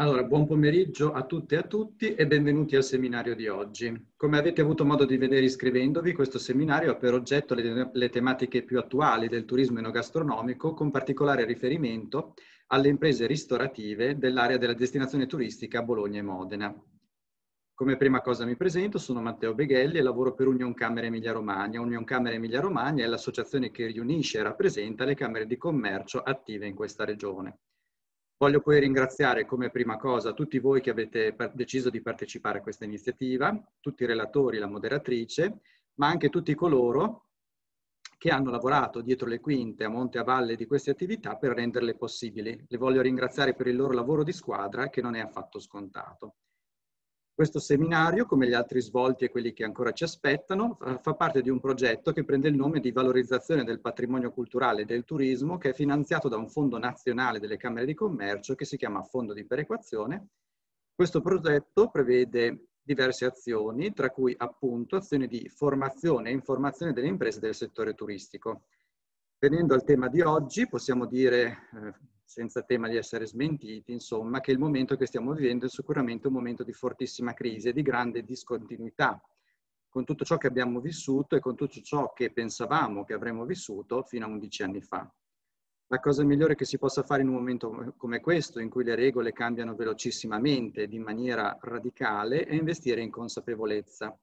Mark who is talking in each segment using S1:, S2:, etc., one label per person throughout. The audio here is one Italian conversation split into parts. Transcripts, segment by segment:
S1: Allora, buon pomeriggio a tutte e a tutti e benvenuti al seminario di oggi. Come avete avuto modo di vedere iscrivendovi, questo seminario ha per oggetto le, le tematiche più attuali del turismo enogastronomico, con particolare riferimento alle imprese ristorative dell'area della destinazione turistica Bologna e Modena. Come prima cosa mi presento, sono Matteo Beghelli e lavoro per Union Camera Emilia Romagna. Union Camera Emilia Romagna è l'associazione che riunisce e rappresenta le Camere di Commercio attive in questa regione. Voglio poi ringraziare come prima cosa tutti voi che avete deciso di partecipare a questa iniziativa, tutti i relatori, la moderatrice, ma anche tutti coloro che hanno lavorato dietro le quinte a monte e a valle di queste attività per renderle possibili. Le voglio ringraziare per il loro lavoro di squadra che non è affatto scontato. Questo seminario, come gli altri svolti e quelli che ancora ci aspettano, fa parte di un progetto che prende il nome di valorizzazione del patrimonio culturale e del turismo che è finanziato da un fondo nazionale delle Camere di Commercio che si chiama Fondo di Perequazione. Questo progetto prevede diverse azioni, tra cui appunto azioni di formazione e informazione delle imprese del settore turistico. Venendo al tema di oggi, possiamo dire eh, senza tema di essere smentiti, insomma, che il momento che stiamo vivendo è sicuramente un momento di fortissima crisi e di grande discontinuità con tutto ciò che abbiamo vissuto e con tutto ciò che pensavamo che avremmo vissuto fino a 11 anni fa. La cosa migliore che si possa fare in un momento come questo, in cui le regole cambiano velocissimamente, e di maniera radicale, è investire in consapevolezza,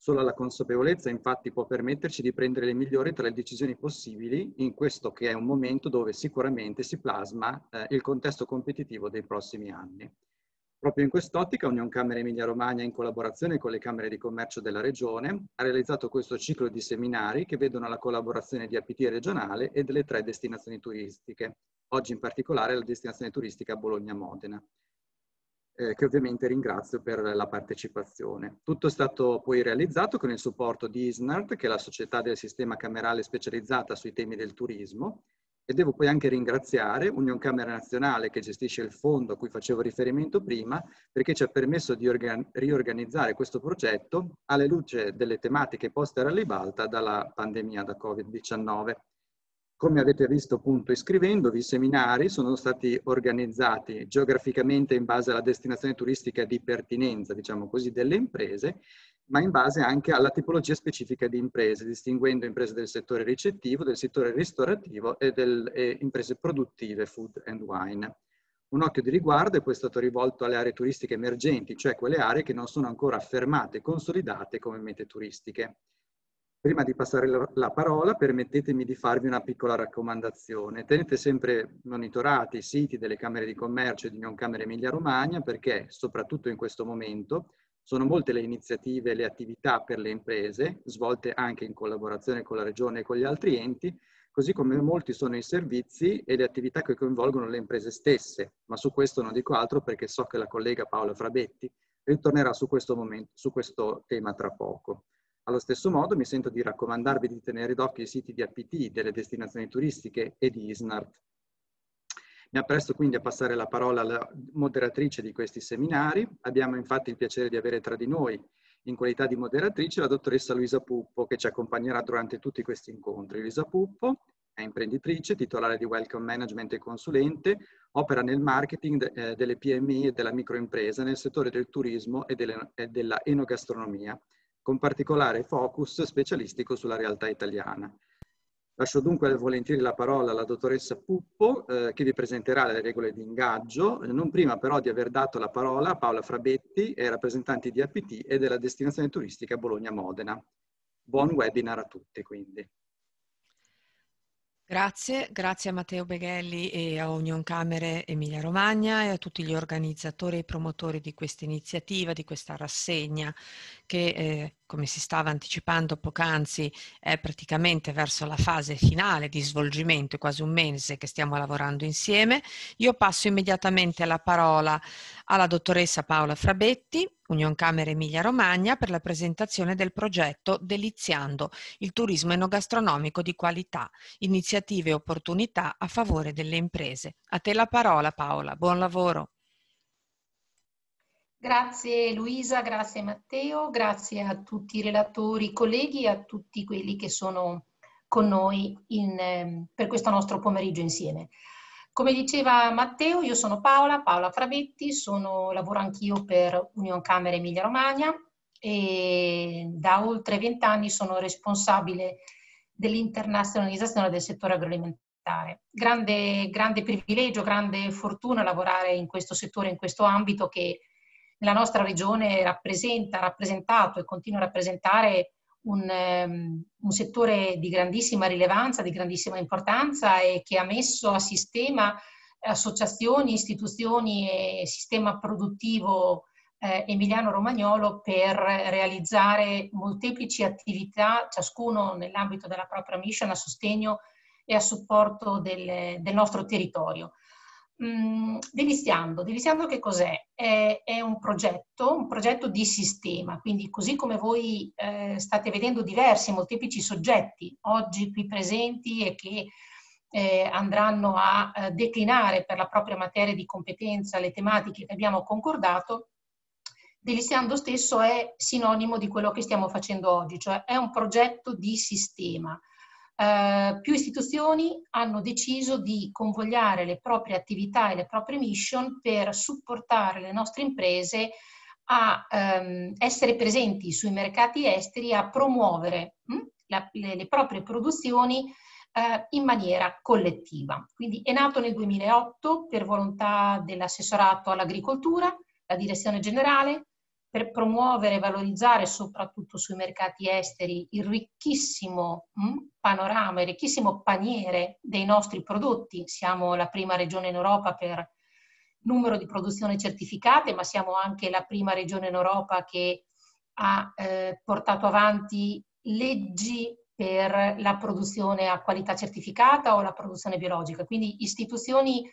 S1: Solo la consapevolezza infatti può permetterci di prendere le migliori tra le decisioni possibili in questo che è un momento dove sicuramente si plasma eh, il contesto competitivo dei prossimi anni. Proprio in quest'ottica Union Camera Emilia Romagna in collaborazione con le Camere di Commercio della Regione ha realizzato questo ciclo di seminari che vedono la collaborazione di APT regionale e delle tre destinazioni turistiche, oggi in particolare la destinazione turistica Bologna-Modena eh, che ovviamente ringrazio per la partecipazione. Tutto è stato poi realizzato con il supporto di ISNART, che è la società del sistema camerale specializzata sui temi del turismo, e devo poi anche ringraziare Union Camera Nazionale che gestisce il fondo a cui facevo riferimento prima, perché ci ha permesso di riorganizzare questo progetto alla luce delle tematiche poste alla ribalta dalla pandemia da Covid-19. Come avete visto appunto iscrivendovi, i seminari sono stati organizzati geograficamente in base alla destinazione turistica di pertinenza, diciamo così, delle imprese, ma in base anche alla tipologia specifica di imprese, distinguendo imprese del settore ricettivo, del settore ristorativo e, delle imprese produttive, food and wine. Un occhio di riguardo è poi stato rivolto alle aree turistiche emergenti, cioè quelle aree che non sono ancora affermate e consolidate come mete turistiche. Prima di passare la parola, permettetemi di farvi una piccola raccomandazione. Tenete sempre monitorati i siti delle Camere di Commercio e di Camere Emilia-Romagna perché, soprattutto in questo momento, sono molte le iniziative e le attività per le imprese, svolte anche in collaborazione con la Regione e con gli altri enti, così come molti sono i servizi e le attività che coinvolgono le imprese stesse. Ma su questo non dico altro perché so che la collega Paola Frabetti ritornerà su questo, momento, su questo tema tra poco. Allo stesso modo mi sento di raccomandarvi di tenere d'occhio i siti di APT delle destinazioni turistiche e di ISNART. Mi appresto quindi a passare la parola alla moderatrice di questi seminari. Abbiamo infatti il piacere di avere tra di noi, in qualità di moderatrice, la dottoressa Luisa Puppo, che ci accompagnerà durante tutti questi incontri. Luisa Puppo è imprenditrice, titolare di Welcome Management e consulente, opera nel marketing eh, delle PMI e della microimpresa nel settore del turismo e dell'enogastronomia con particolare focus specialistico sulla realtà italiana. Lascio dunque volentieri la parola alla dottoressa Puppo, eh, che vi presenterà le regole di ingaggio, eh, non prima però di aver dato la parola a Paola Frabetti e ai rappresentanti di APT e della destinazione turistica Bologna-Modena. Buon webinar a tutti, quindi.
S2: Grazie, grazie a Matteo Beghelli e a Union Camere Emilia Romagna e a tutti gli organizzatori e promotori di questa iniziativa, di questa rassegna che, eh, come si stava anticipando poc'anzi, è praticamente verso la fase finale di svolgimento, è quasi un mese che stiamo lavorando insieme. Io passo immediatamente la parola alla dottoressa Paola Frabetti Union Camera Emilia Romagna per la presentazione del progetto Deliziando, il turismo enogastronomico di qualità, iniziative e opportunità a favore delle imprese. A te la parola Paola, buon lavoro.
S3: Grazie Luisa, grazie Matteo, grazie a tutti i relatori, colleghi, e a tutti quelli che sono con noi in, ehm, per questo nostro pomeriggio insieme. Come diceva Matteo, io sono Paola, Paola Fravetti, sono, lavoro anch'io per Union Camera Emilia Romagna e da oltre vent'anni sono responsabile dell'internazionalizzazione del settore agroalimentare. Grande, grande privilegio, grande fortuna lavorare in questo settore, in questo ambito che nella nostra regione rappresenta, ha rappresentato e continua a rappresentare un, ehm, un settore di grandissima rilevanza, di grandissima importanza e che ha messo a sistema associazioni, istituzioni e sistema produttivo eh, emiliano-romagnolo per realizzare molteplici attività, ciascuno nell'ambito della propria mission a sostegno e a supporto del, del nostro territorio. Mm, Divistiando. che cos'è? È, è, un progetto, un progetto di sistema, quindi così come voi eh, state vedendo diversi, molteplici soggetti oggi qui presenti e che eh, andranno a eh, declinare per la propria materia di competenza le tematiche che abbiamo concordato, Delistiando stesso è sinonimo di quello che stiamo facendo oggi, cioè è un progetto di sistema. Eh, più istituzioni hanno deciso di convogliare le proprie attività e le proprie mission per supportare le nostre imprese a ehm, essere presenti sui mercati esteri, a promuovere hm, la, le, le, proprie produzioni eh, in maniera collettiva. Quindi è nato nel 2008 per volontà dell'assessorato all'agricoltura, la direzione generale, per promuovere e valorizzare soprattutto sui mercati esteri il ricchissimo mm, panorama, il ricchissimo paniere dei nostri prodotti. Siamo la prima regione in Europa per numero di produzioni certificate, ma siamo anche la prima regione in Europa che ha eh, portato avanti leggi per la produzione a qualità certificata o la produzione biologica. Quindi istituzioni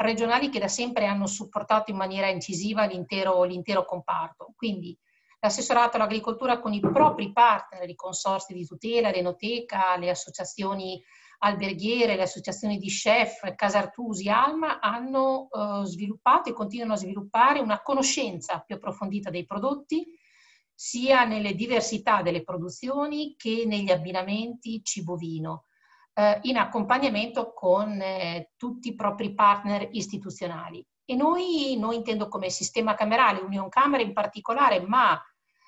S3: regionali che da sempre hanno supportato in maniera incisiva l'intero, l'intero comparto. Quindi l'assessorato all'agricoltura con i propri partner, i consorsi di tutela, l'enoteca, le associazioni alberghiere, le associazioni di chef, Casartusi, Alma, hanno eh, sviluppato e continuano a sviluppare una conoscenza più approfondita dei prodotti, sia nelle diversità delle produzioni che negli abbinamenti cibo-vino eh, in accompagnamento con eh, tutti i propri partner istituzionali. E noi, noi intendo come sistema camerale, Union Camera in particolare, ma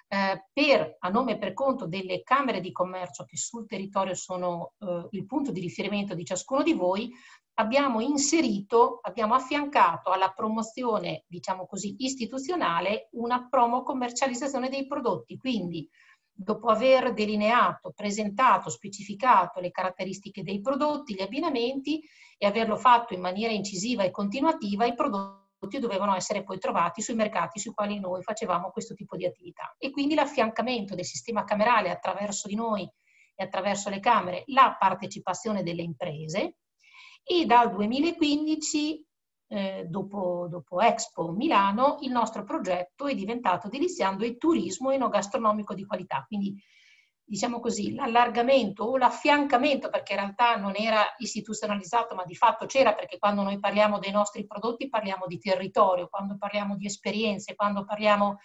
S3: eh, per, a nome e per conto delle Camere di Commercio che sul territorio sono eh, il punto di riferimento di ciascuno di voi, abbiamo inserito, abbiamo affiancato alla promozione, diciamo così, istituzionale una promo commercializzazione dei prodotti. Quindi dopo aver delineato, presentato, specificato le caratteristiche dei prodotti, gli abbinamenti e averlo fatto in maniera incisiva e continuativa, i prodotti dovevano essere poi trovati sui mercati sui quali noi facevamo questo tipo di attività. E quindi l'affiancamento del sistema camerale attraverso di noi e attraverso le Camere, la partecipazione delle imprese e dal 2015 eh, dopo, dopo, Expo Milano, il nostro progetto è diventato Deliziando il turismo enogastronomico di qualità. Quindi diciamo così, l'allargamento o l'affiancamento, perché in realtà non era istituzionalizzato, ma di fatto c'era, perché quando noi parliamo dei nostri prodotti parliamo di territorio, quando parliamo di esperienze, quando parliamo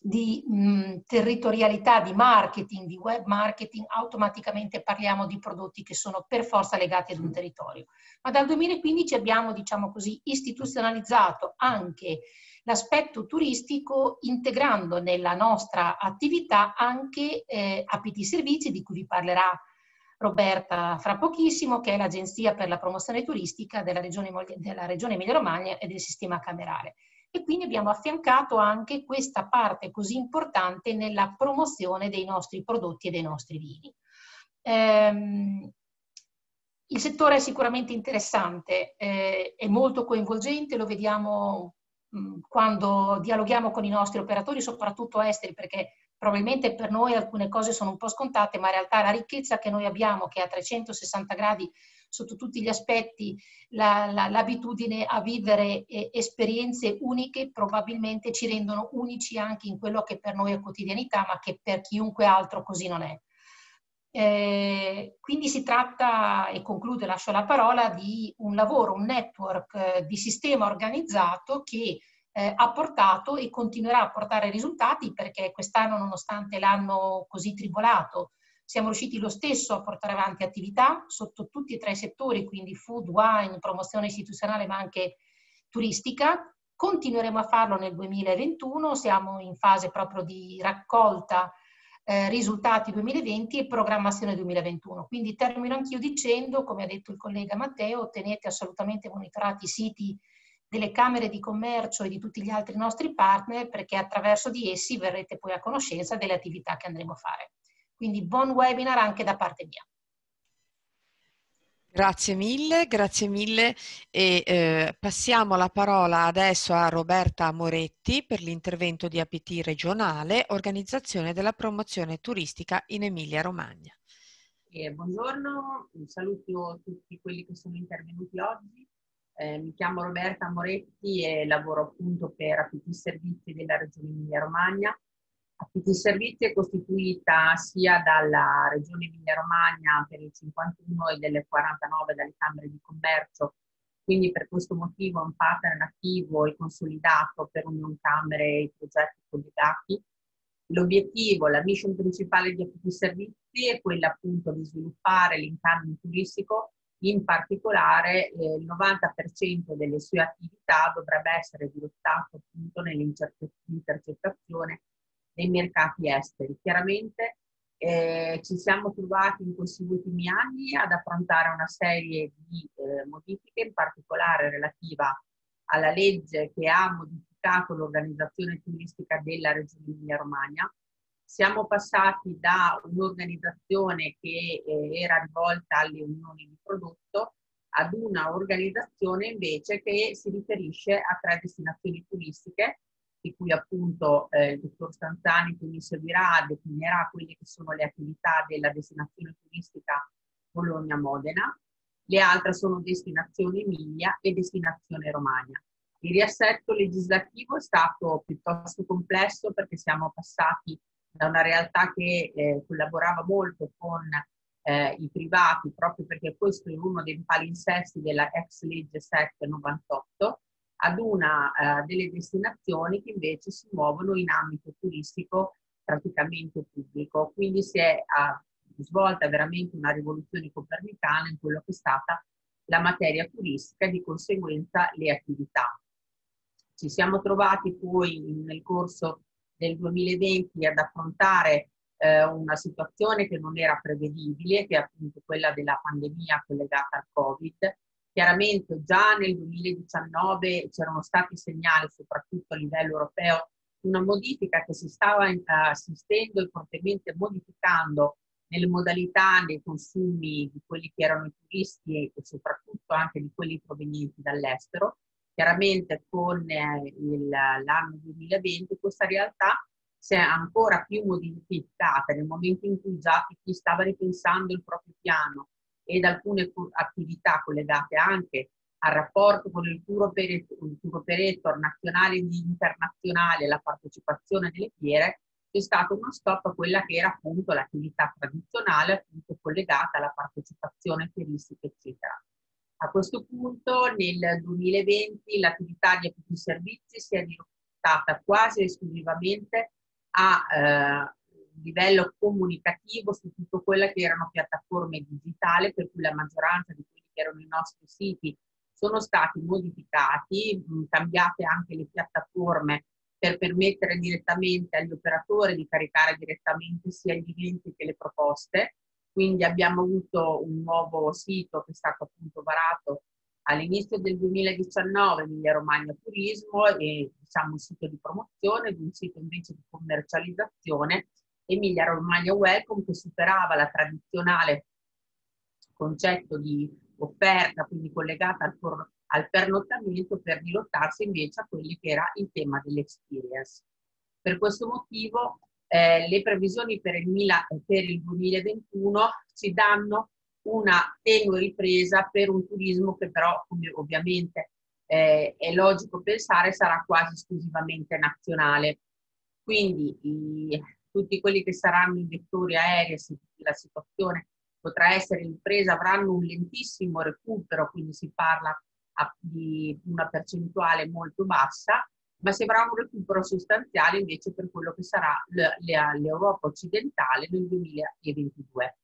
S3: di mh, territorialità, di marketing, di web marketing, automaticamente parliamo di prodotti che sono per forza legati ad un territorio. Ma dal 2015 abbiamo, diciamo così, istituzionalizzato anche l'aspetto turistico integrando nella nostra attività anche eh, APT Servizi, di cui vi parlerà Roberta fra pochissimo, che è l'Agenzia per la promozione turistica della Regione, della regione Emilia-Romagna e del sistema camerale e quindi abbiamo affiancato anche questa parte così importante nella promozione dei nostri prodotti e dei nostri vini. Ehm, il settore è sicuramente interessante, eh, è molto coinvolgente, lo vediamo mm, quando dialoghiamo con i nostri operatori, soprattutto esteri, perché probabilmente per noi alcune cose sono un po' scontate, ma in realtà la ricchezza che noi abbiamo, che è a 360 gradi sotto tutti gli aspetti la, la, l'abitudine a vivere eh, esperienze uniche probabilmente ci rendono unici anche in quello che per noi è quotidianità, ma che per chiunque altro così non è. Eh, quindi si tratta, e concludo e lascio la parola, di un lavoro, un network eh, di sistema organizzato che eh, ha portato e continuerà a portare risultati perché quest'anno, nonostante l'anno così tribolato, siamo riusciti lo stesso a portare avanti attività sotto tutti e tre i settori, quindi food, wine, promozione istituzionale ma anche turistica. Continueremo a farlo nel 2021, siamo in fase proprio di raccolta eh, risultati 2020 e programmazione 2021. Quindi termino anch'io dicendo, come ha detto il collega Matteo, tenete assolutamente monitorati i siti delle Camere di Commercio e di tutti gli altri nostri partner perché attraverso di essi verrete poi a conoscenza delle attività che andremo a fare. Quindi buon webinar anche da parte mia.
S2: Grazie mille, grazie mille e eh, passiamo la parola adesso a Roberta Moretti per l'intervento di APT regionale, organizzazione della promozione turistica in Emilia Romagna.
S4: Eh, buongiorno, saluto tutti quelli che sono intervenuti oggi. Eh, mi chiamo Roberta Moretti e lavoro appunto per APT Servizi della Regione Emilia Romagna Affitti Servizi è costituita sia dalla Regione Emilia-Romagna per il 51 e delle 49 dalle Camere di Commercio, quindi per questo motivo è un pattern attivo e consolidato per ogni Camere e i progetti collegati. L'obiettivo, la mission principale di tutti i Servizi è quella appunto di sviluppare l'incambio turistico, in particolare eh, il 90% delle sue attività dovrebbe essere dirottato appunto nell'intercettazione nei mercati esteri. Chiaramente eh, ci siamo trovati in questi ultimi anni ad affrontare una serie di eh, modifiche, in particolare relativa alla legge che ha modificato l'organizzazione turistica della Regione Emilia-Romagna. Siamo passati da un'organizzazione che eh, era rivolta alle unioni di prodotto ad una organizzazione invece che si riferisce a tre destinazioni turistiche di cui appunto eh, il dottor Stanzani che mi seguirà definirà quelle che sono le attività della destinazione turistica Bologna-Modena, le altre sono destinazione Emilia e destinazione Romagna. Il riassetto legislativo è stato piuttosto complesso perché siamo passati da una realtà che eh, collaborava molto con eh, i privati, proprio perché questo è uno dei palinsesti della ex legge 798, ad una eh, delle destinazioni che invece si muovono in ambito turistico praticamente pubblico. Quindi si è eh, svolta veramente una rivoluzione copernicana in quello che è stata la materia turistica e di conseguenza le attività. Ci siamo trovati poi nel corso del 2020 ad affrontare eh, una situazione che non era prevedibile, che è appunto quella della pandemia collegata al Covid, Chiaramente già nel 2019 c'erano stati segnali, soprattutto a livello europeo, di una modifica che si stava eh, assistendo e fortemente modificando nelle modalità, nei consumi di quelli che erano i turisti e soprattutto anche di quelli provenienti dall'estero. Chiaramente con eh, il, l'anno 2020 questa realtà si è ancora più modificata nel momento in cui già chi stava ripensando il proprio piano ed alcune attività collegate anche al rapporto con il tour, operator, nazionale e internazionale, la partecipazione delle fiere, c'è stato uno stop a quella che era appunto l'attività tradizionale, appunto collegata alla partecipazione fieristica, eccetera. A questo punto, nel 2020, l'attività di servizi si è dirottata quasi esclusivamente a eh, livello comunicativo su tutto quello che erano piattaforme digitali, per cui la maggioranza di quelli che erano i nostri siti sono stati modificati, cambiate anche le piattaforme per permettere direttamente agli operatori di caricare direttamente sia gli eventi che le proposte. Quindi abbiamo avuto un nuovo sito che è stato appunto varato all'inizio del 2019 Emilia Romagna Turismo e diciamo un sito di promozione di un sito invece di commercializzazione Emilia Romagna Welcome che superava la tradizionale concetto di offerta, quindi collegata al, por- al pernottamento, per dilottarsi invece a quello che era il tema dell'experience. Per questo motivo eh, le previsioni per il, Mila- per il 2021 ci danno una tenue ripresa per un turismo che però come ovviamente eh, è logico pensare sarà quasi esclusivamente nazionale. Quindi tutti quelli che saranno i vettori aerei, la situazione potrà essere ripresa, avranno un lentissimo recupero, quindi si parla di una percentuale molto bassa, ma si avrà un recupero sostanziale invece per quello che sarà l'Europa occidentale nel 2022.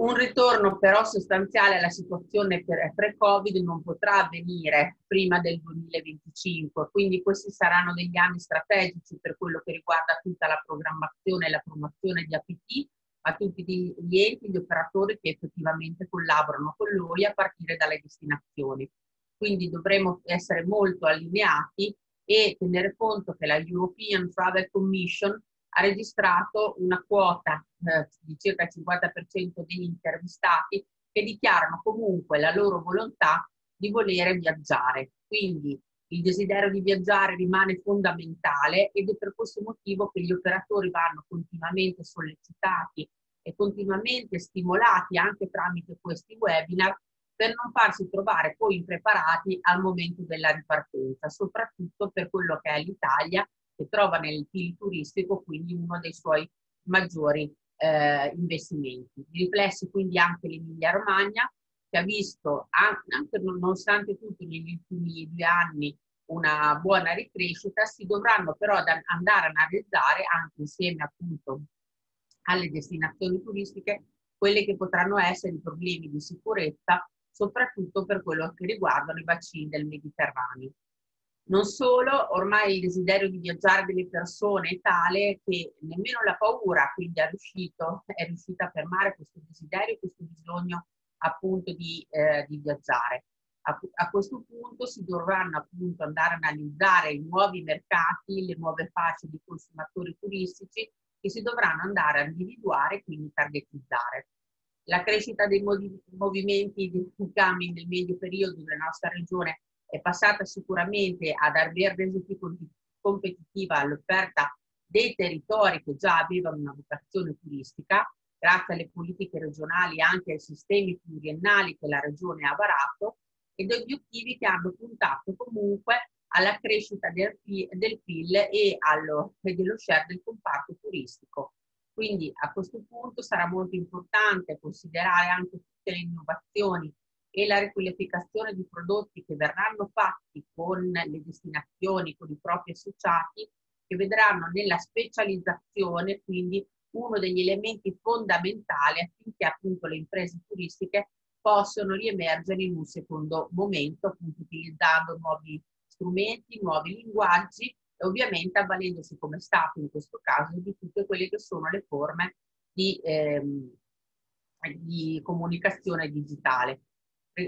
S4: Un ritorno però sostanziale alla situazione pre-Covid non potrà avvenire prima del 2025, quindi questi saranno degli anni strategici per quello che riguarda tutta la programmazione e la promozione di APT a tutti gli enti, gli operatori che effettivamente collaborano con noi a partire dalle destinazioni. Quindi dovremo essere molto allineati e tenere conto che la European Travel Commission ha registrato una quota eh, di circa il 50% degli intervistati che dichiarano comunque la loro volontà di volere viaggiare. Quindi il desiderio di viaggiare rimane fondamentale ed è per questo motivo che gli operatori vanno continuamente sollecitati e continuamente stimolati anche tramite questi webinar per non farsi trovare poi impreparati al momento della ripartenza, soprattutto per quello che è l'Italia che trova nel PIL turistico quindi uno dei suoi maggiori eh, investimenti. Riflessi quindi anche l'Emilia Romagna che ha visto, anche nonostante tutto negli ultimi due anni, una buona ricrescita, si dovranno però andare a analizzare anche insieme appunto alle destinazioni turistiche quelle che potranno essere i problemi di sicurezza, soprattutto per quello che riguardano i bacini del Mediterraneo. Non solo, ormai il desiderio di viaggiare delle persone è tale che nemmeno la paura quindi è, riuscito, è riuscita a fermare questo desiderio, questo bisogno appunto di, eh, di viaggiare. A, a, questo punto si dovranno appunto andare a analizzare i nuovi mercati, le nuove fasce di consumatori turistici che si dovranno andare a individuare e quindi targetizzare. La crescita dei movimenti di cambio nel medio periodo della nostra regione è passata sicuramente ad aver reso più competitiva l'offerta dei territori che già avevano una vocazione turistica, grazie alle politiche regionali e anche ai sistemi pluriennali che la Regione ha varato, ed obiettivi che hanno puntato comunque alla crescita del, del PIL e, allo, e dello share del comparto turistico. Quindi a questo punto sarà molto importante considerare anche tutte le innovazioni e la riqualificazione di prodotti che verranno fatti con le destinazioni, con i propri associati, che vedranno nella specializzazione quindi uno degli elementi fondamentali affinché appunto le imprese turistiche possano riemergere in un secondo momento, appunto utilizzando nuovi strumenti, nuovi linguaggi e ovviamente avvalendosi come Stato in questo caso di tutte quelle che sono le forme di, ehm, di comunicazione digitale.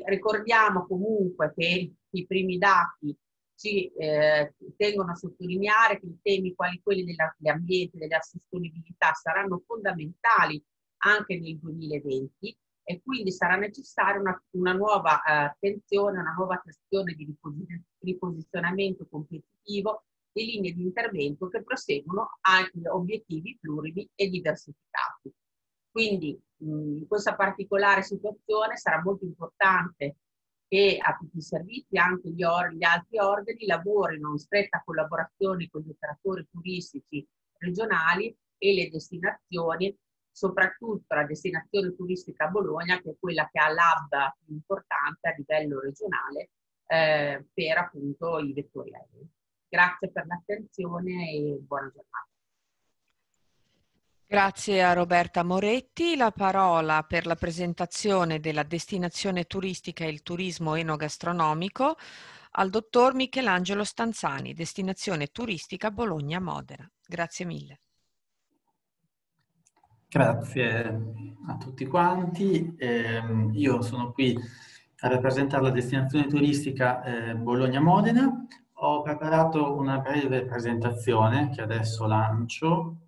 S4: Ricordiamo comunque che i primi dati ci eh, tengono a sottolineare che i temi quali quelli dell'ambiente, della sostenibilità saranno fondamentali anche nel 2020 e quindi sarà necessaria una, una, nuova eh, attenzione, una nuova questione di riposizionamento competitivo e linee di intervento che proseguono anche eh, obiettivi plurimi e diversificati. Quindi in questa particolare situazione sarà molto importante che a tutti i servizi, anche gli, or- gli altri organi, lavorino in stretta collaborazione con gli operatori turistici regionali e le destinazioni, soprattutto la destinazione turistica Bologna, che è quella che ha l'hub più importante a livello regionale eh, per appunto i vettori aerei. Grazie per l'attenzione e buona giornata.
S2: Grazie a Roberta Moretti. La parola per la presentazione della destinazione turistica e il turismo enogastronomico al dottor Michelangelo Stanzani, destinazione turistica Bologna-Modena. Grazie mille.
S5: Grazie a tutti quanti. Eh, io sono qui a rappresentare la destinazione turistica eh, Bologna-Modena. Ho preparato una breve presentazione che adesso lancio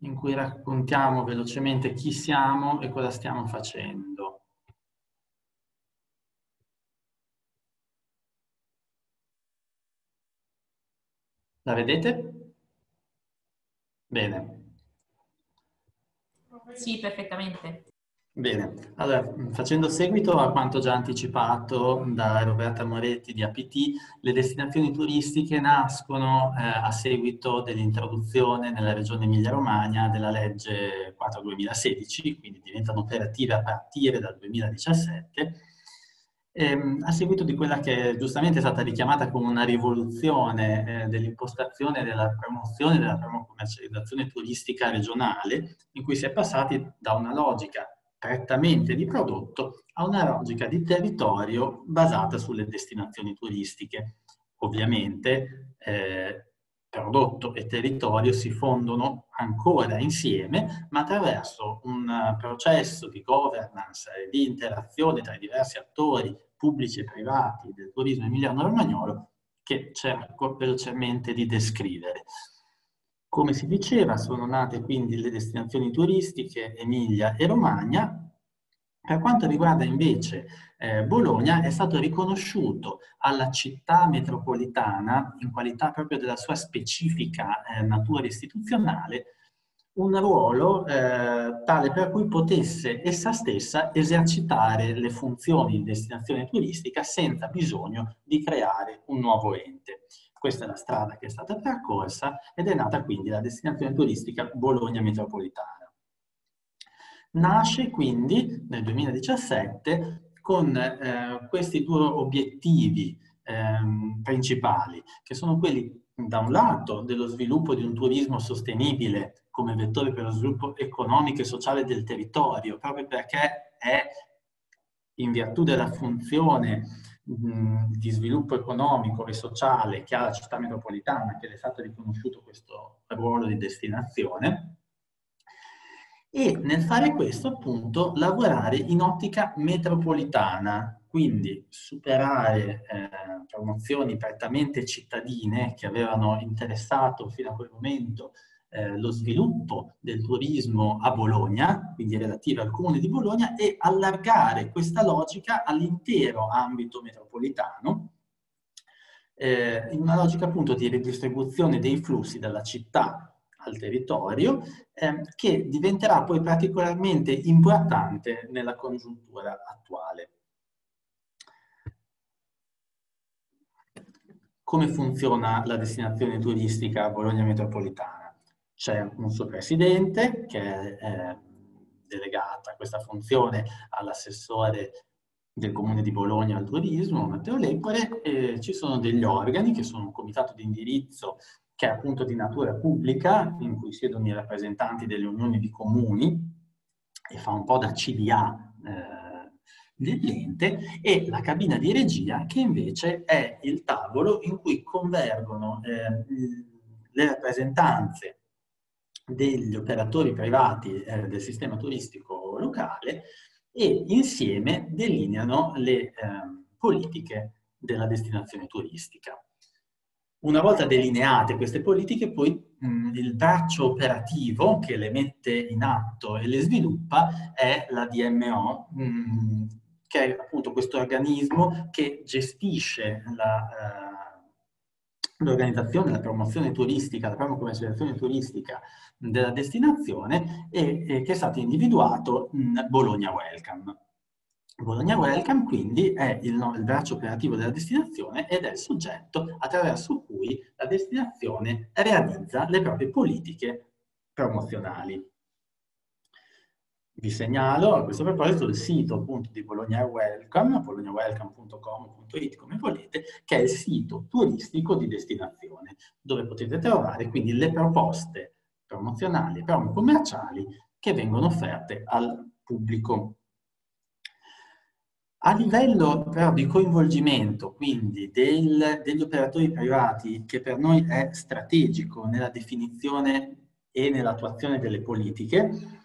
S5: in cui raccontiamo velocemente chi siamo e cosa stiamo facendo. La vedete? Bene.
S3: Sì, perfettamente.
S5: Bene, allora mm, facendo seguito a quanto già anticipato da Roberta Moretti di APT, le destinazioni turistiche nascono eh, a seguito dell'introduzione nella regione Emilia-Romagna della legge 4-2016, quindi diventano operative a partire dal 2017, ehm, a seguito di quella che giustamente è stata richiamata come una rivoluzione eh, dell'impostazione della promozione della commercializzazione turistica regionale, in cui si è passati da una logica prettamente di prodotto a una logica di territorio basata sulle destinazioni turistiche. Ovviamente eh, prodotto e territorio si fondono ancora insieme, ma attraverso un processo di governance e di interazione tra i diversi attori pubblici e privati del turismo emiliano-romagnolo che cerco velocemente di descrivere. Come si diceva, sono nate quindi le destinazioni turistiche Emilia e Romagna. Per quanto riguarda invece eh, Bologna, è stato riconosciuto alla città metropolitana, in qualità proprio della sua specifica eh, natura istituzionale, un ruolo eh, tale per cui potesse essa stessa esercitare le funzioni di destinazione turistica senza bisogno di creare un nuovo ente. Questa è la strada che è stata percorsa ed è nata quindi la destinazione turistica Bologna metropolitana. Nasce quindi nel 2017 con eh, questi due obiettivi eh, principali, che sono quelli da un lato dello sviluppo di un turismo sostenibile come vettore per lo sviluppo economico e sociale del territorio, proprio perché è in virtù della funzione di sviluppo economico e sociale che ha la città metropolitana, che le è stato riconosciuto questo ruolo di destinazione, e nel fare questo appunto lavorare in ottica metropolitana, quindi superare eh, promozioni prettamente cittadine che avevano interessato fino a quel momento eh, lo sviluppo del turismo a Bologna, quindi relative al comune di Bologna, e allargare questa logica all'intero ambito metropolitano, eh, in una logica appunto di ridistribuzione dei flussi dalla città al territorio, eh, che diventerà poi particolarmente importante nella congiuntura attuale. Come funziona la destinazione turistica a Bologna metropolitana? c'è un suo presidente che è ehm, delegata a questa funzione all'assessore del Comune di Bologna al turismo, Matteo Lepore, e ci sono degli organi che sono un comitato di indirizzo che è appunto di natura pubblica, in cui siedono i rappresentanti delle unioni di comuni e fa un po' da CDA eh, dell'ente, e la cabina di regia che invece è il tavolo in cui convergono eh, le rappresentanze degli operatori privati eh, del sistema turistico locale e insieme delineano le eh, politiche della destinazione turistica. Una volta delineate queste politiche, poi mh, il braccio operativo che le mette in atto e le sviluppa è la DMO, mh, che è appunto questo organismo che gestisce la... Eh, l'organizzazione, la promozione turistica, la promozione commercializzazione turistica della destinazione e, e che è stato individuato Bologna Welcome. Bologna Welcome quindi è il, il, braccio operativo della destinazione ed è il soggetto attraverso cui la destinazione realizza le proprie politiche promozionali. Vi segnalo a questo proposito il sito appunto di Bologna Welcome, bolognawelcome.com.it come volete, che è il sito turistico di destinazione, dove potete trovare quindi le proposte promozionali e promo commerciali che vengono offerte al pubblico. A livello però di coinvolgimento, quindi, del, degli operatori privati, che per noi è strategico nella definizione e nell'attuazione delle politiche,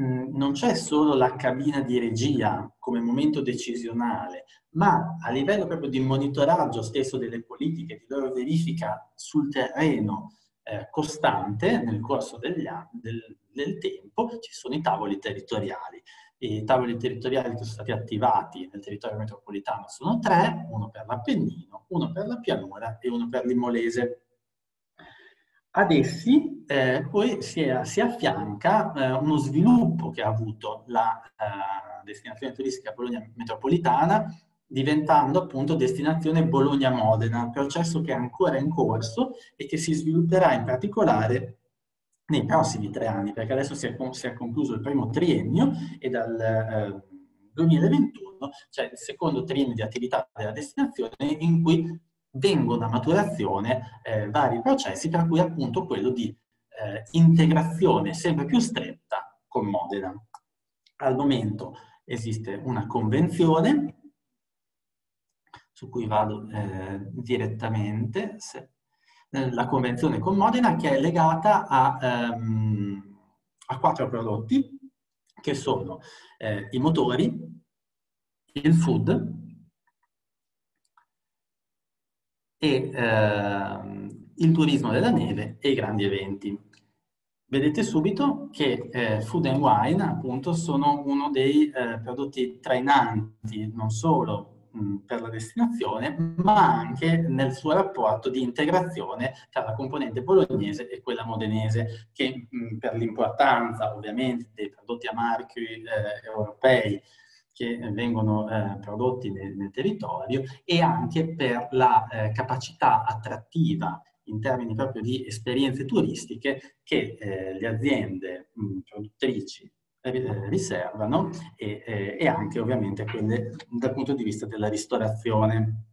S5: Mm, non c'è solo la cabina di regia come momento decisionale, ma a livello proprio di monitoraggio stesso delle politiche, di loro verifica sul terreno eh, costante nel corso degli anni, del, del tempo, ci sono i tavoli territoriali. I tavoli territoriali che sono stati attivati nel territorio metropolitano sono tre, uno per l'Appennino, uno per la pianura e uno per l'Imolese ad essi eh, poi si, è, si affianca eh, uno sviluppo che ha avuto la eh, destinazione turistica Bologna metropolitana, diventando appunto destinazione Bologna-Modena, un processo che è ancora in corso e che si svilupperà in particolare nei prossimi tre anni, perché adesso si è, si è concluso il primo triennio e dal 2021 eh, c'è cioè il secondo triennio di attività della destinazione in cui vengono a maturazione eh, vari processi, tra cui appunto quello di eh, integrazione sempre più stretta con Modena. Al momento esiste una convenzione su cui vado eh, direttamente, se, eh, la convenzione con Modena che è legata a, ehm, a quattro prodotti che sono eh, i motori, il food, e ehm, il turismo della neve e i grandi eventi. Vedete subito che eh, Food and Wine appunto sono uno dei eh, prodotti trainanti non solo mh, per la destinazione ma anche nel suo rapporto di integrazione tra la componente bolognese e quella modenese che mh, per l'importanza ovviamente dei prodotti a marchio eh, europei che eh, vengono eh, prodotti nel, nel, territorio e anche per la eh, capacità attrattiva in termini proprio di esperienze turistiche che eh, le aziende mh, produttrici eh, eh, riservano e, e, anche ovviamente quelle dal punto di vista della ristorazione.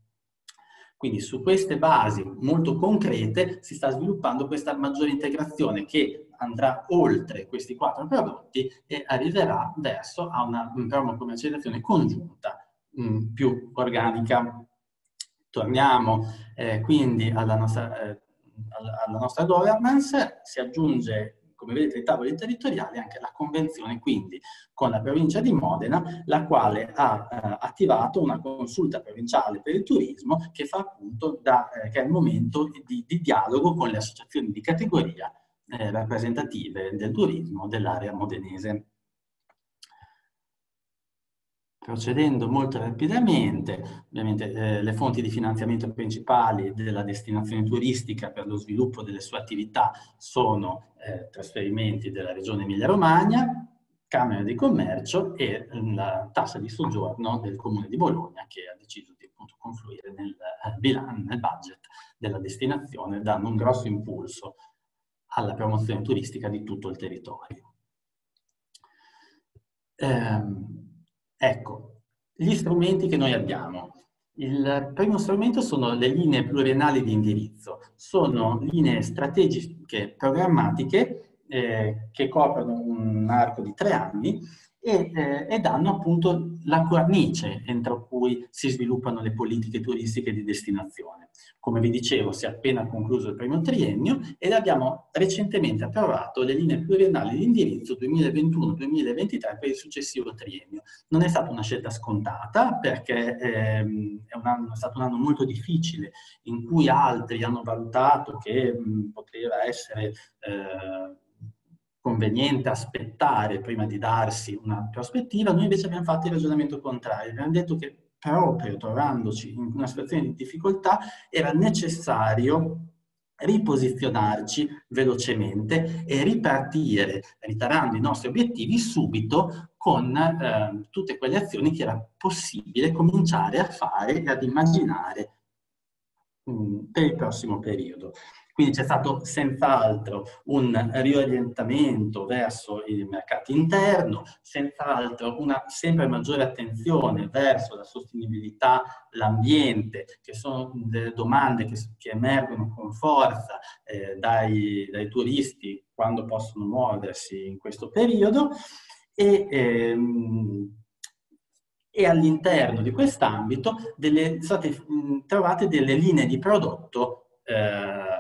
S5: Quindi su queste basi molto concrete si sta sviluppando questa maggiore integrazione che andrà oltre questi quattro prodotti e arriverà verso a una, una commercializzazione congiunta mh, mm, più organica. Torniamo eh, quindi alla nostra, eh, alla nostra governance, si aggiunge come vedete ai tavoli territoriali anche la convenzione quindi con la provincia di Modena la quale ha eh, attivato una consulta provinciale per il turismo che fa appunto da, eh, che è il momento di, di dialogo con le associazioni di categoria eh, rappresentative del turismo dell'area modenese. Procedendo molto rapidamente, ovviamente eh, le fonti di finanziamento principali della destinazione turistica per lo sviluppo delle sue attività sono eh, trasferimenti della regione Emilia-Romagna, Camera di Commercio e la tassa di soggiorno del Comune di Bologna che ha deciso di appunto, confluire nel, eh, bilan, nel budget della destinazione, dando un grosso impulso alla promozione turistica di tutto il territorio. Ehm, ecco, gli strumenti che noi abbiamo. Il primo strumento sono le linee pluriennali di indirizzo, sono linee strategiche programmatiche eh, che coprono un arco di tre anni e, eh, e danno appunto la cornice entro cui si sviluppano le politiche turistiche di destinazione. Come vi dicevo, si è appena concluso il primo triennio ed abbiamo recentemente approvato le linee pluriennali di indirizzo 2021-2023 per il successivo triennio. Non è stata una scelta scontata perché ehm, è, anno, è, stato un anno molto difficile in cui altri hanno valutato che mh, poteva essere... Eh, conveniente aspettare prima di darsi una prospettiva, noi invece abbiamo fatto il ragionamento contrario, abbiamo detto che proprio trovandoci in una situazione di difficoltà era necessario riposizionarci velocemente e ripartire, ritardando i nostri obiettivi subito con eh, tutte quelle azioni che era possibile cominciare a fare e ad immaginare mh, mm, per il prossimo periodo. Quindi c'è stato senz'altro un riorientamento verso il mercato interno, senz'altro una sempre maggiore attenzione verso la sostenibilità, l'ambiente, che sono delle domande che, che emergono con forza eh, dai, dai turisti quando possono muoversi in questo periodo. E, ehm, e all'interno di quest'ambito sono state trovate delle linee di prodotto eh,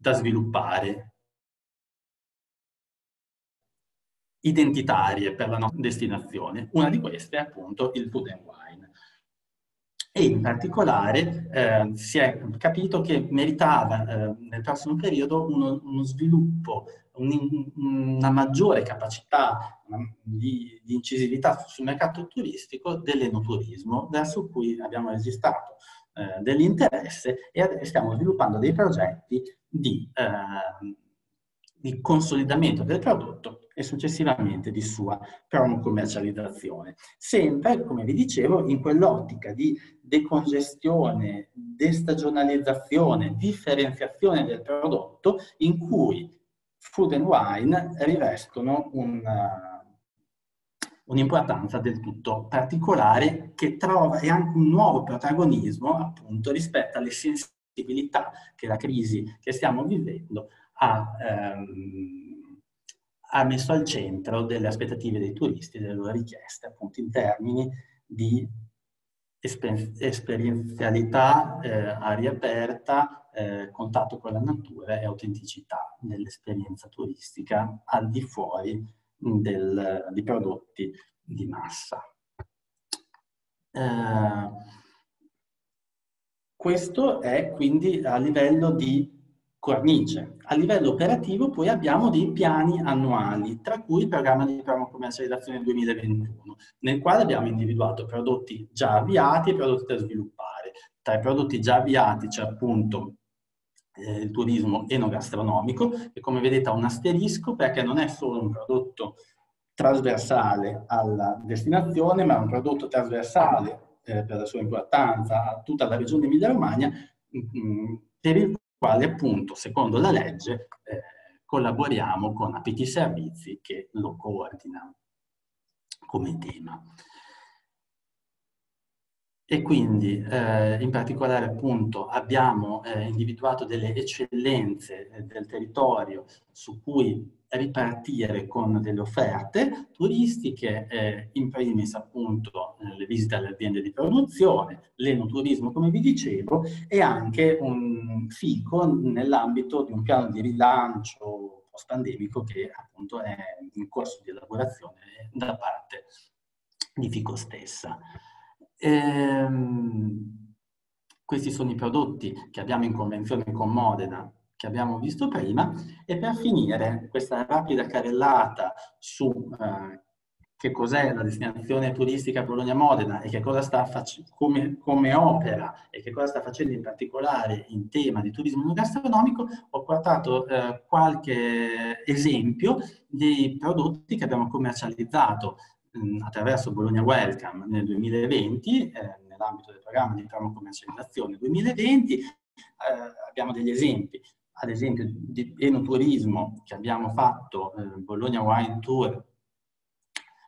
S5: da sviluppare, identitarie per la nostra destinazione. Una di queste è appunto il food and wine. E in particolare eh, si è capito che meritava eh, nel prossimo periodo uno, uno sviluppo, un, una maggiore capacità di, di incisività sul mercato turistico dell'enoturismo, verso cui abbiamo registrato eh, dell'interesse e stiamo sviluppando dei progetti di, eh, di consolidamento del prodotto e successivamente di sua promo commercializzazione. Sempre, come vi dicevo, in quell'ottica di decongestione, destagionalizzazione, differenziazione del prodotto in cui food and wine rivestono un'importanza del tutto particolare che trova e anche un nuovo protagonismo appunto rispetto alle scienze possibilità che la crisi che stiamo vivendo ha, ehm, ha messo al centro delle aspettative dei turisti e delle loro richieste, appunto in termini di esper- esperienzialità, eh, aria aperta, eh, contatto con la natura e autenticità nell'esperienza turistica al di fuori del, di prodotti di massa. Eh, questo è quindi a livello di cornice. A livello operativo poi abbiamo dei piani annuali, tra cui il programma di programma commercializzazione 2021, nel quale abbiamo individuato prodotti già avviati e prodotti da sviluppare. Tra i prodotti già avviati c'è appunto eh, il turismo enogastronomico, che come vedete ha un asterisco perché non è solo un prodotto trasversale alla destinazione, ma è un prodotto trasversale eh, per la sua importanza a tutta la regione Emilia-Romagna, mm, mm, per il quale appunto, secondo la legge, eh, collaboriamo con APT Servizi che lo coordina come tema. E quindi eh, in particolare appunto abbiamo eh, individuato delle eccellenze eh, del territorio su cui ripartire con delle offerte turistiche, eh, in primis appunto eh, le visite alle aziende di produzione, l'enoturismo come vi dicevo e anche un fico nell'ambito di un piano di rilancio post-pandemico che appunto è in corso di elaborazione da parte di Fico stessa. Ehm, questi sono i prodotti che abbiamo in convenzione con Modena, che abbiamo visto prima, e per finire questa rapida carellata su eh, che cos'è la destinazione turistica Bologna-Modena e che cosa sta facendo come, come, opera e che cosa sta facendo in particolare in tema di turismo gastronomico, ho portato eh, qualche esempio dei prodotti che abbiamo commercializzato Mm, attraverso Bologna Welcome nel 2020, eh, nell'ambito del programma di promocomercializzazione 2020, eh, abbiamo degli esempi, ad esempio di enoturismo che abbiamo fatto, eh, Bologna Wine Tour,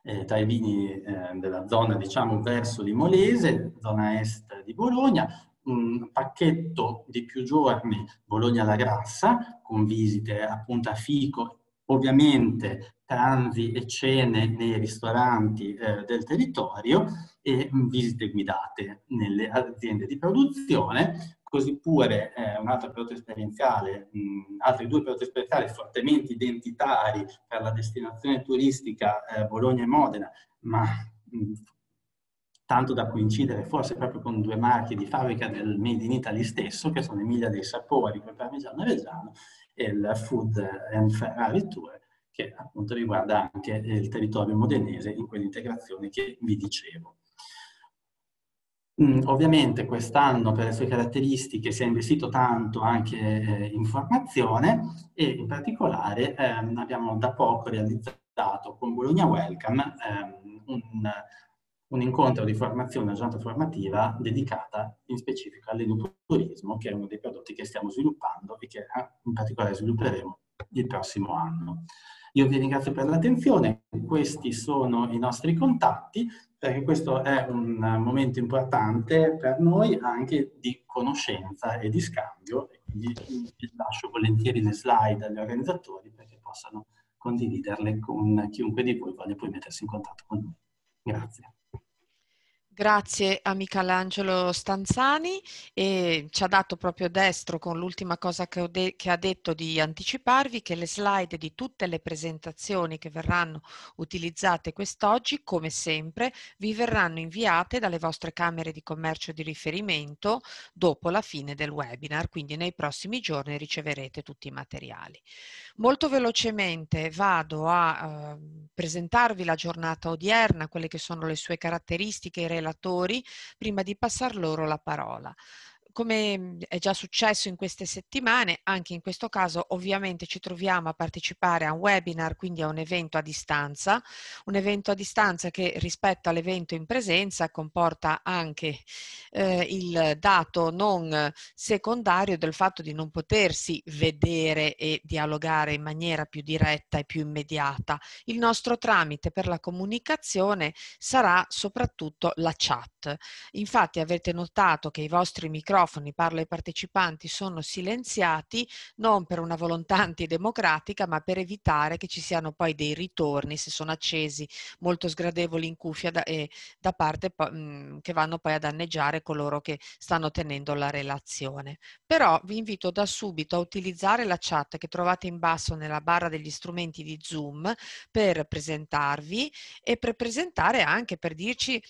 S5: eh, tra i vini eh, della zona diciamo verso Limolese, zona est di Bologna, un pacchetto di più giorni Bologna la Grassa, con visite appunto a Fico, ovviamente pranzi e cene nei ristoranti eh, del territorio e mm, visite guidate nelle aziende di produzione, così pure eh, un altro prodotto esperienziale, mh, mm, altri due prodotti esperienziali fortemente identitari per la destinazione turistica eh, Bologna e Modena, ma mh, mm, tanto da coincidere forse proprio con due marchi di fabbrica del Made in Italy stesso, che sono Emilia dei Sapori, col parmigiano reggiano, e il Food and Ferrari Tour, che appunto riguarda anche il territorio modenese in quell'integrazione che vi dicevo. Mm, ovviamente quest'anno per le sue caratteristiche si è investito tanto anche eh, in formazione e in particolare ehm, abbiamo da poco realizzato con Bologna Welcome ehm, un, un, incontro di formazione, una giornata formativa dedicata in specifico all'enoturismo che è uno dei prodotti che stiamo sviluppando e che eh, in particolare svilupperemo il prossimo anno. Io vi ringrazio per l'attenzione, questi sono i nostri contatti, perché questo è un momento importante per noi anche di conoscenza e di scambio, Quindi vi lascio volentieri le slide agli organizzatori perché possano condividerle con chiunque di voi voglia poi mettersi in contatto con noi. Grazie.
S2: Grazie a Michelangelo Stanzani e ci ha dato proprio destro con l'ultima cosa che, de che, ha detto di anticiparvi che le slide di tutte le presentazioni che verranno utilizzate quest'oggi, come sempre, vi verranno inviate dalle vostre camere di commercio di riferimento dopo la fine del webinar, quindi nei prossimi giorni riceverete tutti i materiali. Molto velocemente vado a eh, presentarvi la giornata odierna, quelle che sono le sue caratteristiche e relatori prima di passar loro la parola come mhmm, è già successo in queste settimane, anche in questo caso ovviamente ci troviamo a partecipare a un webinar, quindi a un evento a distanza, un evento a distanza che rispetto all'evento in presenza comporta anche eh, il dato non secondario del fatto di non potersi vedere e dialogare in maniera più diretta e più immediata. Il nostro tramite per la comunicazione sarà soprattutto la chat. Infatti avete notato che i vostri microfoni microfoni, parlo ai partecipanti, sono silenziati non per una volontà antidemocratica, ma per evitare che ci siano poi dei ritorni, se sono accesi, molto sgradevoli in cuffia da, eh, da parte mh, mm, che vanno poi a danneggiare coloro che stanno tenendo la relazione. Però vi invito da subito a utilizzare la chat che trovate in basso nella barra degli strumenti di Zoom per presentarvi e per presentare anche per dirci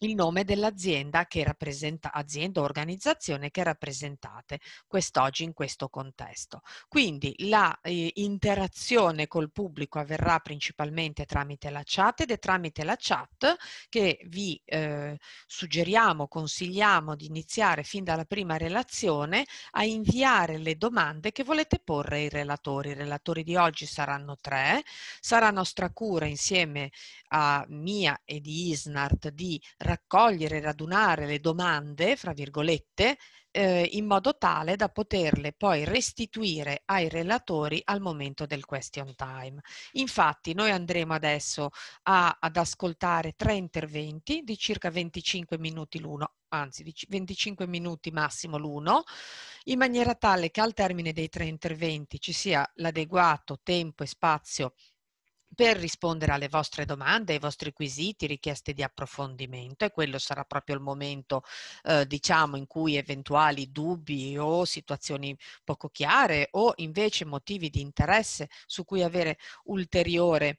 S2: il nome dell'azienda che rappresenta, azienda o organizzazione che rappresentate quest'oggi in questo contesto. Quindi la eh, col pubblico avverrà principalmente tramite la chat ed è tramite la chat che vi eh, suggeriamo, consigliamo di iniziare fin dalla prima relazione a inviare le domande che volete porre ai relatori. I relatori di oggi saranno tre, sarà nostra cura insieme a mia e di Isnart di raccogliere, radunare le domande, fra virgolette, eh, in modo tale da poterle poi restituire ai relatori al momento del question time. Infatti noi andremo adesso a, ad ascoltare tre interventi di circa 25 minuti l'uno, anzi 25 minuti massimo l'uno, in maniera tale che al termine dei tre interventi ci sia l'adeguato tempo e spazio per rispondere alle vostre domande, ai vostri quesiti, richieste di approfondimento e quello sarà proprio il momento, eh, diciamo, in cui eventuali dubbi o situazioni poco chiare o invece motivi di interesse su cui avere ulteriore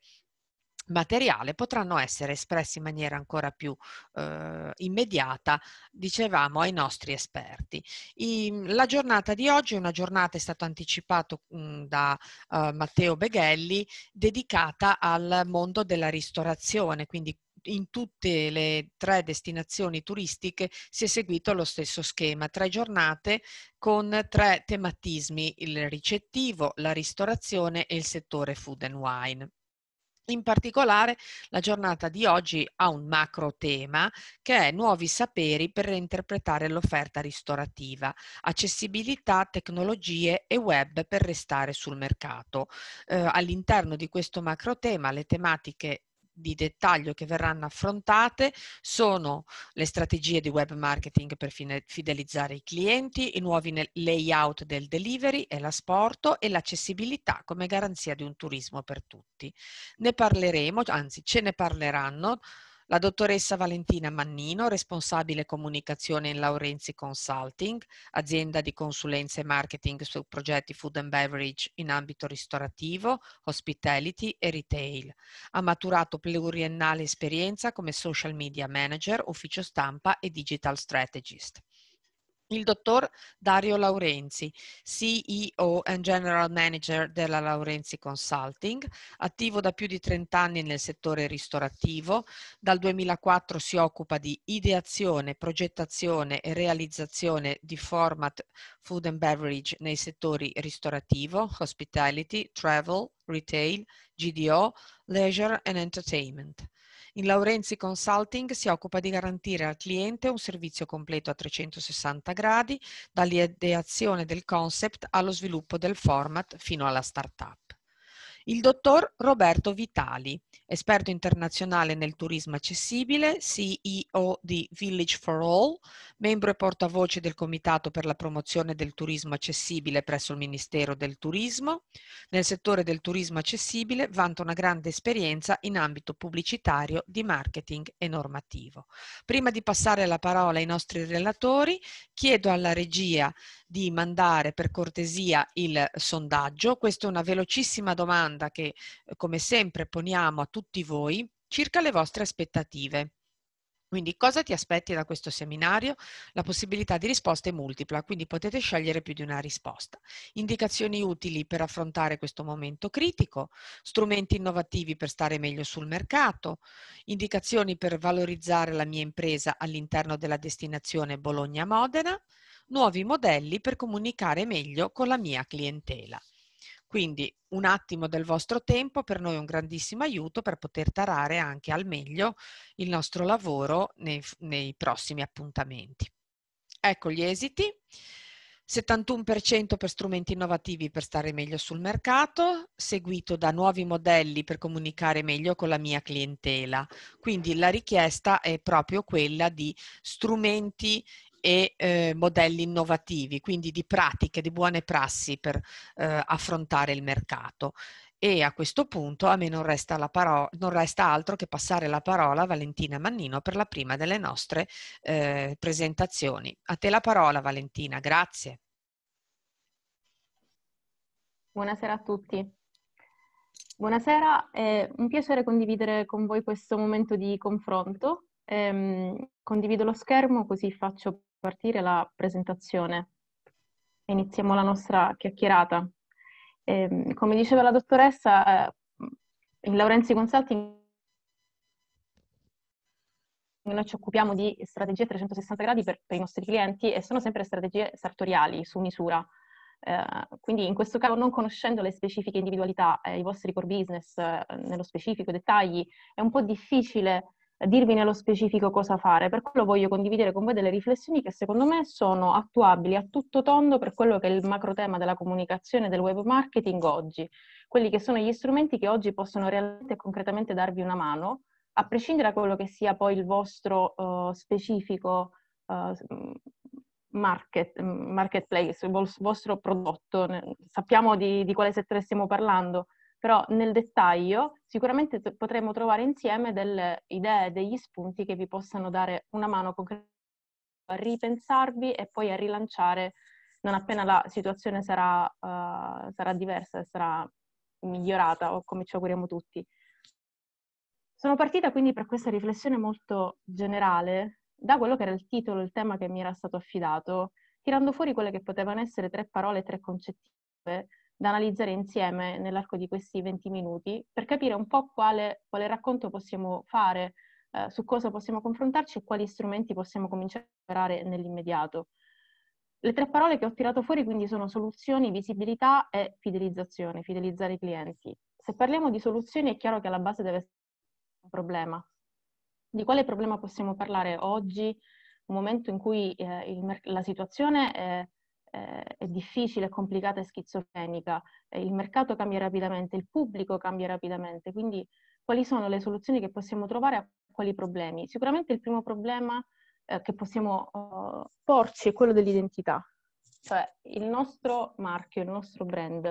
S2: materiale potranno essere espressi in maniera ancora più eh, immediata, dicevamo, ai nostri esperti. I, la giornata di oggi è una giornata, è stato anticipato mh, mhmm, da uh, Matteo Beghelli, dedicata al mondo della ristorazione, quindi in tutte le tre destinazioni turistiche si è seguito lo stesso schema, tre giornate con tre tematismi, il ricettivo, la ristorazione e il settore food and wine. In particolare, la giornata di oggi ha un macro tema che è nuovi saperi per reinterpretare l'offerta ristorativa, accessibilità, tecnologie e web per restare sul mercato. Eh, all'interno di questo macro tema le tematiche di dettaglio che verranno affrontate sono le strategie di web marketing per fidelizzare i clienti, i nuovi layout del delivery e l'asporto e l'accessibilità come garanzia di un turismo per tutti. Ne parleremo, anzi ce ne parleranno la dottoressa Valentina Mannino, responsabile comunicazione in Laurenzi Consulting, azienda di consulenza e marketing su progetti food and beverage in ambito ristorativo, hospitality e retail. Ha maturato pluriennale esperienza come social media manager, ufficio stampa e digital strategist il dottor Dario Laurenzi, CEO and General Manager della Laurenzi Consulting, attivo da più di 30 anni nel settore ristorativo, dal 2004 si occupa di ideazione, progettazione e realizzazione di format food and beverage nei settori ristorativo, hospitality, travel, retail, GDO, leisure and entertainment. In Laurenzi Consulting si occupa di garantire al cliente un servizio completo a 360 gradi, dall'ideazione del concept allo sviluppo del format fino alla startup il dottor Roberto Vitali, esperto internazionale nel turismo accessibile, CEO di Village for All, membro e portavoce del Comitato per la promozione del turismo accessibile presso il Ministero del Turismo. Nel settore del turismo accessibile vanta una grande esperienza in ambito pubblicitario, di marketing e normativo. Prima di passare la parola ai nostri relatori, chiedo alla regia di mandare per cortesia il sondaggio. Questa è una velocissima domanda domanda che, eh, come sempre, poniamo a tutti voi circa le vostre aspettative. Quindi cosa ti aspetti da questo seminario? La possibilità di risposta è multipla, quindi potete scegliere più di una risposta. Indicazioni utili per affrontare questo momento critico, strumenti innovativi per stare meglio sul mercato, indicazioni per valorizzare la mia impresa all'interno della destinazione Bologna-Modena, nuovi modelli per comunicare meglio con la mia clientela. Quindi un attimo del vostro tempo per noi è un grandissimo aiuto per poter tarare anche al meglio il nostro lavoro nei, nei prossimi appuntamenti. Ecco gli esiti. 71% per strumenti innovativi per stare meglio sul mercato, seguito da nuovi modelli per comunicare meglio con la mia clientela. Quindi la richiesta è proprio quella di strumenti e eh, modelli innovativi, quindi di pratiche, di buone prassi per eh, affrontare il mercato. E a questo punto a me non resta, paro- non resta, altro che passare la parola a Valentina Mannino per la prima delle nostre eh, presentazioni. A te la parola Valentina, grazie.
S6: Buonasera a tutti. Buonasera, è un piacere condividere con voi questo momento di confronto. Ehm, condivido lo schermo così faccio partire la presentazione. Iniziamo la nostra chiacchierata. Eh, come diceva la dottoressa, eh, in Laurenzi Consulting noi ci occupiamo di strategie 360 gradi per, per i nostri clienti e sono sempre strategie sartoriali, su misura. Eh, quindi in questo caso non conoscendo le specifiche individualità, eh, i vostri core business eh, nello specifico, dettagli, è un po' difficile dirvi nello specifico cosa fare. Per quello voglio condividere con voi delle riflessioni che secondo me sono attuabili a tutto tondo per quello che è il macro tema della comunicazione del web marketing oggi, quelli che sono gli strumenti che oggi possono realmente e concretamente darvi una mano, a prescindere da quello che sia poi il vostro uh, specifico uh, market, mm, marketplace, il vostro prodotto. Sappiamo di, di quale settore stiamo parlando però nel dettaglio sicuramente potremo trovare insieme delle idee, degli spunti che vi possano dare una mano a ripensarvi e poi a rilanciare non appena la situazione sarà, uh, sarà diversa e sarà migliorata o come ci auguriamo tutti. Sono partita quindi per questa riflessione molto generale da quello che era il titolo, il tema che mi era stato affidato, tirando fuori quelle che potevano essere tre parole tre concettive da analizzare insieme nell'arco di questi 20 minuti per capire un po' quale, quale racconto possiamo fare, eh, su cosa possiamo confrontarci e quali strumenti possiamo cominciare a operare nell'immediato. Le tre parole che ho tirato fuori quindi sono soluzioni, visibilità e fidelizzazione, fidelizzare i clienti. Se parliamo di soluzioni è chiaro che alla base deve essere un problema. Di quale problema possiamo parlare oggi, un momento in cui eh, il, la situazione è eh, è difficile, complicata e schizofrenica. Eh, il mercato cambia rapidamente, il pubblico cambia rapidamente, quindi quali sono le soluzioni che possiamo trovare a quali problemi? Sicuramente il primo problema eh, che possiamo uh, porci è quello dell'identità, cioè il nostro marchio, il nostro brand,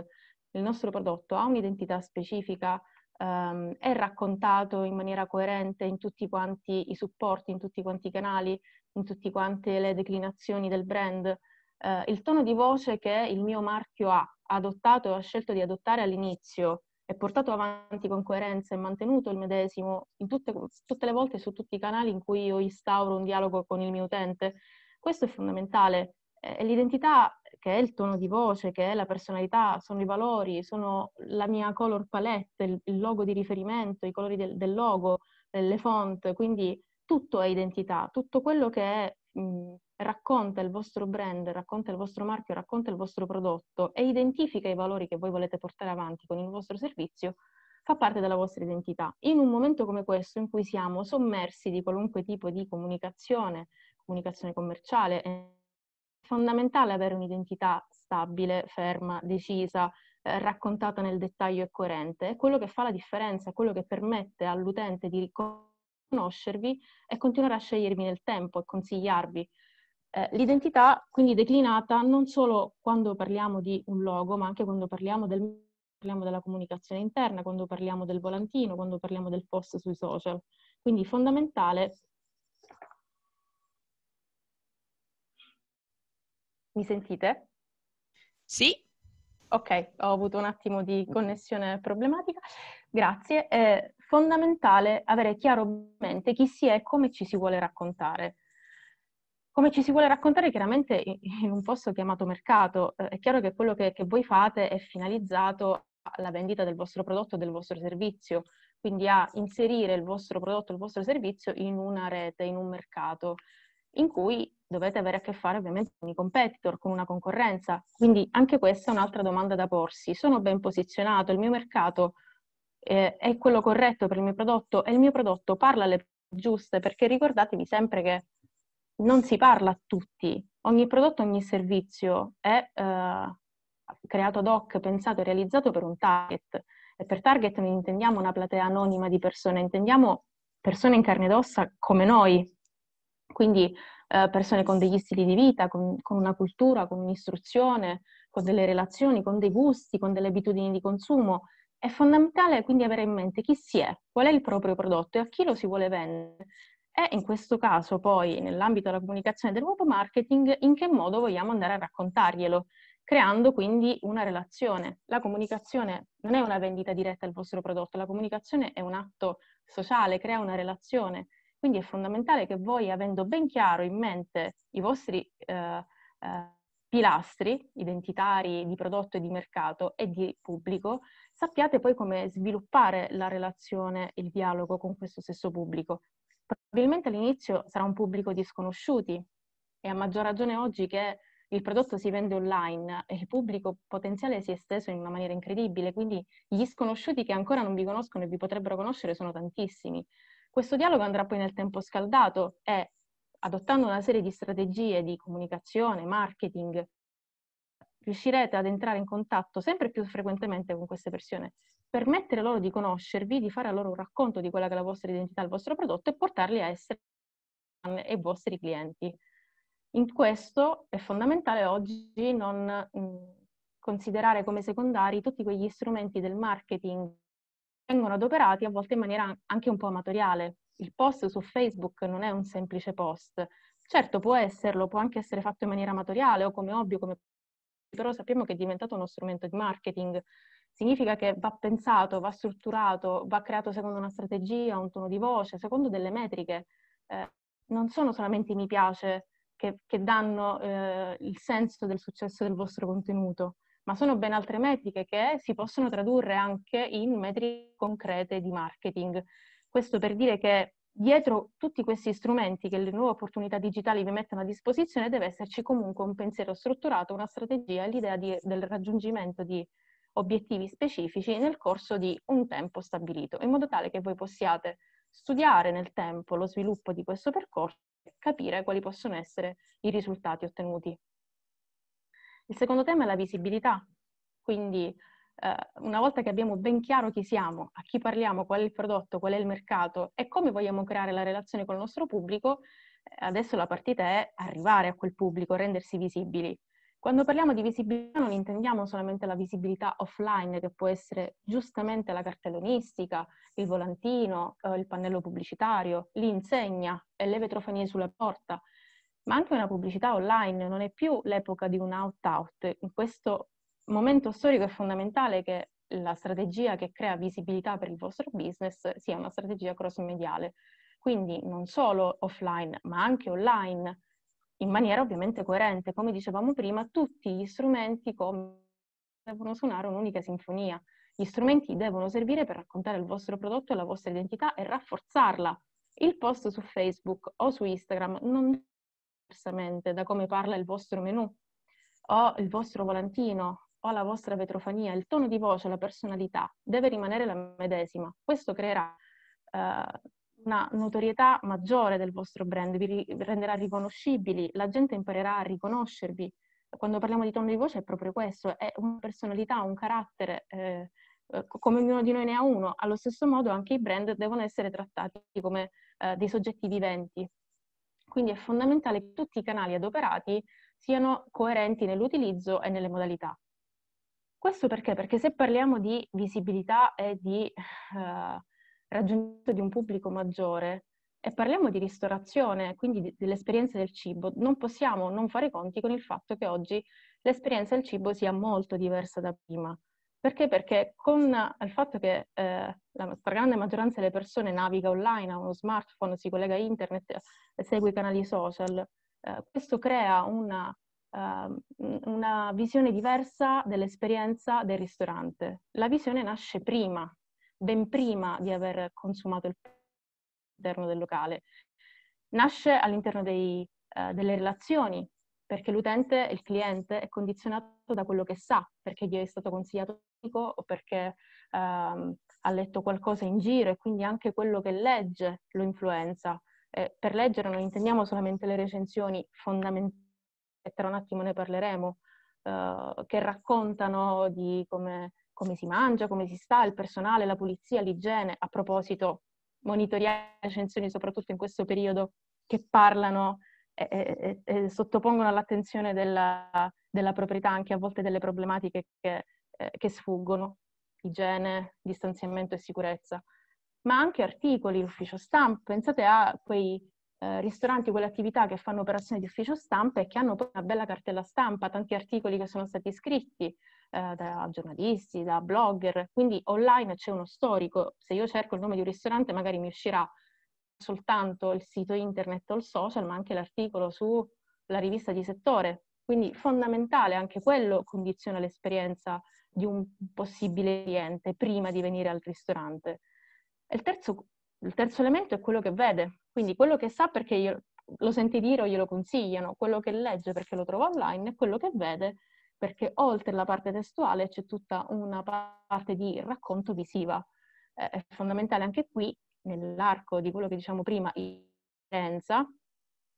S6: il nostro prodotto ha un'identità specifica, um, è raccontato in maniera coerente in tutti quanti i supporti, in tutti quanti i canali, in tutte quante le declinazioni del brand eh, il tono di voce che il mio marchio ha adottato ha scelto di adottare all'inizio e portato avanti con coerenza e mantenuto il medesimo tutte, tutte le volte su tutti i canali in cui io instauro un dialogo con il mio utente, questo è fondamentale. Eh, l'identità che è il tono di voce, che è la personalità, sono i valori, sono la mia color palette, il, il logo di riferimento, i colori del, del logo, le font, quindi tutto è identità, tutto quello che è mh, racconta il vostro brand, racconta il vostro marchio, racconta il vostro prodotto e identifica i valori che voi volete portare avanti con il vostro servizio, fa parte della vostra identità. In un momento come questo, in cui siamo sommersi di qualunque tipo di comunicazione, comunicazione commerciale, è fondamentale avere un'identità stabile, ferma, decisa, eh, raccontata nel dettaglio e coerente. È quello che fa la differenza, è quello che permette all'utente di riconoscervi e continuare a scegliervi nel tempo e consigliarvi eh, l'identità quindi declinata non solo quando parliamo di un logo, ma anche quando parliamo, del, parliamo della comunicazione interna, quando parliamo del volantino, quando parliamo del post sui social. Quindi fondamentale Mi sentite? Sì. Ok, ho avuto un attimo di connessione problematica. Grazie. È eh, fondamentale avere chiaro in mente chi si è e come ci si vuole raccontare come ci si vuole raccontare chiaramente in un posto chiamato mercato, eh, è chiaro che quello che, che voi fate è finalizzato alla vendita del vostro prodotto e del vostro servizio, quindi a inserire il vostro prodotto, il vostro servizio in una rete, in un mercato, in cui dovete avere a che fare ovviamente con i competitor, con una concorrenza. Quindi anche questa è un'altra domanda da porsi. Sono ben posizionato, il mio mercato eh, è quello corretto per il mio prodotto e il mio prodotto parla alle giuste, perché ricordatevi sempre che non si parla a tutti. Ogni prodotto, ogni servizio è eh, creato ad hoc, pensato e realizzato per un target. E per target non intendiamo una platea anonima di persone, intendiamo persone in carne ed ossa come noi. Quindi eh, persone con degli stili di vita, con, con una cultura, con un'istruzione, con delle relazioni, con dei gusti, con delle abitudini di consumo. È fondamentale quindi avere in mente chi si è, qual è il proprio prodotto e a chi lo si vuole vendere. E in questo caso poi, nell'ambito della comunicazione del nuovo marketing, in che modo vogliamo andare a raccontarglielo? creando quindi una relazione. La comunicazione non è una vendita diretta al vostro prodotto, la comunicazione è un atto sociale, crea una relazione. Quindi è fondamentale che voi, avendo ben chiaro in mente i vostri eh, eh, pilastri identitari di prodotto e di mercato e di pubblico, sappiate poi come sviluppare la relazione il dialogo con questo stesso pubblico, probabilmente all'inizio sarà un pubblico di sconosciuti e a maggior ragione oggi che il prodotto si vende online e il pubblico potenziale si è esteso in una maniera incredibile, quindi gli sconosciuti che ancora non vi conoscono e vi potrebbero conoscere sono tantissimi. Questo dialogo andrà poi nel tempo scaldato e adottando una serie di strategie di comunicazione, marketing, riuscirete ad entrare in contatto sempre più frequentemente con queste persone permettere loro di conoscervi, di fare a loro un racconto di quella che è la vostra identità, il vostro prodotto e portarli a essere i vostri clienti. In questo è fondamentale oggi non considerare come secondari tutti quegli strumenti del marketing che vengono adoperati a volte in maniera anche un po' amatoriale. Il post su Facebook non è un semplice post. Certo può esserlo, può anche essere fatto in maniera amatoriale o come ovvio, come... però sappiamo che è diventato uno strumento di marketing significa che va pensato, va strutturato, va creato secondo una strategia, un tono di voce, secondo delle metriche. Eh, non sono solamente i mi piace che, che danno eh, il senso del successo del vostro contenuto, ma sono ben altre metriche che si possono tradurre anche in metriche concrete di marketing. Questo per dire che dietro tutti questi strumenti che le nuove opportunità digitali vi mettono a disposizione deve esserci comunque un pensiero strutturato, una strategia, l'idea di, del raggiungimento di obiettivi specifici nel corso di un tempo stabilito, in modo tale che voi possiate studiare nel tempo lo sviluppo di questo percorso e capire quali possono essere i risultati ottenuti. Il secondo tema è la visibilità, quindi eh, una volta che abbiamo ben chiaro chi siamo, a chi parliamo, qual è il prodotto, qual è il mercato e come vogliamo creare la relazione con il nostro pubblico, eh, adesso la partita è arrivare a quel pubblico, rendersi visibili. Quando parliamo di visibilità non intendiamo solamente la visibilità offline, che può essere giustamente la cartellonistica, il volantino, eh, il pannello pubblicitario, l'insegna e le vetrofanie sulla porta, ma anche una pubblicità online. Non è più l'epoca di un out-out. In questo momento storico è fondamentale che la strategia che crea visibilità per il vostro business sia una strategia cross-mediale. Quindi non solo offline, ma anche online, in maniera ovviamente coerente. Come dicevamo prima, tutti gli strumenti devono suonare un'unica sinfonia. Gli strumenti devono servire per raccontare il vostro prodotto e la vostra identità e rafforzarla. Il post su Facebook o su Instagram non è diversamente da come parla il vostro menu o il vostro volantino o la vostra vetrofania, il tono di voce, la personalità deve rimanere la medesima. Questo creerà eh, una notorietà maggiore del vostro brand, vi renderà riconoscibili, la gente imparerà a riconoscervi. Quando parliamo di tono di voce è proprio questo, è una personalità, un carattere, eh, eh come ognuno di noi ne ha uno. Allo stesso modo anche i brand devono essere trattati come eh, dei soggetti viventi. Quindi è fondamentale che tutti i canali adoperati siano coerenti nell'utilizzo e nelle modalità. Questo perché? Perché se parliamo di visibilità e di eh, raggiungimento di un pubblico maggiore e parliamo di ristorazione, quindi di, dell'esperienza del cibo, non possiamo non fare conti con il fatto che oggi l'esperienza del cibo sia molto diversa da prima. Perché? Perché con il fatto che eh, la stragrande maggioranza delle persone naviga online, ha uno smartphone, si collega a internet, e segue i canali social, eh, questo crea una, eh, una visione diversa dell'esperienza del ristorante. La visione nasce prima ben prima di aver consumato il all'interno del locale. Nasce all'interno dei, eh, delle relazioni, perché l'utente, il cliente, è condizionato da quello che sa, perché gli è stato consigliato o perché ehm, ha letto qualcosa in giro e quindi anche quello che legge lo influenza. Eh, per leggere non intendiamo solamente le recensioni fondamentali, e tra un attimo ne parleremo, eh, che raccontano di come come si mangia, come si sta, il personale, la pulizia, l'igiene. A proposito, monitoriamo le recensioni, soprattutto in questo periodo, che parlano e, e, e sottopongono all'attenzione della, della, proprietà anche a volte delle problematiche che, eh, che sfuggono, igiene, distanziamento e sicurezza ma anche articoli, l'ufficio stampa. Pensate a quei eh, ristoranti quelle attività che fanno operazioni di ufficio stampa e che hanno poi una bella cartella stampa, tanti articoli che sono stati scritti eh, da giornalisti, da blogger, quindi online c'è uno storico, se io cerco il nome di un ristorante magari mi uscirà soltanto il sito internet o il social, ma anche l'articolo sulla rivista di settore. Quindi fondamentale, anche quello condiziona l'esperienza di un possibile cliente prima di venire al ristorante. Il terzo il terzo elemento è quello che vede, quindi quello che sa perché io, lo senti dire o glielo consigliano, quello che legge perché lo trova online e quello che vede perché oltre la parte testuale c'è tutta una parte di racconto visiva. Eh, è fondamentale anche qui, nell'arco di quello che diciamo prima, inerenza,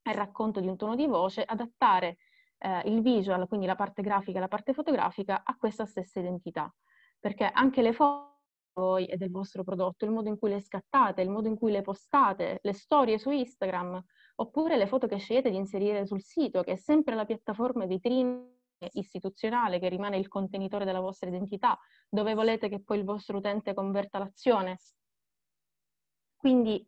S6: il racconto di un tono di voce, adattare eh, il visual, quindi la parte grafica e la parte fotografica, a questa stessa identità. Perché anche le foto voi e del vostro prodotto, il modo in cui le scattate, il modo in cui le postate, le storie su Instagram, oppure le foto che scegliete di inserire sul sito, che è sempre la piattaforma vetrina istituzionale che rimane il contenitore della vostra identità, dove volete che poi il vostro utente converta l'azione. Quindi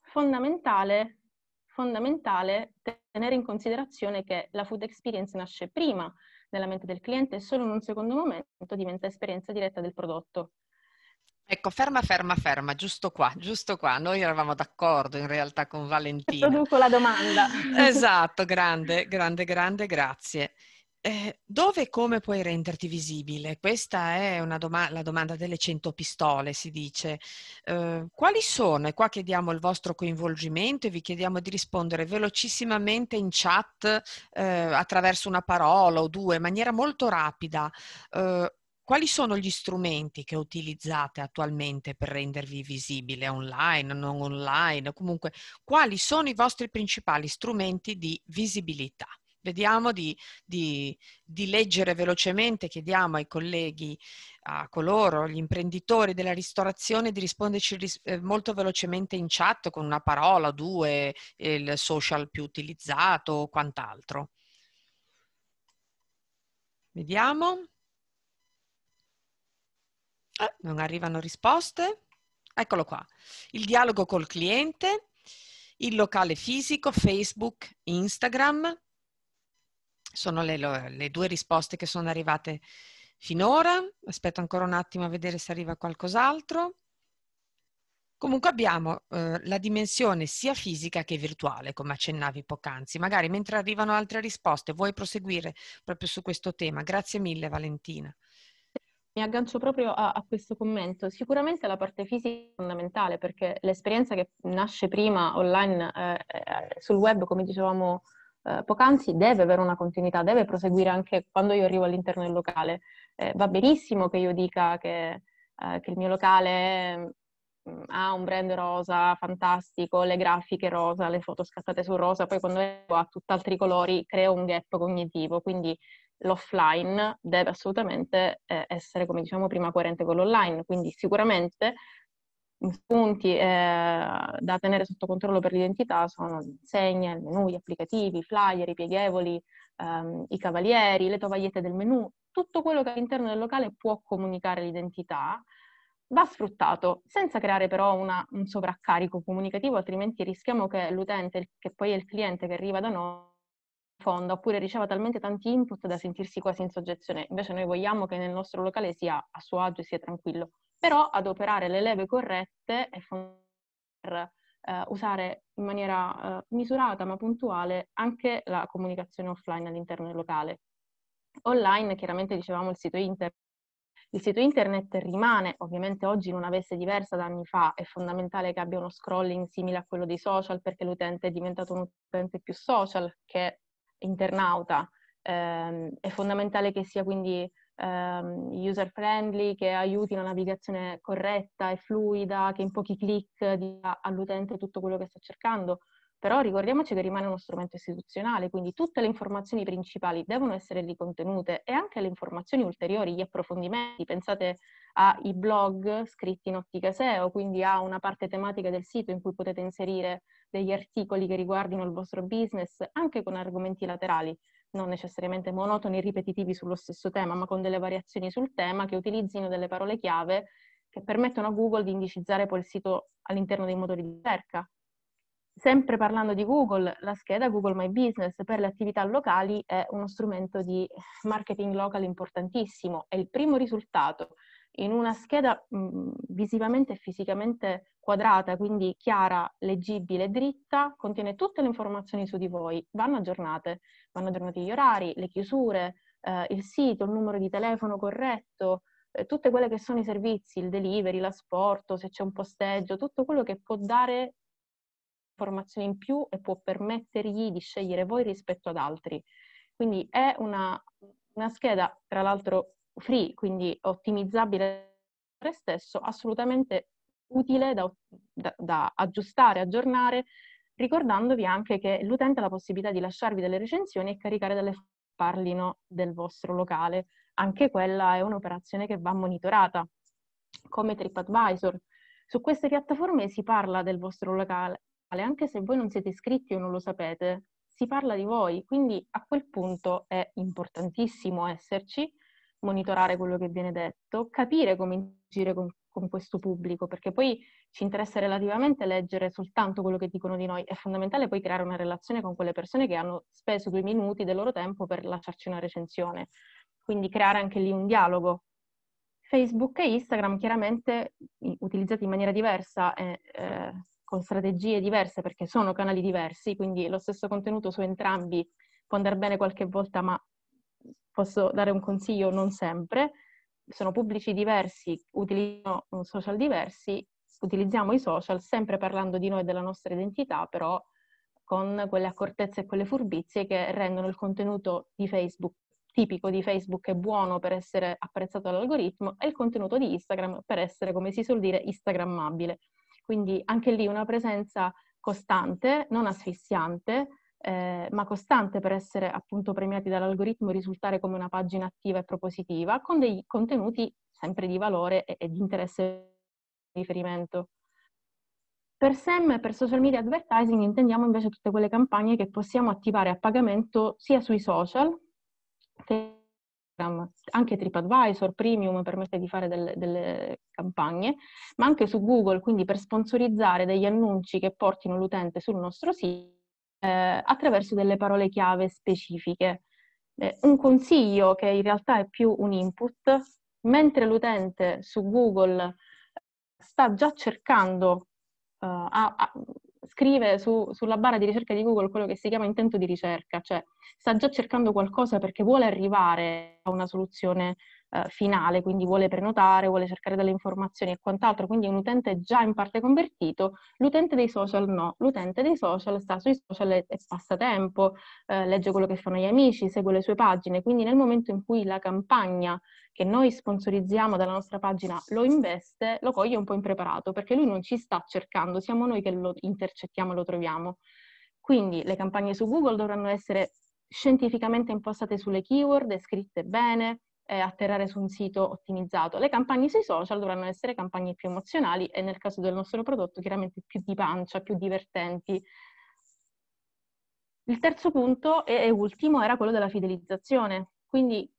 S6: fondamentale, fondamentale tenere in considerazione che la food experience nasce prima nella mente del cliente e solo in un secondo momento diventa esperienza diretta del prodotto. Ecco,
S2: ferma, ferma, ferma, giusto qua, giusto qua. Noi eravamo d'accordo in realtà con Valentina. Produco la domanda. esatto, grande, grande, grande, grazie. Eh, dove e come puoi renderti visibile? Questa è doma- la domanda delle 100 pistole, si dice. Eh, quali sono? E qua chiediamo il vostro coinvolgimento e vi chiediamo di rispondere velocissimamente in chat eh, attraverso una parola o due, in maniera molto rapida Eh, quali sono gli strumenti che utilizzate attualmente per rendervi visibile online, non online, comunque quali sono i vostri principali strumenti di visibilità? Vediamo di, di, di leggere velocemente, chiediamo ai colleghi, a coloro, gli imprenditori della ristorazione, di risponderci ris- eh, molto velocemente in chat con una parola, due, il social più utilizzato o quant'altro. Vediamo. Eh, non arrivano risposte. Eccolo qua. Il dialogo col cliente, il locale fisico, Facebook, Instagram. Sono le, le due risposte che sono arrivate finora. Aspetto ancora un attimo a vedere se arriva qualcos'altro. Comunque abbiamo eh, la dimensione sia fisica che virtuale, come accennavi poc'anzi. Magari mentre arrivano altre risposte, vuoi proseguire proprio su questo tema? Grazie mille Valentina
S6: mi aggancio proprio a, a, questo commento. Sicuramente la parte fisica è fondamentale perché l'esperienza che nasce prima online eh, eh, sul web, come dicevamo eh, poc'anzi, deve avere una continuità, deve proseguire anche quando io arrivo all'interno del locale. Eh, va benissimo che io dica che, eh, che il mio locale mm, ha un brand rosa fantastico, le grafiche rosa, le foto scattate su rosa, poi quando arrivo a tutt'altri colori creo un gap cognitivo, quindi l'offline deve assolutamente eh, essere, come diciamo prima, coerente con l'online, quindi sicuramente punti eh, da tenere sotto controllo per l'identità sono le insegne, il menu, gli applicativi, i flyer, i pieghevoli, ehm, i cavalieri, le tovagliette del menu, tutto quello che all'interno del locale può comunicare l'identità va sfruttato senza creare però una, un sovraccarico comunicativo, altrimenti rischiamo che l'utente, che poi è il cliente che arriva da noi, fonda, oppure riceva talmente tanti input da sentirsi quasi in soggezione. Invece noi vogliamo che nel nostro locale sia a suo agio e sia tranquillo. Però ad operare le leve corrette è fondamentale per eh, usare in maniera eh, misurata ma puntuale anche la comunicazione offline all'interno del locale. Online, chiaramente dicevamo il sito internet. Il sito internet rimane ovviamente oggi in una veste diversa da anni fa, è fondamentale che abbia uno scrolling simile a quello dei social perché l'utente è diventato un utente più social che internauta. Eh, è fondamentale che sia quindi ehm, user friendly, che aiuti una navigazione corretta e fluida, che in pochi clic dia all'utente tutto quello che sta cercando. Però ricordiamoci che rimane uno strumento istituzionale, quindi tutte le informazioni principali devono essere lì contenute e anche le informazioni ulteriori, gli approfondimenti. Pensate ai blog scritti in ottica SEO, quindi a una parte tematica del sito in cui potete inserire degli articoli che riguardino il vostro business, anche con argomenti laterali, non necessariamente monotoni e ripetitivi sullo stesso tema, ma con delle variazioni sul tema che utilizzino delle parole chiave che permettono a Google di indicizzare poi il sito all'interno dei motori di ricerca. Sempre parlando di Google, la scheda Google My Business per le attività locali è uno strumento di marketing local importantissimo, è il primo risultato in una scheda mm, visivamente e fisicamente quadrata, quindi chiara, leggibile, dritta, contiene tutte le informazioni su di voi, vanno aggiornate, vanno aggiornati gli orari, le chiusure, eh, il sito, il numero di telefono corretto, eh, tutte quelle che sono i servizi, il delivery, l'asporto, se c'è un posteggio, tutto quello che può dare informazioni in più e può permettergli di scegliere voi rispetto ad altri. Quindi è una, una scheda, tra l'altro free, quindi ottimizzabile per stesso, assolutamente utile da, da, da aggiustare, aggiornare, ricordandovi anche che l'utente ha la possibilità di lasciarvi delle recensioni e caricare delle parlino del vostro locale. Anche quella è un'operazione che va monitorata, come TripAdvisor. Su queste piattaforme si parla del vostro locale, anche se voi non siete iscritti o non lo sapete, si parla di voi, quindi a quel punto è importantissimo esserci monitorare quello che viene detto, capire come agire con, con, questo pubblico, perché poi ci interessa relativamente leggere soltanto quello che dicono di noi. È fondamentale poi creare una relazione con quelle persone che hanno speso due minuti del loro tempo per lasciarci una recensione. Quindi creare anche lì un dialogo. Facebook e Instagram chiaramente utilizzati in maniera diversa e eh, con strategie diverse perché sono canali diversi, quindi lo stesso contenuto su entrambi può andare bene qualche volta ma posso dare un consiglio, non sempre, sono pubblici diversi, utilizzano social diversi, utilizziamo i social sempre parlando di noi e della nostra identità, però con quelle accortezze e quelle furbizie che rendono il contenuto di Facebook tipico di Facebook è buono per essere apprezzato dall'algoritmo e il contenuto di Instagram per essere, come si suol dire, instagrammabile. Quindi anche lì una presenza costante, non asfissiante, eh, ma costante per essere appunto premiati dall'algoritmo e risultare come una pagina attiva e propositiva, con dei contenuti sempre di valore e, e di interesse di riferimento. Per SEM e per social media advertising intendiamo invece tutte quelle campagne che possiamo attivare a pagamento sia sui social che anche TripAdvisor Premium permette di fare delle, delle, campagne, ma anche su Google, quindi per sponsorizzare degli annunci che portino l'utente sul nostro sito eh, attraverso delle parole chiave specifiche. Eh, un consiglio che in realtà è più un input, mentre l'utente su Google eh, sta già cercando, uh, a, a, scrive su, sulla barra di ricerca di Google quello che si chiama intento di ricerca, cioè sta già cercando qualcosa perché vuole arrivare a una soluzione eh, finale, quindi vuole prenotare, vuole cercare delle informazioni e quant'altro, quindi è un utente già in parte convertito, l'utente dei social no, l'utente dei social sta sui social e, e passa tempo, eh, legge quello che fanno gli amici, segue le sue pagine, quindi nel momento in cui la campagna che noi sponsorizziamo dalla nostra pagina lo investe, lo coglie un po' impreparato, perché lui non ci sta cercando, siamo noi che lo intercettiamo e lo troviamo. Quindi le campagne su Google dovranno essere scientificamente impostate sulle keyword, scritte bene, eh, atterrare su un sito ottimizzato. Le campagne sui social dovranno essere campagne più emozionali e nel caso del nostro prodotto chiaramente più di pancia, più divertenti. Il terzo punto e ultimo era quello della fidelizzazione. Quindi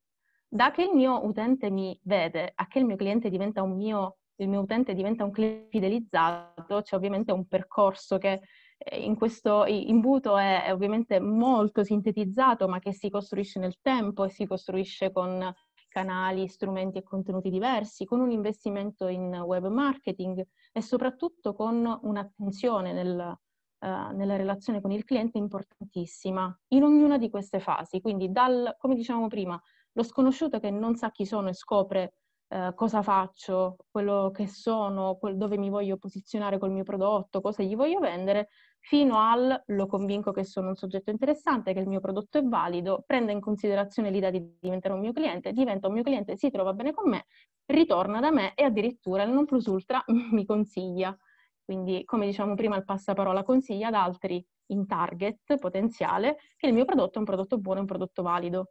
S6: da che il mio utente mi vede a che il mio cliente diventa un mio il mio utente diventa un cliente fidelizzato, c'è ovviamente un percorso che eh, in questo imbuto è, è, ovviamente molto sintetizzato, ma che si costruisce nel tempo e si costruisce con canali, strumenti e contenuti diversi, con un investimento in web marketing e soprattutto con un'attenzione nel, Uh, nella relazione con il cliente importantissima in ognuna di queste fasi. Quindi dal, come dicevamo prima, lo sconosciuto che non sa chi sono e scopre eh, cosa faccio, quello che sono, quel, dove mi voglio posizionare col mio prodotto, cosa gli voglio vendere, fino al lo convinco che sono un soggetto interessante, che il mio prodotto è valido, prendo in considerazione l'idea di diventare un mio cliente, diventa un mio cliente, si trova bene con me, ritorna da me e addirittura il non plus ultra mi consiglia. Quindi, come diciamo prima, il passaparola consiglia ad altri in target potenziale che il mio prodotto è un prodotto buono, è un prodotto valido.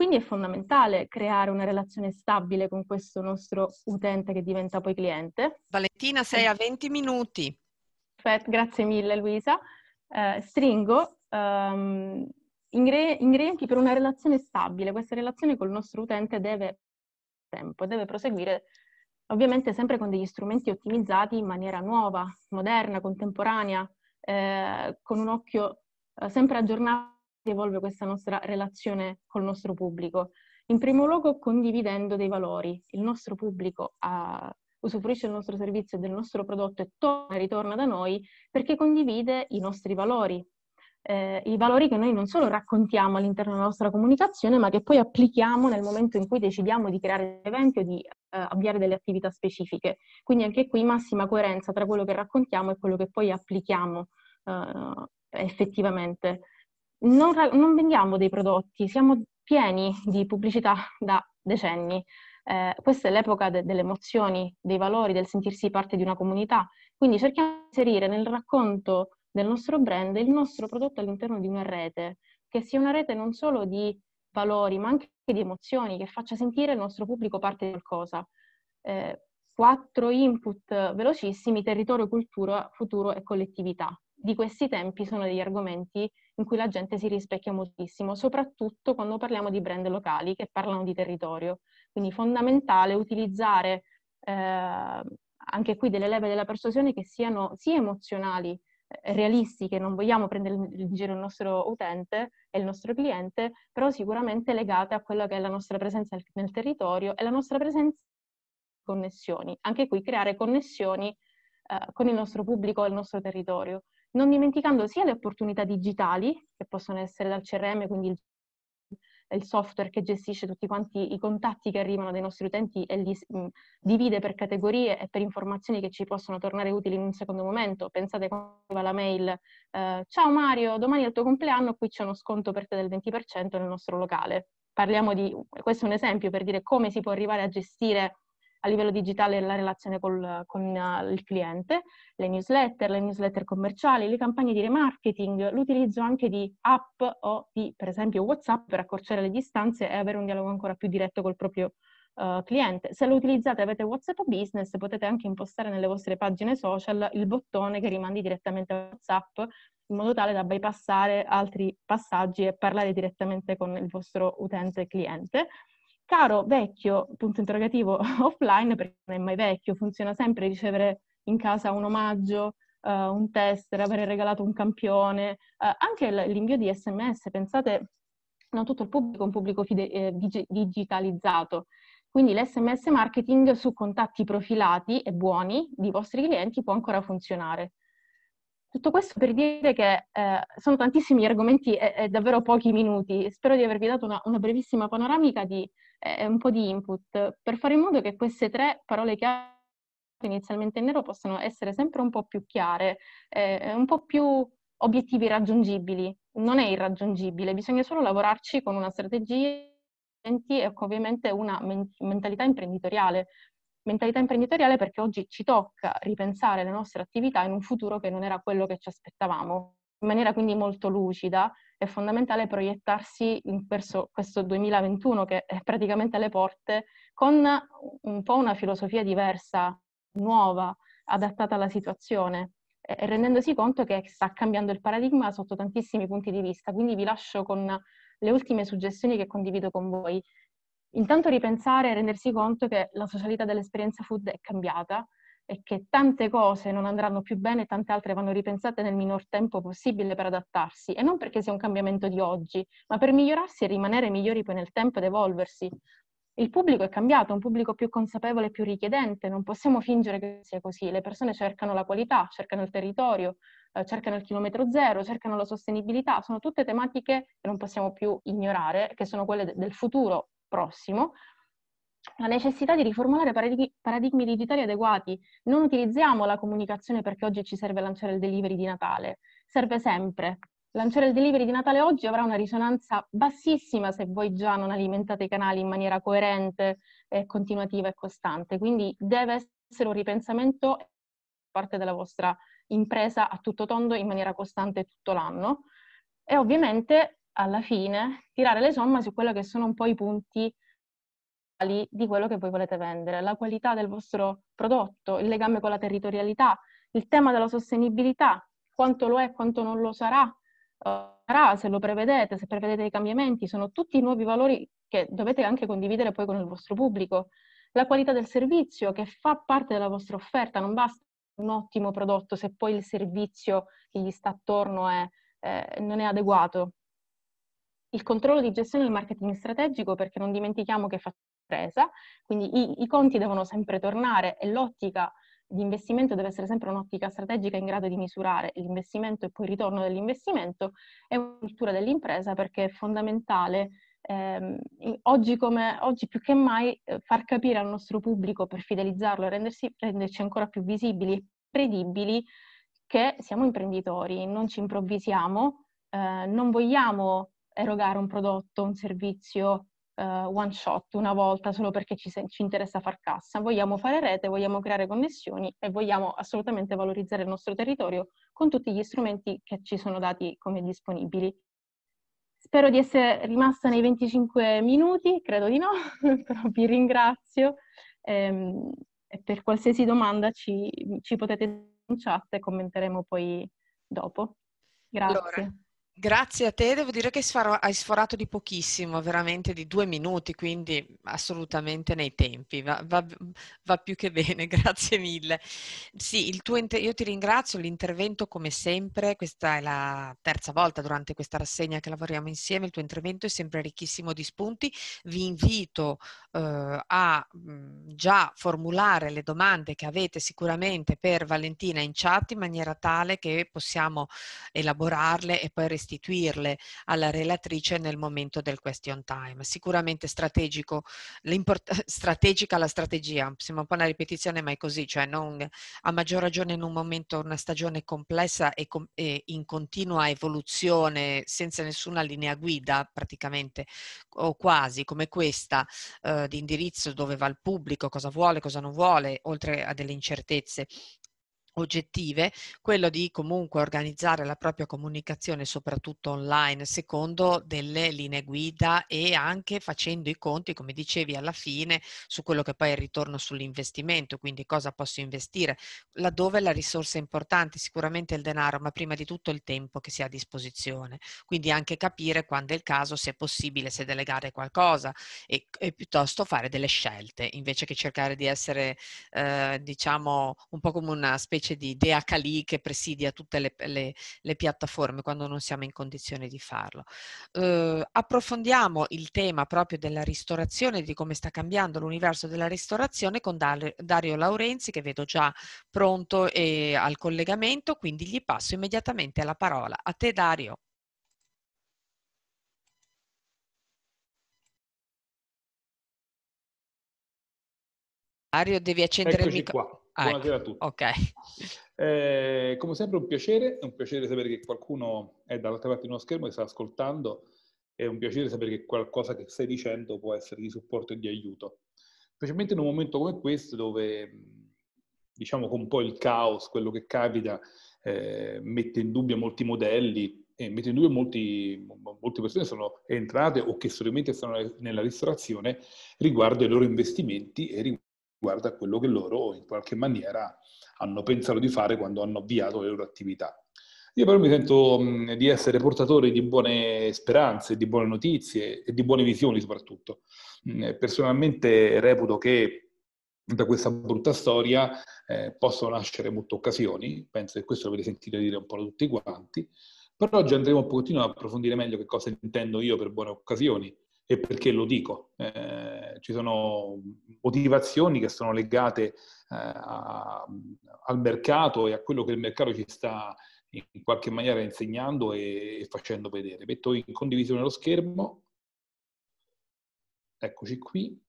S6: Quindi è fondamentale creare una relazione stabile con questo nostro utente che diventa poi cliente. Valentina, sei a 20 minuti. Perfetto, grazie mille Luisa. Uh, stringo um, ehm, ingredienti per una relazione stabile. Questa relazione con il nostro utente deve tempo, deve proseguire ovviamente sempre con degli strumenti ottimizzati in maniera nuova, moderna, contemporanea, eh, con un occhio eh, sempre aggiornato evolve questa nostra relazione col nostro pubblico? In primo luogo condividendo dei valori. Il nostro pubblico ha, ah, usufruisce del nostro servizio e del nostro prodotto e torna, ritorna da noi perché condivide i nostri valori, eh, i valori che noi non solo raccontiamo all'interno della nostra comunicazione, ma che poi applichiamo nel momento in cui decidiamo di creare eventi o di eh, avviare delle attività specifiche. Quindi anche qui massima coerenza tra quello che raccontiamo e quello che poi applichiamo eh, effettivamente non, non vendiamo dei prodotti, siamo pieni di pubblicità da decenni. Eh, questa è l'epoca de- delle emozioni, dei valori, del sentirsi parte di una comunità. Quindi cerchiamo di inserire nel racconto del nostro brand il nostro prodotto all'interno di una rete, che sia una rete non solo di valori, ma anche di emozioni, che faccia sentire il nostro pubblico parte di qualcosa. Eh, quattro input velocissimi, territorio, cultura, futuro e collettività. Di questi tempi sono degli argomenti in cui la gente si rispecchia moltissimo, soprattutto quando parliamo di brand locali che parlano di territorio. Quindi fondamentale utilizzare eh, anche qui delle leve della persuasione che siano sia emozionali, eh, realistiche, non vogliamo prendere in giro il nostro utente e il nostro cliente, però sicuramente legate a quella che è la nostra presenza nel territorio e la nostra presenza connessioni. Anche qui creare connessioni eh, con il nostro pubblico e il nostro territorio non dimenticando sia le opportunità digitali, che possono essere dal CRM, quindi il, il software che gestisce tutti quanti i contatti che arrivano dai nostri utenti e li divide per categorie e per informazioni che ci possono tornare utili in un secondo momento. Pensate quando arriva la mail, eh, ciao Mario, domani è il tuo compleanno, qui c'è uno sconto per te del 20% nel nostro locale. Parliamo di, questo è un esempio per dire come si può arrivare a gestire a livello digitale la relazione col, con eh, il cliente, le newsletter, le newsletter commerciali, le campagne di remarketing, l'utilizzo anche di app o di per esempio WhatsApp per accorciare le distanze e avere un dialogo ancora più diretto col proprio uh, cliente. Se lo utilizzate e avete WhatsApp Business potete anche impostare nelle vostre pagine social il bottone che rimandi direttamente a WhatsApp in modo tale da bypassare altri passaggi e parlare direttamente con il vostro utente cliente caro vecchio, punto interrogativo, offline, perché non è mai vecchio, funziona sempre ricevere in casa un omaggio, uh, un tester, avere regalato un campione, uh, anche l- l'invio di sms, pensate, non tutto il pubblico è un pubblico fide- eh, dig- digitalizzato, quindi l'SMS marketing su contatti profilati e buoni di vostri clienti può ancora funzionare. Tutto questo per dire che eh, sono tantissimi argomenti e, e, davvero pochi minuti. Spero di avervi dato una, una brevissima panoramica di eh, un po' di input per fare in modo che queste tre parole chiave inizialmente in nero possano essere sempre un po' più chiare, eh, eh un po' più obiettivi raggiungibili. Non è irraggiungibile, bisogna solo lavorarci con una strategia e ovviamente una mentalità imprenditoriale. Mentalità imprenditoriale perché oggi ci tocca ripensare le nostre attività in un futuro che non era quello che ci aspettavamo, in maniera quindi molto lucida è fondamentale proiettarsi verso questo 2021 che è praticamente alle porte con un po' una filosofia diversa, nuova, adattata alla situazione e rendendosi conto che sta cambiando il paradigma sotto tantissimi punti di vista. Quindi vi lascio con le ultime suggestioni che condivido con voi. Intanto ripensare e rendersi conto che la socialità dell'esperienza food è cambiata, e che tante cose non andranno più bene, e tante altre vanno ripensate nel minor tempo possibile per adattarsi, e non perché sia un cambiamento di oggi, ma per migliorarsi e rimanere migliori poi nel tempo ed evolversi. Il pubblico è cambiato, è un pubblico più consapevole e più richiedente, non possiamo fingere che sia così, le persone cercano la qualità, cercano il territorio, eh, cercano il chilometro zero, cercano la sostenibilità, sono tutte tematiche che non possiamo più ignorare, che sono quelle del futuro prossimo, la necessità di riformulare paradigmi digitali adeguati. Non utilizziamo la comunicazione perché oggi ci serve lanciare il delivery di Natale, serve sempre. Lanciare il delivery di Natale oggi avrà una risonanza bassissima se voi già non alimentate i canali in maniera coerente, eh, continuativa e costante. Quindi deve essere un ripensamento da parte della vostra impresa a tutto tondo in maniera costante tutto l'anno. E ovviamente alla fine tirare le somme su quello che sono un po' i punti di quello che voi volete vendere, la qualità del vostro prodotto, il legame con la territorialità, il tema della sostenibilità, quanto lo è, quanto non lo sarà, eh, sarà se lo prevedete, se prevedete i cambiamenti, sono tutti nuovi valori che dovete anche condividere poi con il vostro pubblico. La qualità del servizio che fa parte della vostra offerta, non basta un ottimo prodotto se poi il servizio che gli sta attorno è, eh, non è adeguato. Il controllo di gestione del marketing strategico, perché non dimentichiamo che facciamo impresa, quindi i, i conti devono sempre tornare e l'ottica di investimento deve essere sempre un'ottica strategica in grado di misurare l'investimento e poi il ritorno dell'investimento, è una cultura dell'impresa perché è fondamentale eh, oggi, come, oggi più che mai eh, far capire al nostro pubblico per fidelizzarlo e renderci ancora più visibili, e credibili, che siamo imprenditori, non ci improvvisiamo, eh, non vogliamo erogare un prodotto, un servizio uh, one shot una volta solo perché ci, se- ci, interessa far cassa. Vogliamo fare rete, vogliamo creare connessioni e vogliamo assolutamente valorizzare il nostro territorio con tutti gli strumenti che ci sono dati come disponibili. Spero di essere rimasta nei 25 minuti, credo di no, però vi ringrazio. Ehm, e per qualsiasi domanda ci, ci potete in chat e commenteremo poi dopo.
S3: Grazie. Allora.
S2: Grazie a te, devo dire che hai sforato di pochissimo, veramente di due minuti, quindi assolutamente nei tempi, va, va, va più che bene, grazie mille. Sì, inter- io ti ringrazio, l'intervento come sempre, questa è la terza volta durante questa rassegna che lavoriamo insieme, il tuo intervento è sempre ricchissimo di spunti, vi invito eh, a già formulare le domande che avete sicuramente per Valentina in chat in maniera tale che possiamo elaborarle e poi rispondere restituirle alla relatrice nel momento del question time. Sicuramente strategica la strategia, sembra un po' una ripetizione ma è così, cioè non, a maggior ragione in un momento, una stagione complessa e, com e in continua evoluzione senza nessuna linea guida praticamente o quasi come questa eh, di indirizzo dove va il pubblico, cosa vuole, cosa non vuole, oltre a delle incertezze oggettive, quello di comunque organizzare la propria comunicazione, soprattutto online, secondo delle linee guida e anche facendo i conti, come dicevi alla fine, su quello che poi è il ritorno sull'investimento, quindi cosa posso investire, laddove la risorsa è importante, sicuramente il denaro, ma prima di tutto il tempo che si ha a disposizione, quindi anche capire quando è il caso, se è possibile, se delegare qualcosa e, e piuttosto fare delle scelte, invece che cercare di essere, eh, diciamo, un po' come una specie specie di dea Kali che presidia tutte le, le, le, piattaforme quando non siamo in condizione di farlo. Eh, approfondiamo il tema proprio della ristorazione, di come sta cambiando l'universo della ristorazione con Dario Laurenzi che vedo già pronto e al collegamento, quindi gli passo immediatamente la parola. A te Dario.
S4: Dario, devi accendere Eccoci il microfono. Ah, ecco, Buonasera ecco. a tutti.
S7: Okay. Eh, come sempre un piacere, è un piacere sapere che qualcuno è dall'altra parte di uno schermo e sta ascoltando, è un piacere sapere che qualcosa che stai dicendo può essere di supporto e di aiuto. Specialmente in un momento come questo dove, diciamo, con un po' il caos, quello che capita, eh, mette in dubbio molti modelli, e mette in dubbio molti, molte persone sono entrate o che solamente stanno nella ristorazione riguardo ai loro investimenti e riguardo riguarda quello che loro in qualche maniera hanno pensato di fare quando hanno avviato le loro attività. Io però mi sento di essere portatore di buone speranze, di buone notizie e di buone visioni soprattutto. personalmente reputo che da questa brutta storia eh, possono nascere molte occasioni, penso che questo lo avete sentito dire un po' da tutti quanti, però oggi andremo un pochettino a approfondire meglio che cosa intendo io per buone occasioni e perché lo dico. Eh, ci sono motivazioni che sono legate eh, a, al mercato e a quello che il mercato ci sta in qualche maniera insegnando e, e facendo vedere. Metto in condivisione lo schermo. Eccoci qui.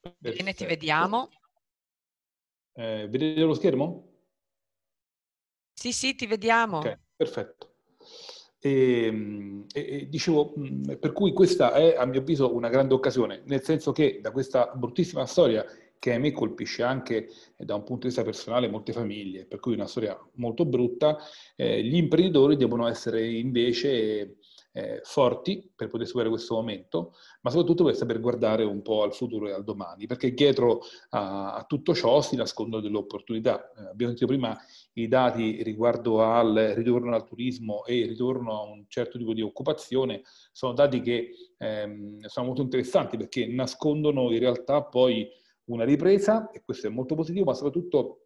S2: Perfetto. Bene, ti vediamo.
S7: Eh, vedete lo schermo?
S2: Sì, sì, ti vediamo. Ok,
S7: perfetto. Ehm, e, e, dicevo, per cui questa è a mio avviso una grande occasione, nel senso che da questa bruttissima storia che a me colpisce anche eh, da un punto di vista personale molte famiglie, per cui è una storia molto brutta, eh, gli imprenditori devono essere invece eh, forti per poter superare questo momento, ma soprattutto per saper guardare un po' al futuro e al domani, perché dietro a, a tutto ciò si nascondono delle opportunità. Eh, abbiamo sentito prima i dati riguardo al ritorno al turismo e il ritorno a un certo tipo di occupazione, sono dati che ehm, sono molto interessanti perché nascondono in realtà poi una ripresa, e questo è molto positivo, ma soprattutto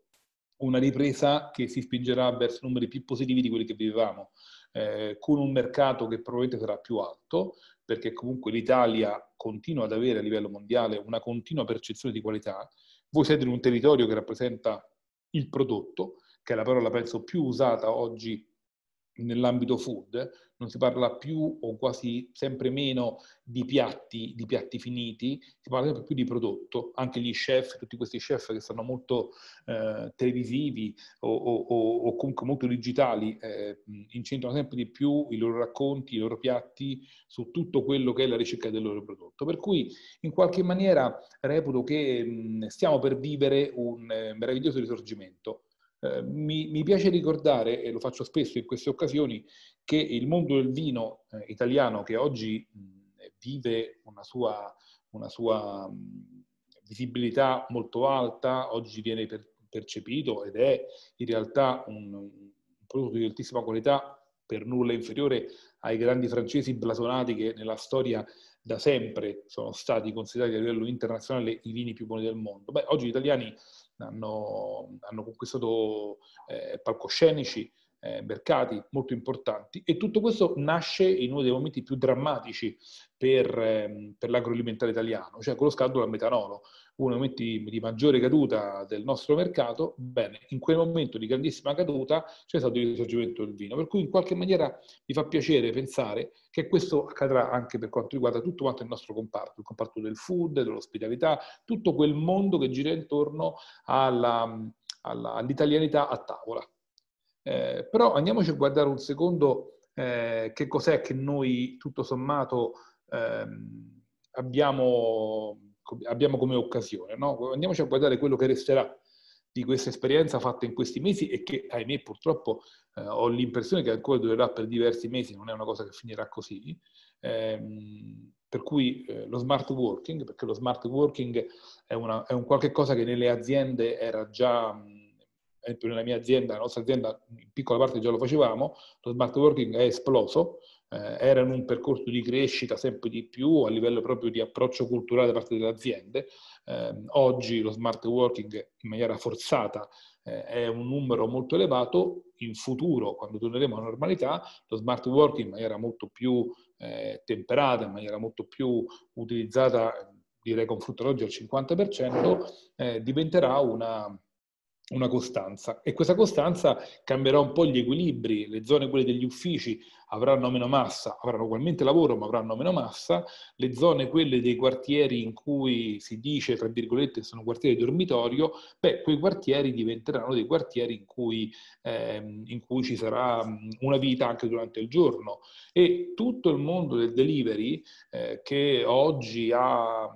S7: una ripresa che si spingerà verso numeri più positivi di quelli che vivevamo eh, con un mercato che probabilmente sarà più alto, perché comunque l'Italia continua ad avere a livello mondiale una continua percezione di qualità. Voi siete in un territorio che rappresenta il prodotto, che è la parola penso più usata oggi nell'ambito food, non si parla più o quasi sempre meno di piatti, di piatti finiti, si parla sempre più di prodotto. Anche gli chef, tutti questi chef che sono molto eh, televisivi o, o, o, comunque molto digitali, eh, incentrano sempre di più i loro racconti, i loro piatti su tutto quello che è la ricerca del loro prodotto. Per cui in qualche maniera reputo che mh, stiamo per vivere un eh, meraviglioso risorgimento eh, mi, mi, piace ricordare, e lo faccio spesso in queste occasioni, che il mondo del vino eh, italiano che oggi mh, vive una sua, una sua mh, visibilità molto alta, oggi viene per, percepito ed è in realtà un, un prodotto di altissima qualità per nulla inferiore ai grandi francesi blasonati che nella storia da sempre sono stati considerati a livello internazionale i vini più buoni del mondo. Beh, oggi gli italiani hanno, hanno conquistato eh, palcoscenici eh, mercati molto importanti e tutto questo nasce in uno dei momenti più drammatici per, ehm, per l'agroalimentare italiano, cioè con lo scaldo al metanolo, uno dei momenti di maggiore caduta del nostro mercato, bene, in quel momento di grandissima caduta c'è stato il risorgimento del vino, per cui in qualche maniera mi fa piacere pensare che questo accadrà anche per quanto riguarda tutto quanto il nostro comparto, il comparto del food, dell'ospitalità, tutto quel mondo che gira intorno alla, alla, all'italianità a tavola. Eh, però andiamoci a guardare un secondo eh, che cos'è che noi tutto sommato ehm, abbiamo, abbiamo, come occasione. No? Andiamoci a guardare quello che resterà di questa esperienza fatta in questi mesi e che, ahimè, purtroppo eh, ho l'impressione che ancora durerà per diversi mesi, non è una cosa che finirà così. Ehm, per cui eh, lo smart working, perché lo smart working è, una, è un qualche cosa che nelle aziende era già esempio nella mia azienda, la nostra azienda, in piccola parte già lo facevamo, lo smart working è esploso, eh, era in un percorso di crescita sempre di più a livello proprio di approccio culturale da parte delle aziende. Eh, oggi lo smart working in maniera forzata eh, è un numero molto elevato, in futuro, quando torneremo alla normalità, lo smart working in maniera molto più eh, temperata, in maniera molto più utilizzata direi con fruttologio al 50%, eh, diventerà una, una costanza e questa costanza cambierà un po' gli equilibri, le zone quelle degli uffici avranno meno massa, avranno ugualmente lavoro ma avranno meno massa, le zone quelle dei quartieri in cui si dice, tra virgolette, sono quartieri di dormitorio, beh, quei quartieri diventeranno dei quartieri in cui, eh, in cui ci sarà una vita anche durante il giorno e tutto il mondo del delivery eh, che oggi ha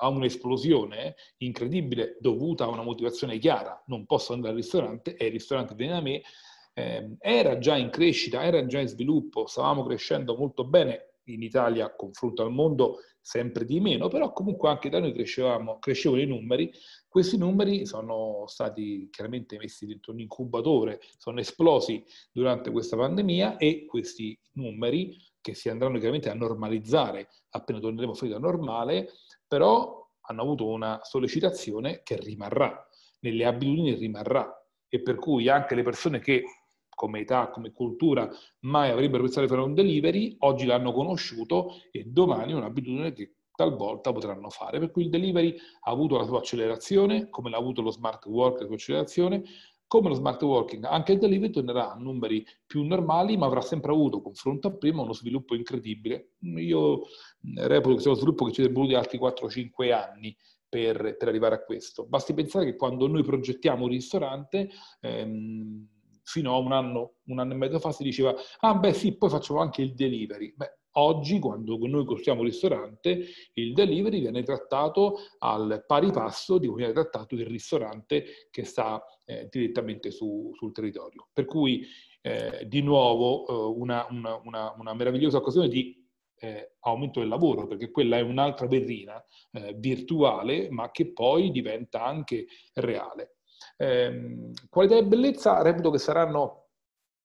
S7: a un'esplosione incredibile dovuta a una motivazione chiara, non posso andare al ristorante e il ristorante viene da me, eh, era già in crescita, era già in sviluppo, stavamo crescendo molto bene in Italia confronto al mondo sempre di meno, però comunque anche da noi crescevamo, crescevano i numeri, questi numeri sono stati chiaramente messi dentro un incubatore, sono esplosi durante questa pandemia e questi numeri che si andranno chiaramente a normalizzare appena torneremo fuori da normale, però hanno avuto una sollecitazione che rimarrà, nelle abitudini rimarrà e per cui anche le persone che come età, come cultura, mai avrebbero pensato di fare un delivery, oggi l'hanno conosciuto e domani è un'abitudine che talvolta potranno fare. Per cui il delivery ha avuto la sua accelerazione, come l'ha avuto lo smart work, la sua accelerazione, come lo smart working, anche il delivery tornerà a numeri più normali, ma avrà sempre avuto, confronto a prima, uno sviluppo incredibile. Io reputo che sia uno sviluppo che ci deve voluto altri 4-5 anni per, per, arrivare a questo. Basti pensare che quando noi progettiamo un ristorante, ehm, fino a un anno, un anno e mezzo fa si diceva, ah beh sì, poi facciamo anche il delivery. Beh, Oggi, quando noi costruiamo un ristorante, il delivery viene trattato al pari passo di come viene trattato il ristorante che sta eh, direttamente su, sul territorio. Per cui, eh, di nuovo, eh, una, una, una, una, meravigliosa occasione di eh, aumento del lavoro, perché quella è un'altra berrina eh, virtuale, ma che poi diventa anche reale. Ehm, qualità e bellezza, reputo che saranno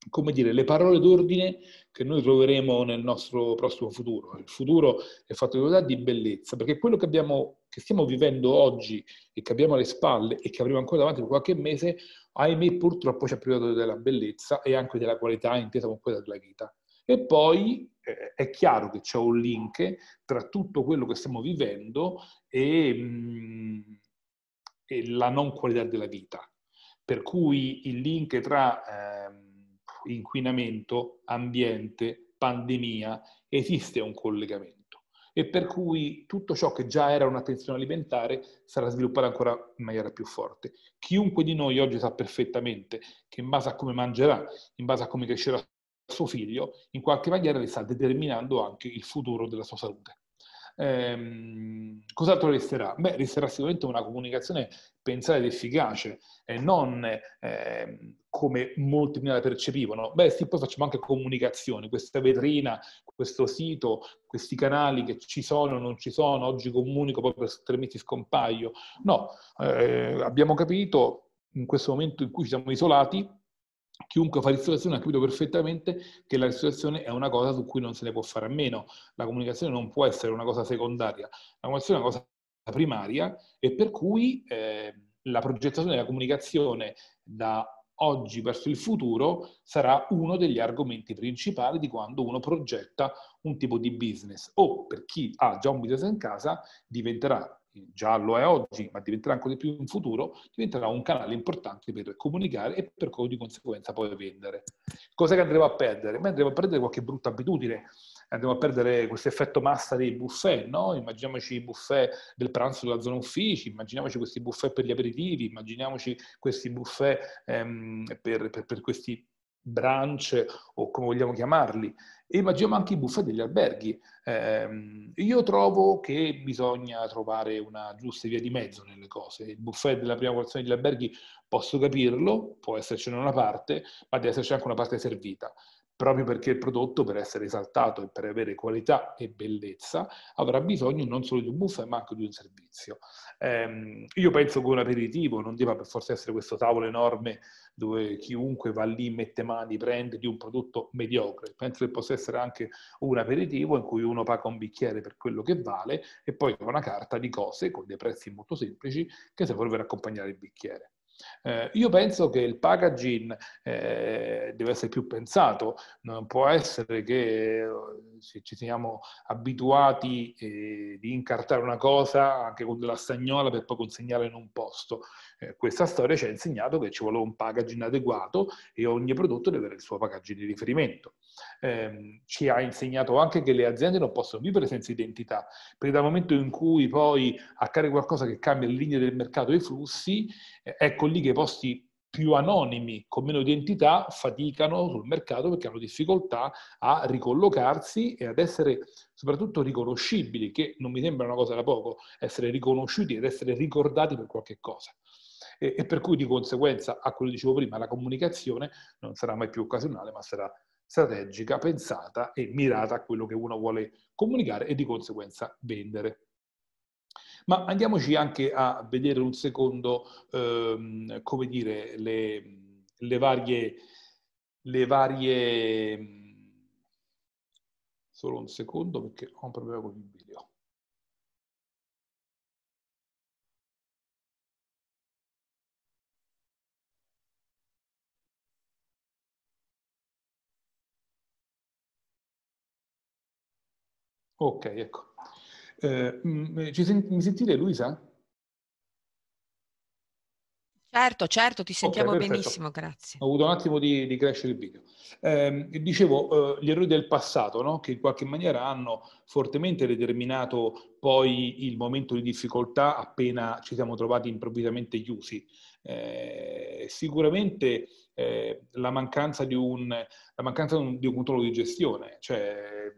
S7: come dire, le parole d'ordine che noi troveremo nel nostro prossimo futuro. Il futuro è fatto di unità di bellezza, perché quello che, abbiamo, che stiamo vivendo oggi e che abbiamo alle spalle e che avremo ancora davanti per qualche mese, ahimè purtroppo ci ha privato della bellezza e anche della qualità intesa con quella della vita. E poi eh, è chiaro che c'è un link tra tutto quello che stiamo vivendo e, mm, e la non qualità della vita. Per cui il link tra... Eh, inquinamento, ambiente, pandemia, esiste un collegamento. E per cui tutto ciò che già era un'attenzione alimentare sarà sviluppato ancora in maniera più forte. Chiunque di noi oggi sa perfettamente che in base a come mangerà, in base a come crescerà suo figlio, in qualche maniera le sta determinando anche il futuro della sua salute ehm, cos'altro resterà? Beh, resterà sicuramente una comunicazione pensata ed efficace, e non eh, come molti prima la percepivano. Beh, sì, poi facciamo anche comunicazione, questa vetrina, questo sito, questi canali che ci sono, o non ci sono, oggi comunico, poi per tre mesi scompaio. No, eh, abbiamo capito in questo momento in cui ci siamo isolati, Chiunque fa ristorazione ha capito perfettamente che la ristorazione è una cosa su cui non se ne può fare a meno. La comunicazione non può essere una cosa secondaria, la comunicazione è una cosa primaria e per cui eh, la progettazione della comunicazione da oggi verso il futuro sarà uno degli argomenti principali di quando uno progetta un tipo di business o per chi ha già un business in casa diventerà già lo è oggi, ma diventerà ancora di più in futuro, diventerà un canale importante per comunicare e per di conseguenza poi vendere. Cosa che andremo a perdere? Ma andremo a perdere qualche brutta abitudine, andremo a perdere questo effetto massa dei buffet, no? Immaginiamoci i buffet del pranzo della zona uffici, immaginiamoci questi buffet per gli aperitivi, immaginiamoci questi buffet ehm, per, per, per questi branche o come vogliamo chiamarli, e immaginiamo anche i buffer degli alberghi. Eh, io trovo che bisogna trovare una giusta via di mezzo nelle cose. Il buffet della prima porzione degli alberghi posso capirlo, può essercene una parte, ma deve esserci anche una parte servita proprio perché il prodotto per essere esaltato e per avere qualità e bellezza avrà bisogno non solo di un buffet ma anche di un servizio. Ehm, io penso che un aperitivo non debba per forza essere questo tavolo enorme dove chiunque va lì, mette mani, prende di un prodotto mediocre. Penso che possa essere anche un aperitivo in cui uno paga un bicchiere per quello che vale e poi una carta di cose con dei prezzi molto semplici che servono per accompagnare il bicchiere. Eh, io penso che il packaging eh, deve essere più pensato, non può essere che eh, ci siamo abituati eh, di incartare una cosa anche con della stagnola per poi consegnarla in un posto. Eh, questa storia ci ha insegnato che ci vuole un packaging adeguato e ogni prodotto deve avere il suo packaging di riferimento. Eh, ci ha insegnato anche che le aziende non possono vivere senza identità, perché dal momento in cui poi accade qualcosa che cambia le linee del mercato e i flussi, eh, ecco lì che i posti più anonimi, con meno identità, faticano sul mercato perché hanno difficoltà a ricollocarsi e ad essere soprattutto riconoscibili, che non mi sembra una cosa da poco, essere riconosciuti ed essere ricordati per qualche cosa e, e per cui di conseguenza a quello che dicevo prima, la comunicazione non sarà mai più occasionale, ma sarà strategica, pensata e mirata a quello che uno vuole comunicare e di conseguenza vendere. Ma andiamoci anche a vedere un secondo, ehm, come dire, le, le, varie, le varie... Solo un secondo perché ho un problema con il Ok, ecco. Eh, mm, sen mi sentite Luisa?
S2: Certo, certo, ti sentiamo okay, benissimo, grazie.
S7: Ho avuto un attimo di, di crash del video. Eh, dicevo, eh, gli errori del passato, no? che in qualche maniera hanno fortemente determinato poi il momento di difficoltà appena ci siamo trovati improvvisamente chiusi. Eh, sicuramente eh, la mancanza, un, la, mancanza di un controllo di gestione, cioè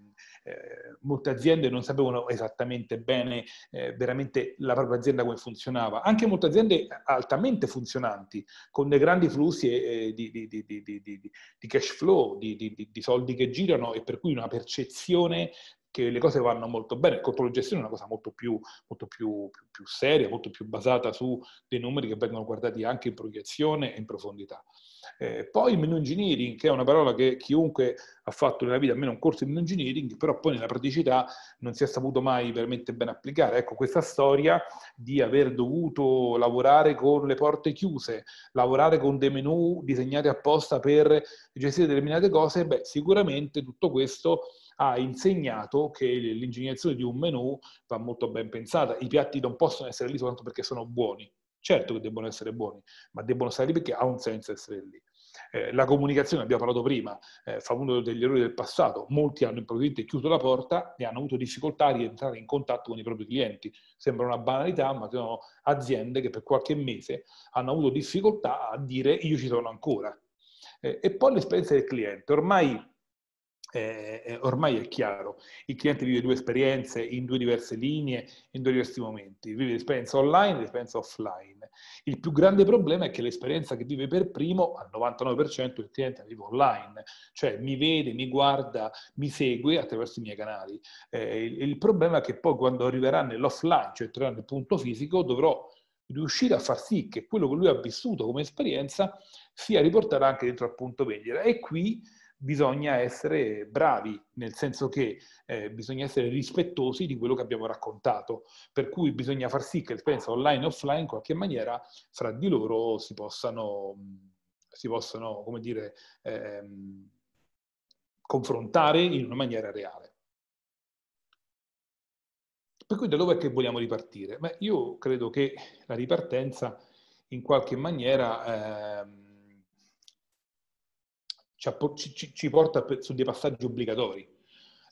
S7: eh, molte aziende non sapevano esattamente bene eh, veramente la propria azienda come funzionava, anche molte aziende altamente funzionanti, con dei grandi flussi eh, di, di, di, di, cash flow, di, soldi che girano e per cui una percezione che le cose vanno molto bene. Il controllo di gestione è una cosa molto, più, molto più, più, più, seria, molto più basata su dei numeri che vengono guardati anche in proiezione e in profondità. Eh, poi il menu engineering, che è una parola che chiunque ha fatto nella vita, almeno un corso di menu engineering, però poi nella praticità non si è saputo mai veramente bene applicare. Ecco, questa storia di aver dovuto lavorare con le porte chiuse, lavorare con dei menu disegnati apposta per gestire determinate cose, beh, sicuramente tutto questo ha insegnato che l'ingegnazione di un menù va molto ben pensata. I piatti non possono essere lì soltanto perché sono buoni. Certo che debbono essere buoni, ma debbono stare lì perché ha un senso essere lì. Eh, la comunicazione, abbiamo parlato prima, eh, fa uno degli errori del passato. Molti hanno improvvisamente chiuso la porta e hanno avuto difficoltà a rientrare in contatto con i propri clienti. Sembra una banalità, ma sono aziende che per qualche mese hanno avuto difficoltà a dire io ci sono ancora. Eh, e poi l'esperienza del cliente. Ormai eh, ormai è chiaro, il cliente vive due esperienze in due diverse linee, in due diversi momenti, vive l'esperienza online e l'esperienza offline. Il più grande problema è che l'esperienza che vive per primo, al 99% il cliente la vive online, cioè mi vede, mi guarda, mi segue attraverso i miei canali. Eh, il, il, problema è che poi quando arriverà nell'offline, cioè entrerà nel punto fisico, dovrò riuscire a far sì che quello che lui ha vissuto come esperienza sia riportato anche dentro al punto vendita. E qui bisogna essere bravi, nel senso che eh, bisogna essere rispettosi di quello che abbiamo raccontato, per cui bisogna far sì che l'esperienza online e offline in qualche maniera fra di loro si possano, si possano come dire, ehm, confrontare in una maniera reale. Per cui da dove è che vogliamo ripartire? Beh, io credo che la ripartenza in qualche maniera... Ehm, ci, ci porta su dei passaggi obbligatori.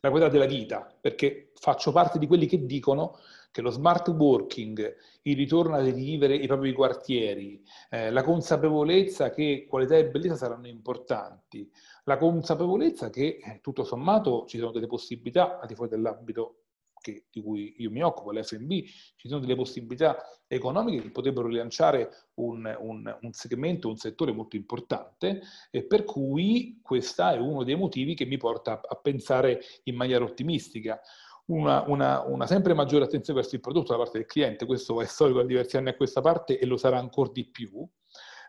S7: La qualità della vita, perché faccio parte di quelli che dicono che lo smart working, il ritorno a vivere i propri quartieri, eh, la consapevolezza che qualità e bellezza saranno importanti, la consapevolezza che eh, tutto sommato ci sono delle possibilità al di fuori dell'ambito che, di cui io mi occupo, l'FB, ci sono delle possibilità economiche che potrebbero rilanciare un, un, un segmento, un settore molto importante e per cui questo è uno dei motivi che mi porta a, a pensare in maniera ottimistica. Una, una, una, sempre maggiore attenzione verso il prodotto da parte del cliente, questo è storico da diversi anni a questa parte e lo sarà ancora di più,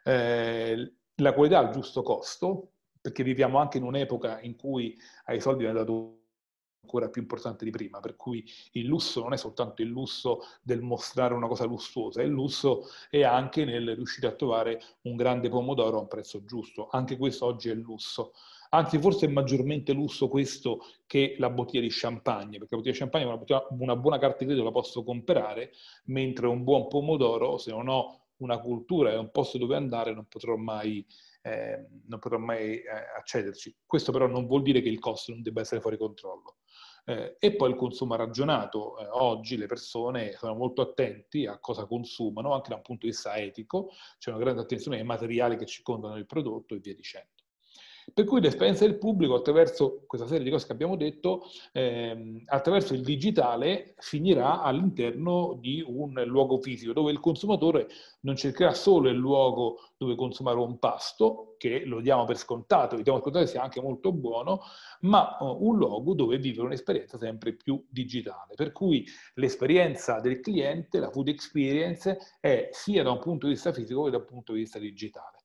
S7: eh, la qualità al giusto costo, perché viviamo anche in un'epoca in cui ai soldi viene dato ancora più importante di prima, per cui il lusso non è soltanto il lusso del mostrare una cosa lussuosa, il lusso è anche nel riuscire a trovare un grande pomodoro a un prezzo giusto, anche questo oggi è lusso. Anzi, forse è maggiormente lusso questo che la bottiglia di champagne, perché la bottiglia di champagne una, una buona carta di credito la posso comprare, mentre un buon pomodoro, se non ho una cultura e un posto dove andare, non potrò mai eh, non potrò mai eh, accederci. Questo però non vuol dire che il costo non debba essere fuori controllo. Eh, e poi il consumo ragionato. Eh, oggi le persone sono molto attenti a cosa consumano, anche da un punto di vista etico, c'è una grande attenzione ai materiali che circondano il prodotto e via dicendo. Per cui l'esperienza del pubblico attraverso questa serie di cose che abbiamo detto, ehm, attraverso il digitale, finirà all'interno di un luogo fisico, dove il consumatore non cercherà solo il luogo dove consumare un pasto, che lo diamo per scontato, lo diamo per scontato che sia anche molto buono, ma eh, un luogo dove vivere un'esperienza sempre più digitale. Per cui l'esperienza del cliente, la food experience, è sia da un punto di vista fisico che da un punto di vista digitale.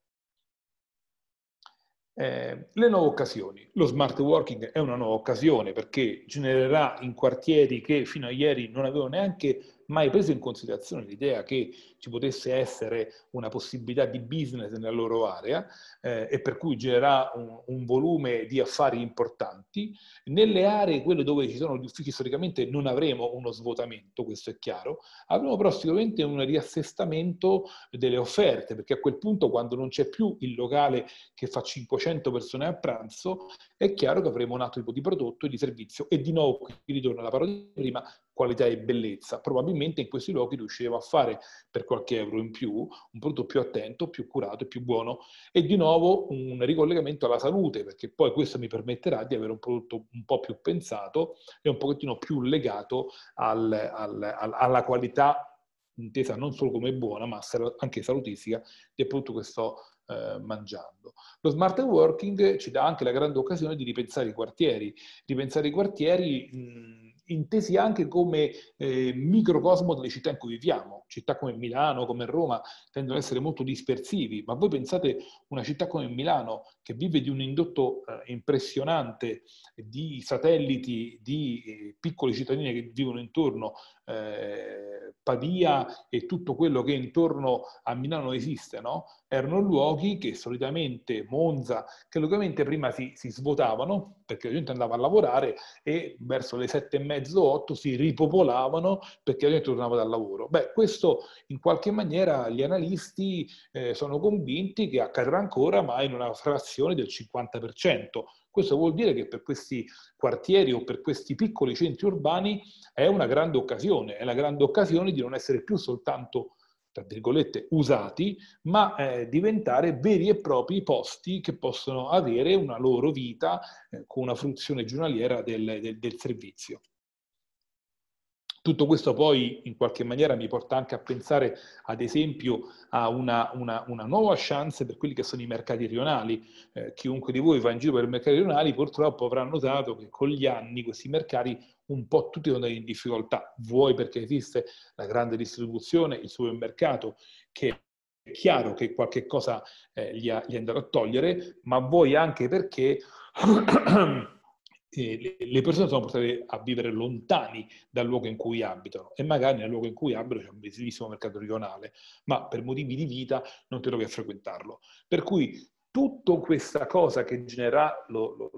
S7: Eh, le nuove occasioni. Lo smart working è una nuova occasione perché genererà in quartieri che fino a ieri non avevano neanche mai preso in considerazione l'idea che ci potesse essere una possibilità di business nella loro area eh, e per cui genererà un, un, volume di affari importanti. Nelle aree, quelle dove ci sono gli uffici storicamente, non avremo uno svuotamento, questo è chiaro, avremo però sicuramente un riassestamento delle offerte, perché a quel punto quando non c'è più il locale che fa 500 persone a pranzo, è chiaro che avremo un altro tipo di prodotto e di servizio e di nuovo, qui ritorno alla parola di prima, qualità e bellezza. Probabilmente in questi luoghi riusciva a fare per qualche euro in più un prodotto più attento, più curato e più buono e di nuovo un ricollegamento alla salute, perché poi questo mi permetterà di avere un prodotto un po' più pensato e un pochettino più legato al, al, al, alla qualità intesa non solo come buona, ma anche salutistica del prodotto che sto eh, mangiando. Lo smart working ci dà anche la grande occasione di ripensare i quartieri, ripensare i quartieri mh, intesi anche come eh, microcosmo delle città in cui viviamo. Città come Milano, come Roma, tendono ad essere molto dispersivi, ma voi pensate una città come Milano, che vive di un indotto eh, impressionante di satelliti, di eh, piccole cittadine che vivono intorno, eh, Pavia e tutto quello che intorno a Milano esiste, no? erano luoghi che solitamente, Monza, che localmente prima si, si svuotavano perché la gente andava a lavorare e verso le sette e mezzo, otto si ripopolavano perché la gente tornava dal lavoro. Beh, questo in qualche maniera gli analisti eh, sono convinti che accadrà ancora, ma in una frazione del 50%. Questo vuol dire che per questi quartieri o per questi piccoli centri urbani è una grande occasione, è la grande occasione di non essere più soltanto tra virgolette, usati, ma eh, diventare veri e propri posti che possono avere una loro vita eh, con una funzione giornaliera del, del, del servizio. Tutto questo poi in qualche maniera mi porta anche a pensare, ad esempio, a una, una, una nuova chance per quelli che sono i mercati rionali. Eh, chiunque di voi va in giro per i mercati rionali purtroppo avrà notato che con gli anni questi mercati un po' tutti sono in difficoltà. Vuoi perché esiste la grande distribuzione, il supermercato, che è chiaro che qualche cosa eh, gli, ha, gli andrà a togliere, ma vuoi anche perché... le persone sono portate a vivere lontani dal luogo in cui abitano e magari nel luogo in cui abitano c'è un bellissimo mercato regionale, ma per motivi di vita non ti trovi a frequentarlo. Per cui tutta questa cosa che genera lo, lo,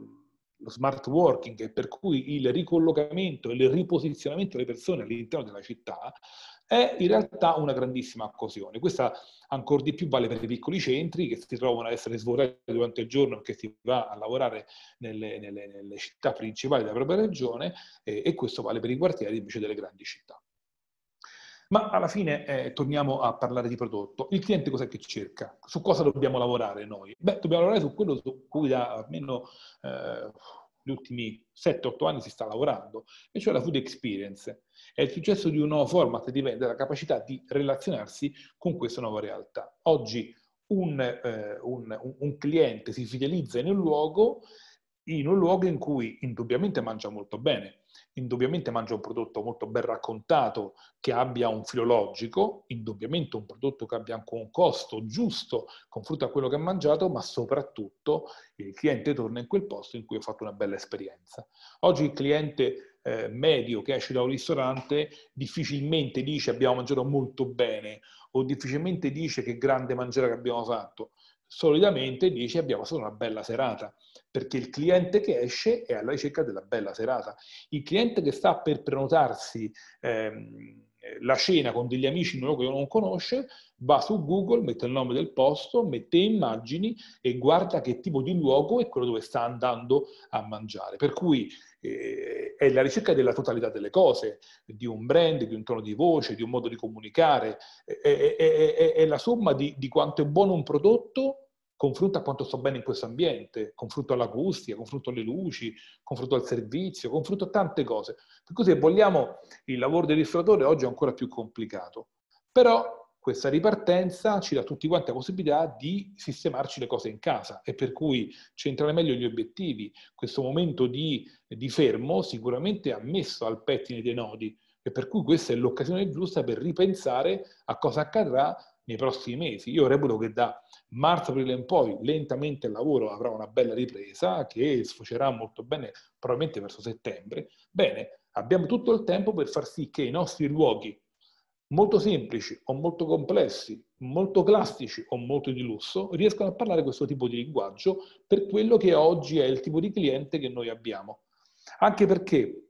S7: lo smart working, per cui il ricollocamento e il riposizionamento delle persone all'interno della città, è in realtà una grandissima occasione. Questa ancora di più vale per i piccoli centri che si trovano ad essere svuotati durante il giorno perché si va a lavorare nelle, nelle, nelle città principali della propria regione eh, e questo vale per i quartieri invece delle grandi città. Ma alla fine eh, torniamo a parlare di prodotto. Il cliente cos'è che cerca? Su cosa dobbiamo lavorare noi? Beh, dobbiamo lavorare su quello su cui da almeno eh, gli ultimi 7-8 anni si sta lavorando, e cioè la food experience. È il successo di un nuovo format dipende dalla capacità di relazionarsi con questa nuova realtà. Oggi un, eh, un, un cliente si fidelizza in un luogo, in un luogo in cui indubbiamente mangia molto bene, indubbiamente mangia un prodotto molto ben raccontato, che abbia un filologico, indubbiamente un prodotto che abbia anche un costo giusto con frutto a quello che ha mangiato, ma soprattutto il cliente torna in quel posto in cui ha fatto una bella esperienza. Oggi il cliente eh, medio che esce da un ristorante difficilmente dice abbiamo mangiato molto bene o difficilmente dice che grande mangiare che abbiamo fatto solitamente dici abbiamo solo una bella serata, perché il cliente che esce è alla ricerca della bella serata. Il cliente che sta per prenotarsi ehm, la cena con degli amici in un luogo che non conosce, va su Google, mette il nome del posto, mette immagini e guarda che tipo di luogo è quello dove sta andando a mangiare. Per cui eh, è la ricerca della totalità delle cose, di un brand, di un tono di voce, di un modo di comunicare, è, è, è, è la somma di, di quanto è buono un prodotto confronto a quanto sto bene in questo ambiente, confronto all'acustica, confronto alle luci, confronto al servizio, confronto a tante cose. Per cui se vogliamo il lavoro del dell'illustratore oggi è ancora più complicato, però questa ripartenza ci dà tutti quanti la possibilità di sistemarci le cose in casa e per cui centrare meglio gli obiettivi. Questo momento di, di fermo sicuramente ha messo al pettine dei nodi e per cui questa è l'occasione giusta per ripensare a cosa accadrà nei prossimi mesi. Io reputo che da marzo-aprile in poi lentamente il lavoro avrà una bella ripresa che sfocerà molto bene probabilmente verso settembre. Bene, abbiamo tutto il tempo per far sì che i nostri luoghi molto semplici o molto complessi, molto classici o molto di lusso, riescano a parlare questo tipo di linguaggio per quello che oggi è il tipo di cliente che noi abbiamo. Anche perché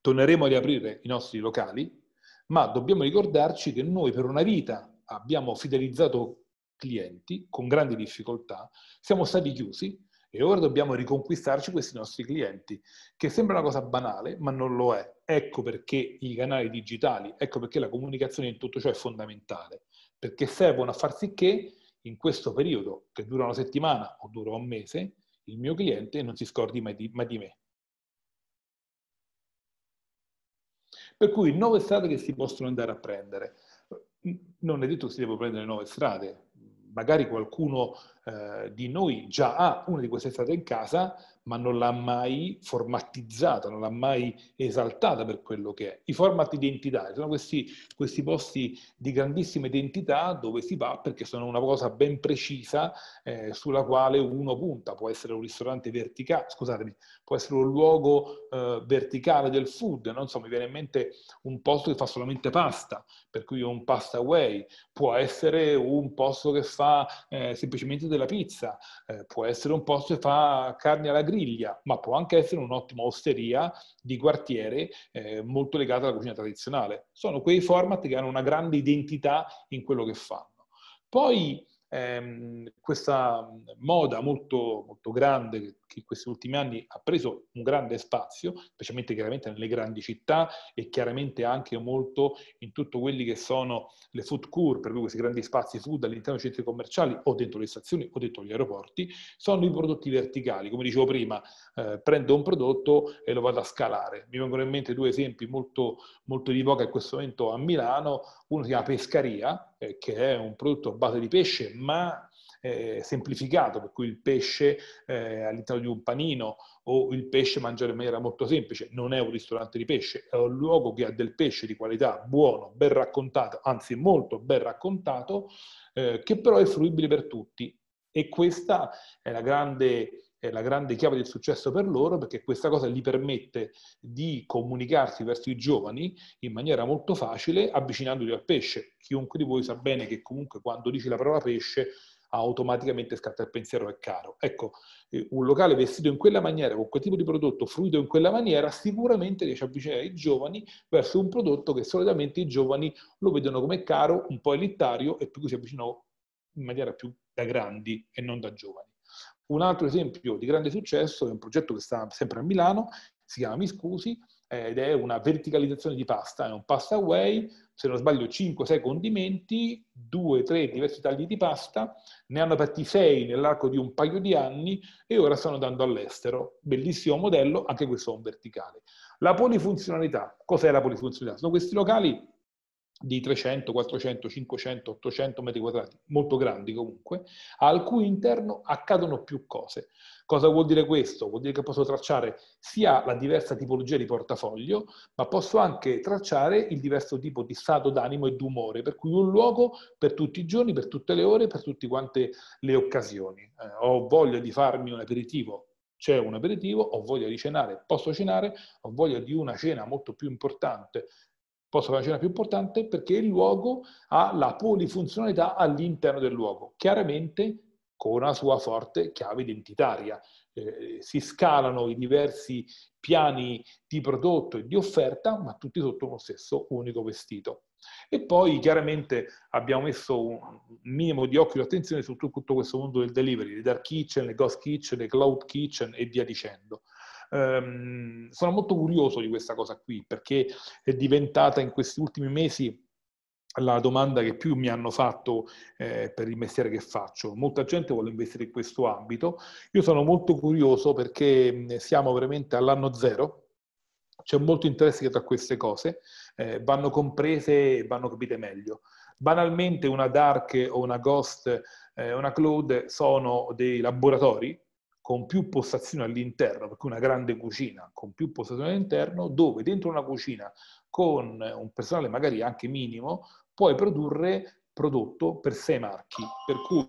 S7: torneremo a riaprire i nostri locali, ma dobbiamo ricordarci che noi per una vita abbiamo fidelizzato clienti con grandi difficoltà, siamo stati chiusi e ora dobbiamo riconquistarci questi nostri clienti, che sembra una cosa banale, ma non lo è. Ecco perché i canali digitali, ecco perché la comunicazione in tutto ciò è fondamentale, perché servono a far sì che in questo periodo, che dura una settimana o dura un mese, il mio cliente non si scordi mai di, mai di me. Per cui nove strade che si possono andare a prendere non è detto che si devono prendere nuove strade, magari qualcuno eh, di noi già ha una di queste strade in casa, ma non l'ha mai formatizzata, non l'ha mai esaltata per quello che è. I format identitari sono questi, questi posti di grandissima identità dove si va perché sono una cosa ben precisa eh, sulla quale uno punta. Può essere un ristorante verticale, scusatemi, può essere un luogo eh, verticale del food, non so, mi viene in mente un posto che fa solamente pasta, per cui è un pasta away, può essere un posto che fa eh, semplicemente del della pizza, eh, può essere un posto che fa carne alla griglia, ma può anche essere un'ottima osteria di quartiere eh, molto legata alla cucina tradizionale. Sono quei format che hanno una grande identità in quello che fanno. Poi ehm, questa mm, moda molto, molto grande, che in questi ultimi anni ha preso un grande spazio, specialmente chiaramente nelle grandi città e chiaramente anche molto in tutto quelle che sono le food court, per cui questi grandi spazi food all'interno dei centri commerciali o dentro le stazioni o dentro gli aeroporti, sono i prodotti verticali. Come dicevo prima, eh, prendo un prodotto e lo vado a scalare. Mi vengono in mente due esempi molto, molto di voga in questo momento a Milano, uno si chiama Pescaria, eh, che è un prodotto a base di pesce, ma eh, semplificato, per cui il pesce eh, all'interno di un panino o il pesce mangiare in maniera molto semplice, non è un ristorante di pesce, è un luogo che ha del pesce di qualità buono, ben raccontato, anzi molto ben raccontato, eh, che però è fruibile per tutti. E questa è la grande è la grande chiave del successo per loro perché questa cosa gli permette di comunicarsi verso i giovani in maniera molto facile avvicinandoli al pesce. Chiunque di voi sa bene che comunque quando dici la parola pesce automaticamente scatta il pensiero è caro. Ecco, eh, un locale vestito in quella maniera, con quel tipo di prodotto fruito in quella maniera, sicuramente riesce a avvicinare i giovani verso un prodotto che solitamente i giovani lo vedono come caro, un po' elitario e più si avvicinano in maniera più da grandi e non da giovani. Un altro esempio di grande successo è un progetto che sta sempre a Milano, si chiama Mi Scusi, ed è una verticalizzazione di pasta, è un pasta away, se non sbaglio 5-6 condimenti, 2-3 diversi tagli di pasta, ne hanno aperti 6 nell'arco di un paio di anni e ora stanno andando all'estero. Bellissimo modello, anche questo è un verticale. La polifunzionalità, cos'è la polifunzionalità? Sono questi locali di 300, 400, 500, 800 metri quadrati, molto grandi comunque, al cui interno accadono più cose. Cosa vuol dire questo? Vuol dire che posso tracciare sia la diversa tipologia di portafoglio, ma posso anche tracciare il diverso tipo di stato d'animo e d'umore, per cui un luogo per tutti i giorni, per tutte le ore, per tutte quante le occasioni. Eh, ho voglia di farmi un aperitivo c'è un aperitivo, ho voglia di cenare, posso cenare, ho voglia di una cena molto più importante, posso fare una cena più importante perché il luogo ha la polifunzionalità all'interno del luogo. Chiaramente con una sua forte chiave identitaria. Eh, si scalano i diversi piani di prodotto e di offerta, ma tutti sotto uno stesso unico vestito. E poi chiaramente abbiamo messo un minimo di occhio e attenzione su tutto questo mondo del delivery, le dark kitchen, le ghost kitchen, le cloud kitchen e via dicendo. Ehm, sono molto curioso di questa cosa qui perché è diventata in questi ultimi mesi la domanda che più mi hanno fatto eh, per il mestiere che faccio. Molta gente vuole investire in questo ambito. Io sono molto curioso perché siamo veramente all'anno zero. C'è molto interesse tra queste cose, eh, vanno comprese e vanno capite meglio. Banalmente una Dark o una Ghost, eh, una Cloud sono dei laboratori con più postazioni all'interno, perché una grande cucina con più postazioni all'interno, dove dentro una cucina con un personale magari anche minimo puoi produrre prodotto per sei marchi, per cui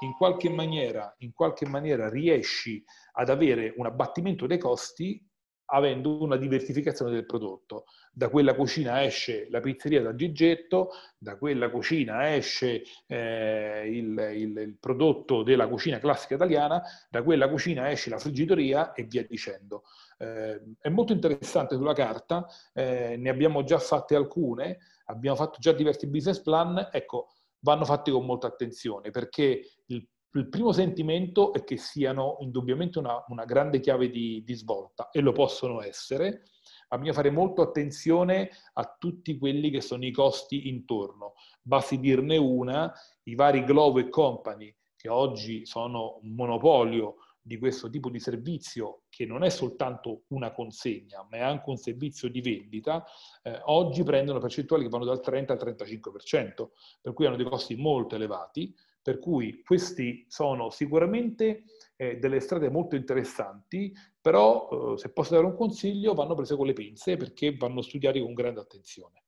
S7: in qualche maniera, in qualche maniera riesci ad avere un abbattimento dei costi avendo una diversificazione del prodotto. Da quella cucina esce la pizzeria da Gigetto, da quella cucina esce eh, il, il, il, prodotto della cucina classica italiana, da quella cucina esce la friggitoria e via dicendo. Eh, è molto interessante sulla carta, eh, ne abbiamo già fatte alcune, abbiamo fatto già diversi business plan, ecco, vanno fatti con molta attenzione perché il, il primo sentimento è che siano indubbiamente una, una grande chiave di, di, svolta e lo possono essere. Bisogna fare molto attenzione a tutti quelli che sono i costi intorno. Basti dirne una, i vari Glovo e Company, che oggi sono un monopolio di questo tipo di servizio, che non è soltanto una consegna, ma è anche un servizio di vendita, eh, oggi prendono percentuali che vanno dal 30 al 35%, per cui hanno dei costi molto elevati, per cui queste sono sicuramente eh, delle strade molto interessanti, però eh, se posso dare un consiglio vanno prese con le pinze perché vanno studiati con grande attenzione.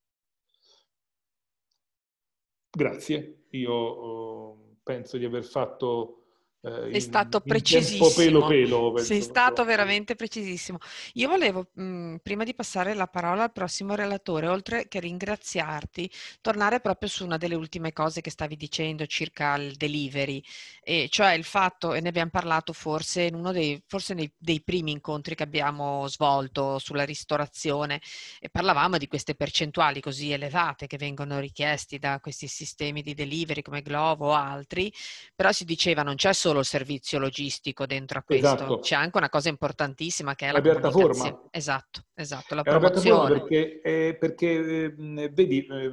S7: Grazie, io eh, penso di aver fatto eh, Sei stato precisissimo. In pelo pelo, penso, Sei stato
S2: però. veramente precisissimo. Io volevo, mh, prima di passare la parola al prossimo relatore, oltre che ringraziarti, tornare proprio su una delle ultime cose che stavi dicendo circa il delivery, e cioè il fatto, e ne abbiamo parlato forse in uno dei, forse nei, dei primi incontri che abbiamo svolto sulla ristorazione, e parlavamo di queste percentuali così elevate che vengono richiesti da questi sistemi di delivery come Glovo o altri, però si diceva non c'è solo solo il servizio logistico dentro a questo, esatto. c'è anche una cosa importantissima che è la, la piattaforma. Esatto, esatto, la è promozione.
S7: perché, eh, perché eh, vedi, eh,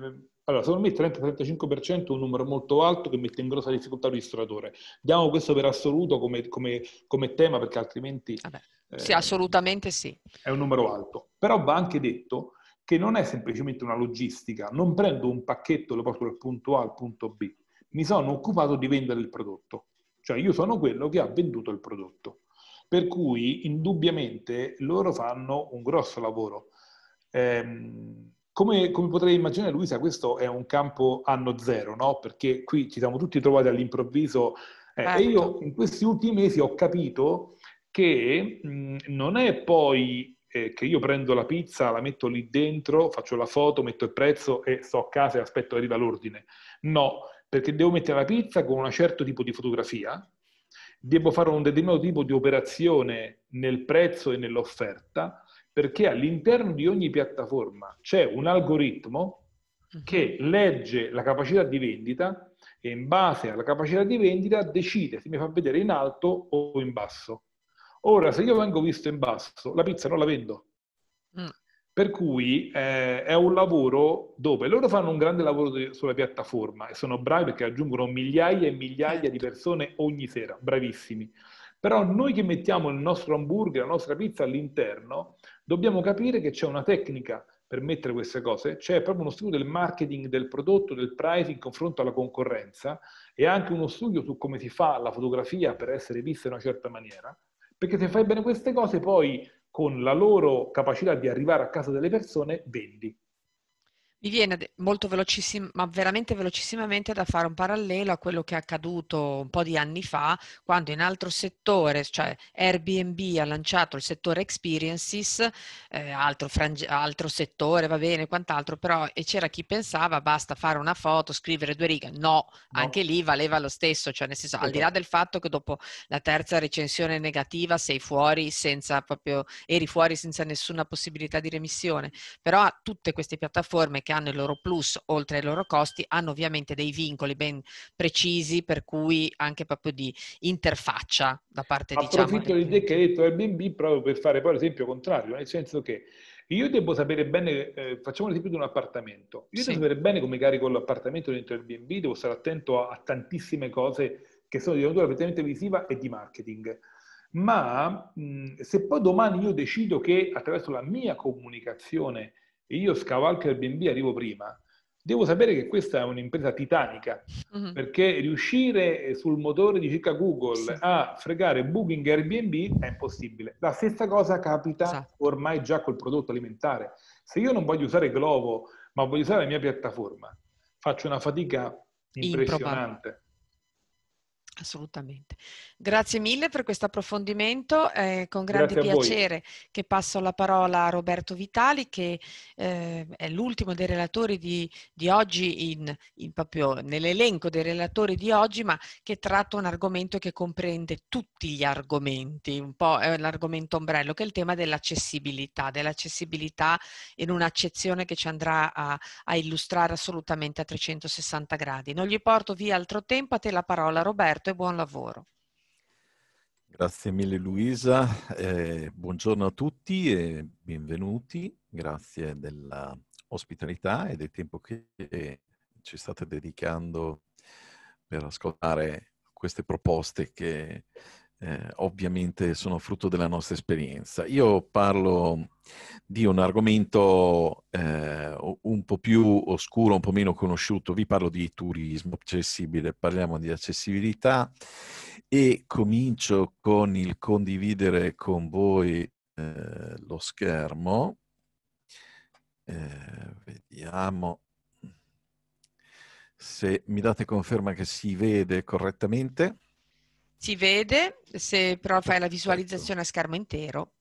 S7: allora secondo me il 30-35% è un numero molto alto che mette in grossa difficoltà il ristoratore. Diamo questo per assoluto come, come, come tema perché altrimenti... Vabbè. Eh, sì,
S2: assolutamente sì.
S7: È un numero alto. Però va anche detto che non è semplicemente una logistica, non prendo un pacchetto e lo porto dal punto A al punto B, mi sono occupato di vendere il prodotto cioè io sono quello che ha venduto il prodotto. Per cui indubbiamente loro fanno un grosso lavoro. Ehm, come, come potrei immaginare, Luisa, questo è un campo anno zero, no? Perché qui ci siamo tutti trovati all'improvviso. Eh, E io certo. in questi ultimi mesi ho capito che mh, non è poi eh, che io prendo la pizza, la metto lì dentro, faccio la foto, metto il prezzo e sto a casa e aspetto che arriva l'ordine. No, perché devo mettere la pizza con un certo tipo di fotografia, devo fare un determinato tipo di operazione nel prezzo e nell'offerta, perché all'interno di ogni piattaforma c'è un algoritmo mhm. che legge la capacità di vendita e in base alla capacità di vendita decide se mi fa vedere in alto o in basso. Ora, se io vengo visto in basso, la pizza non la vendo. Mm. Per cui eh, è un lavoro dove loro fanno un grande lavoro sulla piattaforma e sono bravi perché aggiungono migliaia e migliaia di certo. persone ogni sera, bravissimi. Però noi che mettiamo il nostro hamburger, la nostra pizza all'interno, dobbiamo capire che c'è una tecnica per mettere queste cose, c'è proprio uno studio del marketing del prodotto, del pricing in confronto alla concorrenza e anche uno studio su come si fa la fotografia per essere vista in una certa maniera, perché se fai bene queste cose poi con la loro capacità di arrivare a casa delle persone vendi.
S2: Mi viene molto velocissimamente, ma veramente velocissimamente da fare un parallelo a quello che è accaduto un po' di anni fa, quando in altro settore, cioè Airbnb ha lanciato il settore experiences, eh, altro, frange- altro, settore, va bene, quant'altro, però e c'era chi pensava basta fare una foto, scrivere due righe. No, no. anche lì valeva lo stesso, cioè nel senso, sì. al di là del fatto che dopo la terza recensione negativa sei fuori senza proprio, eri fuori senza nessuna possibilità di remissione, però tutte queste piattaforme che che hanno il loro plus oltre ai loro costi hanno ovviamente dei vincoli ben precisi per cui anche proprio di interfaccia da parte di diciamo approfitto del
S7: decreto Airbnb proprio per fare poi l'esempio contrario nel senso che io devo sapere bene, eh, facciamo l'esempio di un appartamento, io sì. devo sapere bene come carico l'appartamento dentro Airbnb, devo stare attento a, a tantissime cose che sono di natura prettamente visiva e di marketing ma mh, se poi domani io decido che attraverso la mia comunicazione e io scavalco Airbnb e arrivo prima, devo sapere che questa è un'impresa titanica, uh-huh. perché riuscire eh, sul motore di circa Google sì. a fregare Booking Airbnb è impossibile. La stessa cosa capita esatto. ormai già col prodotto alimentare. Se io non voglio usare Glovo, ma voglio usare la mia piattaforma, faccio una fatica impressionante. Improbabile.
S2: Assolutamente. Grazie mille per questo approfondimento. È eh, con grande piacere che passo la parola a Roberto Vitali, che eh, è l'ultimo dei relatori di, di oggi, in, in proprio nell'elenco dei relatori di oggi, ma che tratta un argomento che comprende tutti gli argomenti, un po' è l'argomento ombrello, che è il tema dell'accessibilità, dell'accessibilità in un'accezione che ci andrà a, a illustrare assolutamente a 360 gradi. Non gli porto via altro tempo, a te la parola Roberto e buon lavoro.
S8: Grazie mille Luisa, eh, buongiorno a tutti e benvenuti, grazie dell'ospitalità e del tempo che ci state dedicando per ascoltare queste proposte che eh, ovviamente sono frutto della nostra esperienza. Io parlo di un argomento eh, un po' più oscuro, un po' meno conosciuto, vi parlo di turismo accessibile, parliamo di accessibilità e comincio con il condividere con voi eh, lo schermo. Eh, vediamo se mi date conferma che si vede correttamente.
S2: Si vede se però fai la visualizzazione a schermo intero.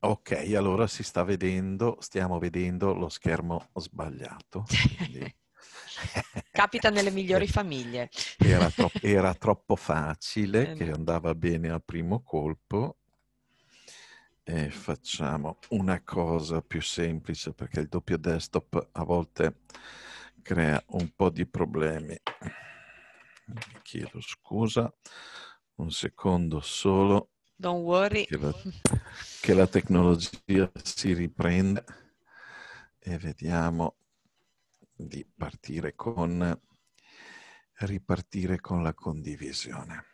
S8: Ok, allora si sta vedendo, stiamo vedendo lo schermo sbagliato.
S2: Capita nelle migliori famiglie. Era troppo,
S8: era troppo facile, eh, che andava bene al primo colpo. E facciamo una cosa più semplice perché il doppio desktop a volte crea un po' di problemi mi chiedo scusa, un secondo solo. Don't worry. Che la, che la tecnologia si riprende e vediamo di partire con ripartire con la condivisione.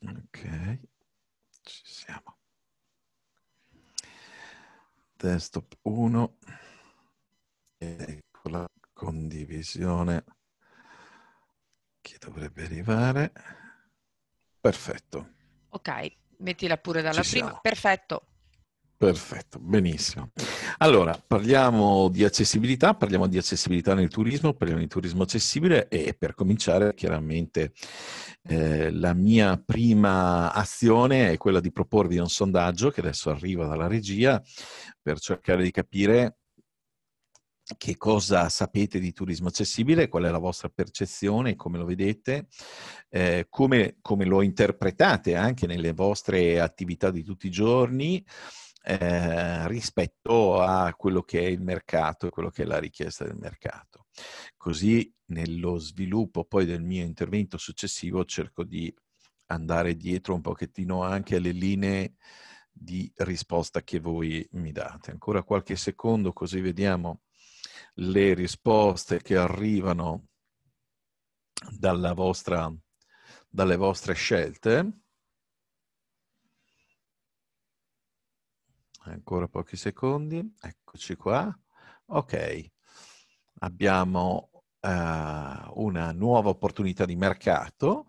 S8: Ok, ci siamo. Desktop 1 ecco la condivisione che dovrebbe arrivare. Perfetto.
S2: Ok, mettila pure dalla Ci prima. Siamo. Perfetto.
S9: Perfetto, benissimo. Allora, parliamo di accessibilità, parliamo di accessibilità nel turismo, parliamo di turismo accessibile e per cominciare chiaramente eh, la mia prima azione è quella di proporvi un sondaggio che adesso arriva dalla regia per cercare di capire che cosa sapete di turismo accessibile, qual è la vostra percezione, come lo vedete, eh, come, come, lo interpretate anche nelle vostre attività di tutti i giorni eh, rispetto a quello che è il mercato e quello che è la richiesta del mercato. Così nello sviluppo poi del mio intervento successivo cerco di andare dietro
S8: un pochettino anche alle linee di risposta che voi mi date. Ancora qualche secondo così vediamo le risposte che arrivano vostra, dalle vostre scelte. Ancora pochi secondi,
S9: eccoci qua. Ok, abbiamo uh, una nuova opportunità di mercato.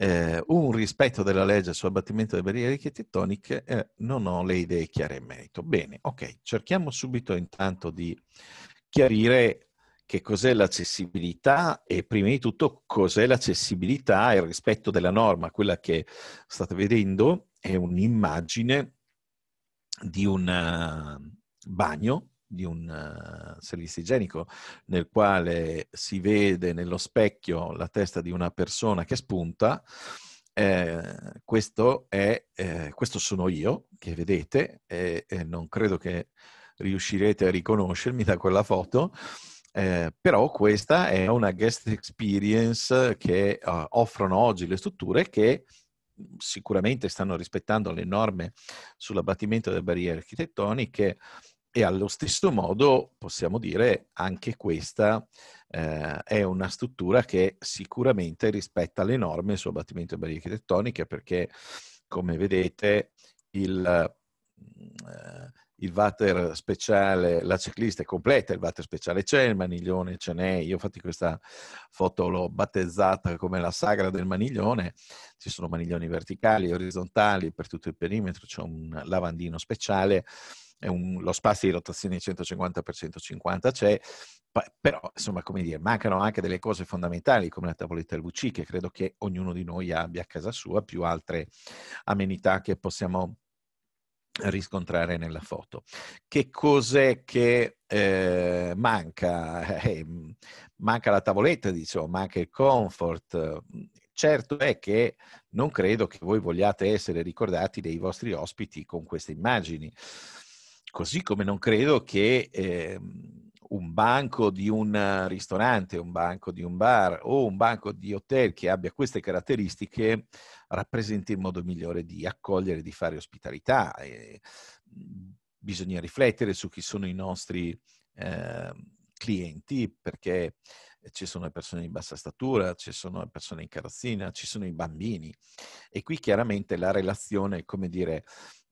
S9: Eh, un rispetto della legge sul abbattimento delle barriere architettoniche, eh, non ho le idee chiare in merito. Bene, ok, cerchiamo subito intanto di chiarire che cos'è l'accessibilità e prima di tutto cos'è l'accessibilità e il rispetto della norma. Quella che state vedendo è un'immagine di un eh, bagno, di un eh, servizio igienico nel quale si vede nello specchio la testa di una persona che spunta. Eh, questo, è, eh, questo sono io che vedete, eh, non credo che riuscirete a riconoscermi da quella foto, eh, però questa è una guest experience che uh, offrono oggi le strutture che sicuramente stanno rispettando le norme sull'abbattimento delle barriere architettoniche e allo stesso modo possiamo dire anche questa eh, è una struttura che sicuramente rispetta le norme sull'abbattimento delle barriere architettoniche perché come vedete il, eh, il water speciale, la ciclista è completa, il water speciale c'è, il maniglione ce n'è, io infatti questa foto l'ho battezzata come la sagra del maniglione, ci sono maniglioni verticali, orizzontali, per tutto il perimetro c'è un lavandino speciale, un, lo spazio di rotazione 150 x 150 c'è, però insomma come dire, mancano anche delle cose fondamentali come la tavoletta LVC che credo che ognuno di noi abbia a casa sua, più altre amenità che possiamo riscontrare nella foto. Che cos'è che eh, manca? Eh, mm, manca la tavoletta, diciamo, manca il comfort. Mm, certo è che non credo che voi vogliate essere ricordati dei vostri ospiti con queste immagini, così come non credo che eh, un banco di un ristorante, un banco di un bar o un banco di hotel che abbia queste caratteristiche rappresenti il modo migliore di accogliere, di fare ospitalità. E mhmm, bisogna riflettere su chi sono i nostri eh, clienti perché ci sono le persone di bassa statura, ci sono le persone in carrozzina, ci sono i bambini e qui chiaramente la relazione, come dire,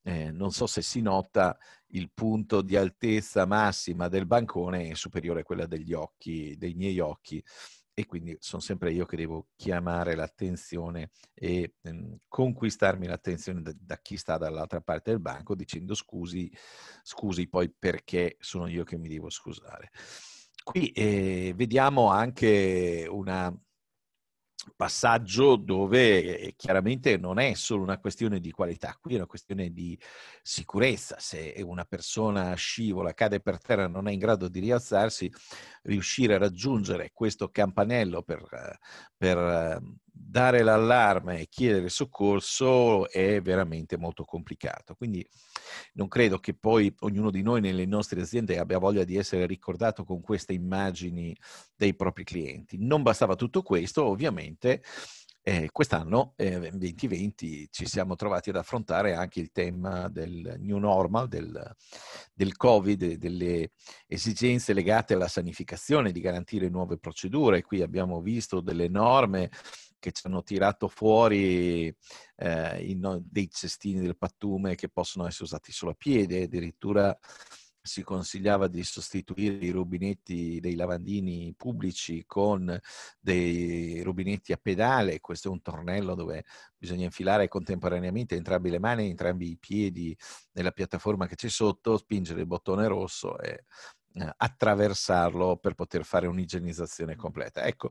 S9: eh, non so se si nota, il punto di altezza massima del bancone è superiore a quella degli occhi, dei miei occhi e quindi sono sempre io che devo chiamare l'attenzione e ehm, conquistarmi l'attenzione da, da, chi sta dall'altra parte del banco dicendo scusi, scusi poi perché sono io che mi devo scusare. Qui eh, vediamo anche una, passaggio dove eh, chiaramente non è solo una questione di qualità, qui è una questione di sicurezza. Se una persona scivola, cade per terra non è in grado di rialzarsi, riuscire a raggiungere questo campanello per, eh, per ehm, dare l'allarme e chiedere soccorso è veramente molto complicato. Quindi non credo che poi ognuno di noi nelle nostre aziende abbia voglia di essere ricordato con queste immagini dei propri clienti. Non bastava tutto questo, ovviamente. Eh, quest'anno, eh, 2020, ci siamo trovati ad affrontare anche il tema del new normal, del, del Covid, delle esigenze legate alla sanificazione, di garantire nuove procedure. Qui abbiamo visto delle norme che ci hanno tirato fuori eh, in, dei cestini del pattume che possono essere usati solo a piedi, addirittura si consigliava di sostituire i rubinetti dei lavandini pubblici con dei rubinetti a pedale, questo è un tornello dove bisogna infilare contemporaneamente entrambe le mani entrambi i piedi nella piattaforma che c'è sotto, spingere il bottone rosso e eh, attraversarlo per poter fare un'igienizzazione completa. Ecco,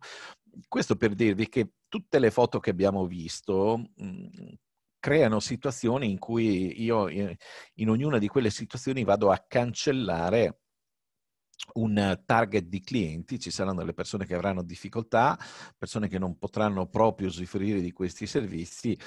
S9: questo per dirvi che tutte le foto che abbiamo visto mh, mhmm, creano situazioni in cui io eh, in ognuna di quelle situazioni vado a cancellare un target di clienti, ci saranno le persone che avranno difficoltà, persone che non potranno proprio usufruire di questi servizi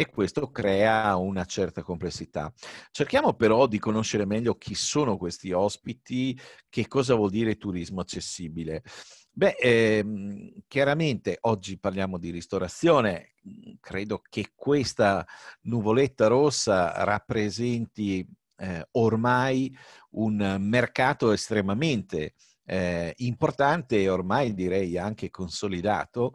S9: e questo crea una certa complessità. Cerchiamo però di conoscere meglio chi sono questi ospiti, che cosa vuol dire turismo accessibile. Beh, ehm, chiaramente oggi parliamo di ristorazione, mm, credo che questa nuvoletta rossa rappresenti eh, ormai un mercato estremamente eh, importante e ormai direi anche consolidato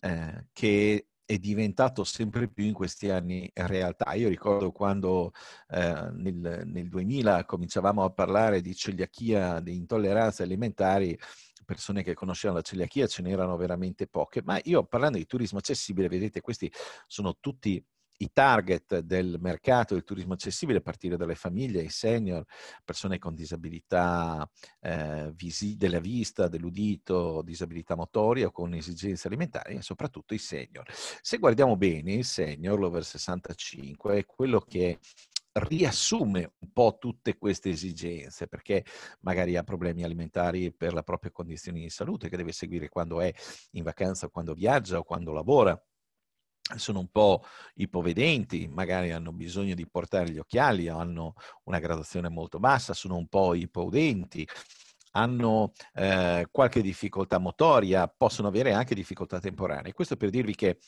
S9: eh, che è diventato sempre più in questi anni realtà. Io ricordo quando eh, nel, nel, 2000 cominciavamo a parlare di celiachia, di intolleranze alimentari, persone che conoscevano la celiachia ce n'erano veramente poche, ma io parlando di turismo accessibile, vedete, questi sono tutti i target del mercato del turismo accessibile, a partire dalle famiglie, i senior, persone con disabilità eh, visi- della vista, dell'udito, disabilità motoria o con esigenze alimentari e soprattutto i senior. Se guardiamo bene, il senior, l'over 65, è quello che riassume un po' tutte queste esigenze, perché magari ha problemi alimentari per la propria condizione di salute che deve seguire quando è in vacanza, quando viaggia o quando lavora sono un po' ipovedenti, magari hanno bisogno di portare gli occhiali, hanno una graduazione molto bassa, sono un po' ipoudenti, hanno eh, qualche difficoltà motoria, possono avere anche difficoltà temporanee. Questo per dirvi che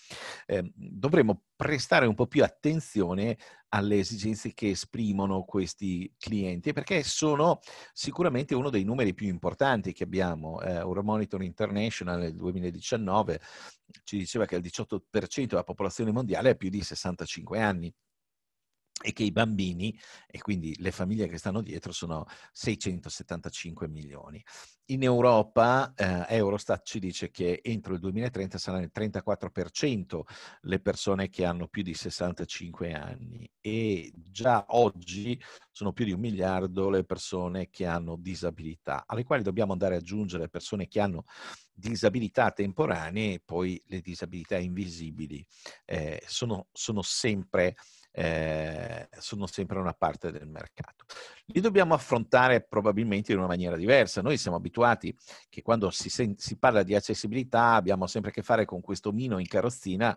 S9: eh, dovremmo prestare un po' più attenzione alle esigenze che esprimono questi clienti, perché sono sicuramente uno dei numeri più importanti che abbiamo. Eh, Euromonitor International nel 2019 ci diceva che il 18% della popolazione mondiale ha più di 65 anni e che i bambini e quindi le famiglie che stanno dietro sono 675 milioni. In Europa eh, Eurostat ci dice che entro il 2030 saranno il 34% le persone che hanno più di 65 anni e già oggi sono più di un miliardo le persone che hanno disabilità, alle quali dobbiamo andare ad aggiungere persone che hanno disabilità temporanee e poi le disabilità invisibili. Eh, sono, sono sempre eh, sono sempre una parte del mercato. Li dobbiamo affrontare probabilmente in una maniera diversa. Noi siamo abituati che quando si, sen- si parla di accessibilità abbiamo sempre a che fare con questo mino in carrozzina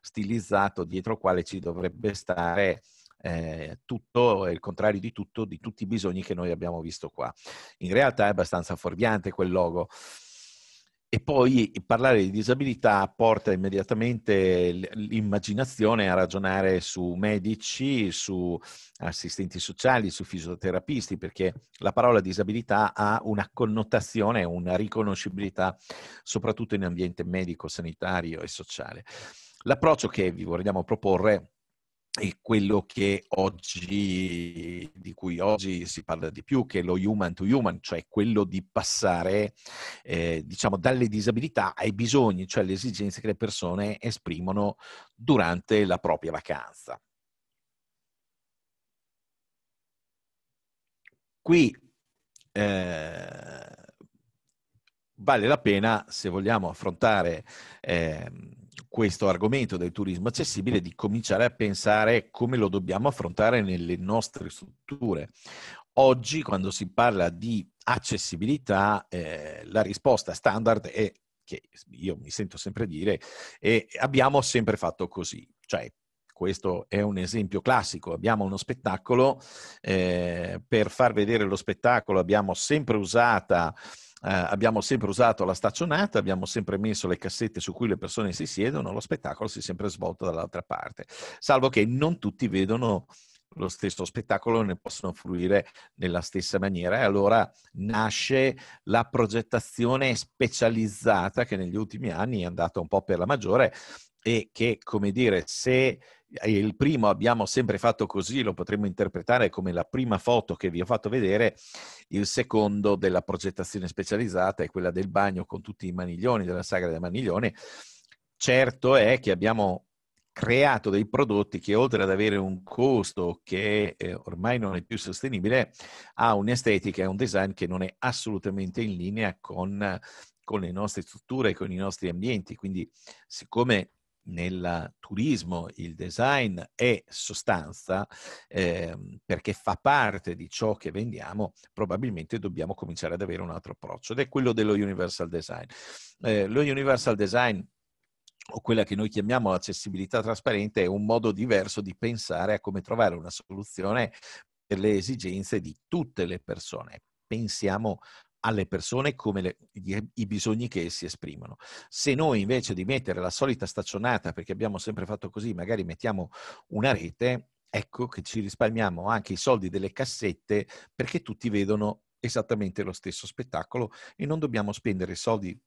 S9: stilizzato dietro il quale ci dovrebbe stare eh, tutto il contrario di tutto, di tutti i bisogni che noi abbiamo visto qua. In realtà è abbastanza fuorviante quel logo. E poi parlare di disabilità porta immediatamente l'immaginazione a ragionare su medici, su assistenti sociali, su fisioterapisti, perché la parola disabilità ha una connotazione, una riconoscibilità, soprattutto in ambiente medico, sanitario e sociale. L'approccio che vi vogliamo proporre e quello oggi, di cui oggi si parla di più, che è lo human to human, cioè quello di passare eh, diciamo, dalle disabilità ai bisogni, cioè alle esigenze che le persone esprimono durante la propria vacanza. Qui eh, vale la pena, se vogliamo affrontare eh, questo argomento del turismo accessibile di cominciare a pensare come lo dobbiamo affrontare nelle nostre strutture. Oggi quando si parla di accessibilità eh, la risposta standard è che io mi sento sempre dire e abbiamo sempre fatto così, cioè questo è un esempio classico, abbiamo uno spettacolo, eh, per far vedere lo spettacolo abbiamo sempre usata eh, abbiamo sempre usato la staccionata, abbiamo sempre messo le cassette su cui le persone si siedono, lo spettacolo si è sempre svolto dall'altra parte, salvo che non tutti vedono lo stesso spettacolo e ne possono fruire nella stessa maniera e allora nasce la progettazione specializzata che negli ultimi anni è andata un po' per la maggiore e che, come dire, se il primo abbiamo sempre fatto così, lo potremmo interpretare come la prima foto che vi ho fatto vedere, il secondo della progettazione specializzata è quella del bagno con tutti i maniglioni, della sagra del maniglione. Certo è che abbiamo creato dei prodotti che oltre ad avere un costo che eh, ormai non è più sostenibile, ha un'estetica e un design che non è assolutamente in linea con, con le nostre strutture, e con i nostri ambienti. Quindi siccome nel turismo il design è sostanza eh, perché fa parte di ciò che vendiamo, probabilmente dobbiamo cominciare ad avere un altro approccio ed è quello dello universal design. Eh, lo universal design o quella che noi chiamiamo accessibilità trasparente è un modo diverso di pensare a come trovare una soluzione per le esigenze di tutte le persone pensiamo alle persone come le, eh, i bisogni che essi esprimono. Se noi invece di mettere la solita staccionata, perché abbiamo sempre fatto così, magari mettiamo una rete, ecco che ci risparmiamo anche i soldi delle cassette perché tutti vedono esattamente lo stesso spettacolo e non dobbiamo spendere soldi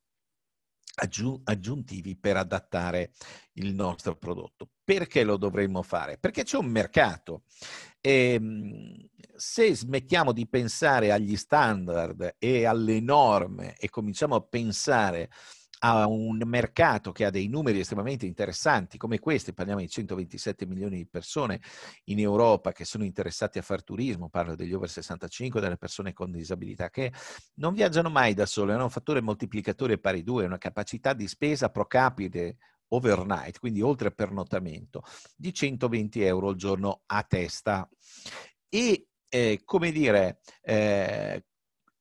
S9: aggiuntivi per adattare il nostro prodotto. Perché lo dovremmo fare? Perché c'è un mercato. E ehm, se smettiamo di pensare agli standard e alle norme e cominciamo a pensare a un mercato che ha dei numeri estremamente interessanti come questi, parliamo di 127 milioni di persone in Europa che sono interessate a far turismo, parlo degli over 65, delle persone con disabilità che non viaggiano mai da sole, hanno un fattore moltiplicatore pari 2, una capacità di spesa pro capite overnight, quindi oltre pernottamento, di 120 euro al giorno a testa. E eh, come dire, eh,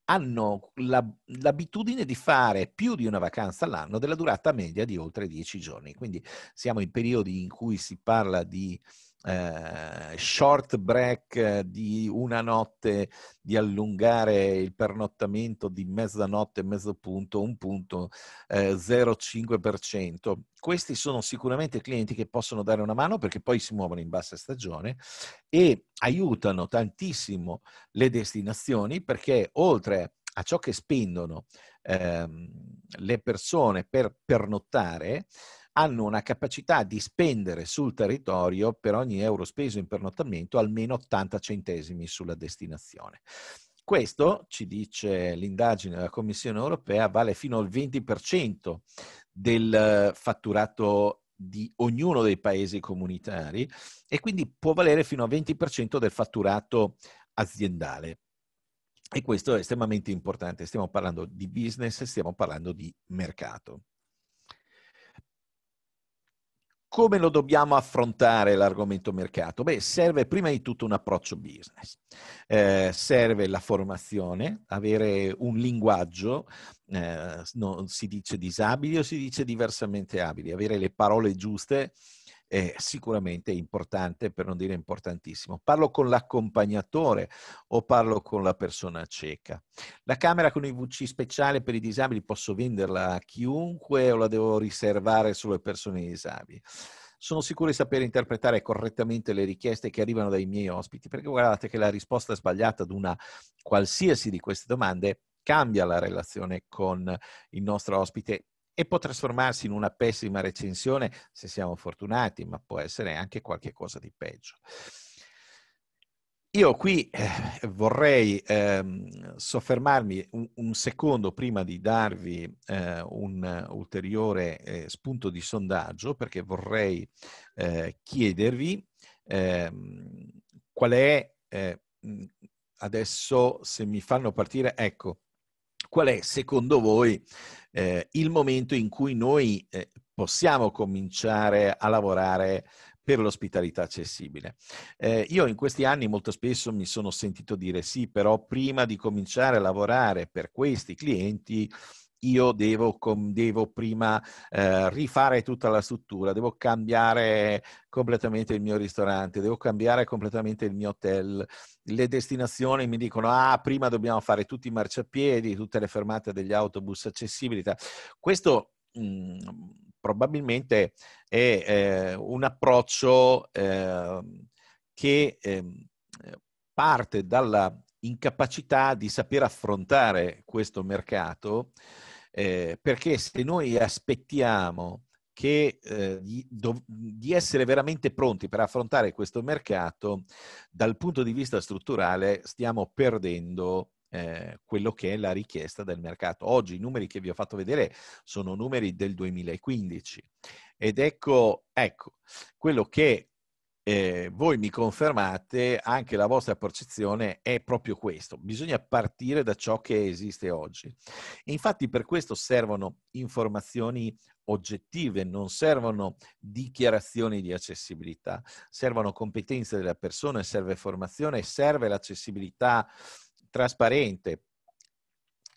S9: hanno l'abitudine di fare più di una vacanza all'anno della durata media di oltre 10 giorni. Quindi siamo in periodi in cui si parla di eh, short break eh, di una notte, di allungare il pernottamento di mezzanotte, mezzo punto, un punto, eh, 0,5%. Questi sono sicuramente clienti che possono dare una mano perché poi si muovono in bassa stagione e aiutano tantissimo le destinazioni perché oltre a ciò che spendono ehm, le persone per pernottare, hanno una capacità di spendere sul territorio per ogni euro speso in pernottamento almeno 80 centesimi sulla destinazione. Questo, ci dice l'indagine della Commissione europea, vale fino al 20% del eh, fatturato di ognuno dei paesi comunitari e quindi può valere fino al 20% del fatturato aziendale. E questo è estremamente importante, stiamo parlando di business, stiamo parlando di mercato come lo dobbiamo affrontare l'argomento mercato? Beh, serve prima di tutto un approccio business, eh, serve la formazione, avere un linguaggio, eh, non si dice disabili o si dice diversamente abili, avere le parole giuste è sicuramente importante, per non dire importantissimo. Parlo con l'accompagnatore o parlo con la persona cieca. La camera con i VC speciale per i disabili posso venderla a chiunque o la devo riservare solo alle persone disabili? sono sicuro di sapere interpretare correttamente le richieste che arrivano dai miei ospiti, perché guardate che la risposta sbagliata ad una qualsiasi di queste domande cambia la relazione con il nostro ospite e può trasformarsi in una pessima recensione se siamo fortunati, ma può essere anche qualche cosa di peggio. Io qui eh, vorrei ehm, soffermarmi un, un, secondo prima di darvi eh, un ulteriore eh, spunto di sondaggio perché vorrei eh, chiedervi ehm, qual è eh, adesso se mi fanno partire, ecco, qual è secondo voi eh, il momento in cui noi eh, possiamo cominciare a lavorare per l'ospitalità accessibile. Eh, io in questi anni molto spesso mi sono sentito dire sì, però prima di cominciare a lavorare per questi clienti io devo, devo prima eh, rifare tutta la struttura, devo cambiare completamente il mio ristorante, devo cambiare completamente il mio hotel. Le destinazioni mi dicono, ah, prima dobbiamo fare tutti i marciapiedi, tutte le fermate degli autobus accessibili. Questo mh, mm, probabilmente è eh, un approccio eh, che ehm, parte dalla incapacità di saper affrontare questo mercato eh, perché se noi aspettiamo che, eh, di, do, di, essere veramente pronti per affrontare questo mercato, dal punto di vista strutturale stiamo perdendo eh, quello che è la richiesta del mercato. Oggi i numeri che vi ho fatto vedere sono numeri del 2015 ed ecco, ecco quello che eh, voi mi confermate anche la vostra percezione è proprio questo, bisogna partire da ciò che esiste oggi. E infatti per questo servono informazioni oggettive, non servono dichiarazioni di accessibilità, servono competenze della persona, serve formazione, serve l'accessibilità trasparente,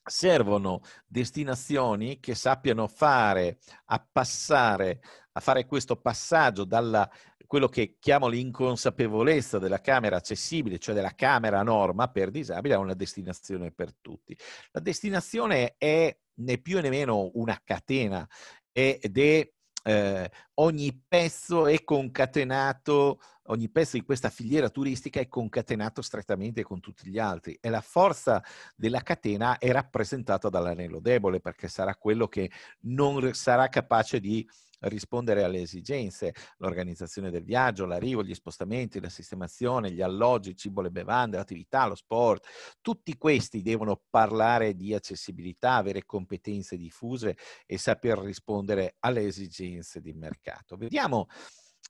S9: servono destinazioni che sappiano fare, a passare, a fare questo passaggio dalla quello che chiamo l'inconsapevolezza della Camera accessibile, cioè della Camera norma per disabili, ha una destinazione per tutti. La destinazione è né più né meno una catena ed è eh, ogni pezzo è concatenato, ogni pezzo di questa filiera turistica è concatenato strettamente con tutti gli altri e la forza della catena è rappresentata dall'anello debole perché sarà quello che non sarà capace di rispondere alle esigenze, l'organizzazione del viaggio, l'arrivo, gli spostamenti, la sistemazione, gli alloggi, il cibo, le bevande, l'attività, lo sport. Tutti questi devono parlare di accessibilità, avere competenze diffuse e saper rispondere alle esigenze di mercato. Vediamo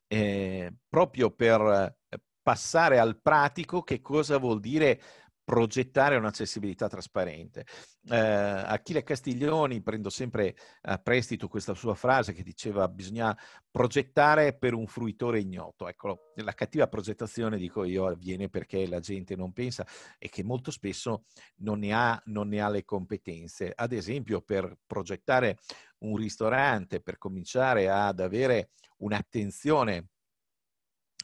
S9: eh, proprio per eh, passare al pratico che cosa vuol dire progettare un'accessibilità trasparente. Eh, Achille Castiglioni, prendo sempre a prestito questa sua frase che diceva bisogna progettare per un fruitore ignoto. Eccolo, la cattiva progettazione, dico io, avviene perché la gente non pensa e che molto spesso non ne ha, non ne ha le competenze. Ad esempio, per progettare un ristorante, per cominciare ad avere un'attenzione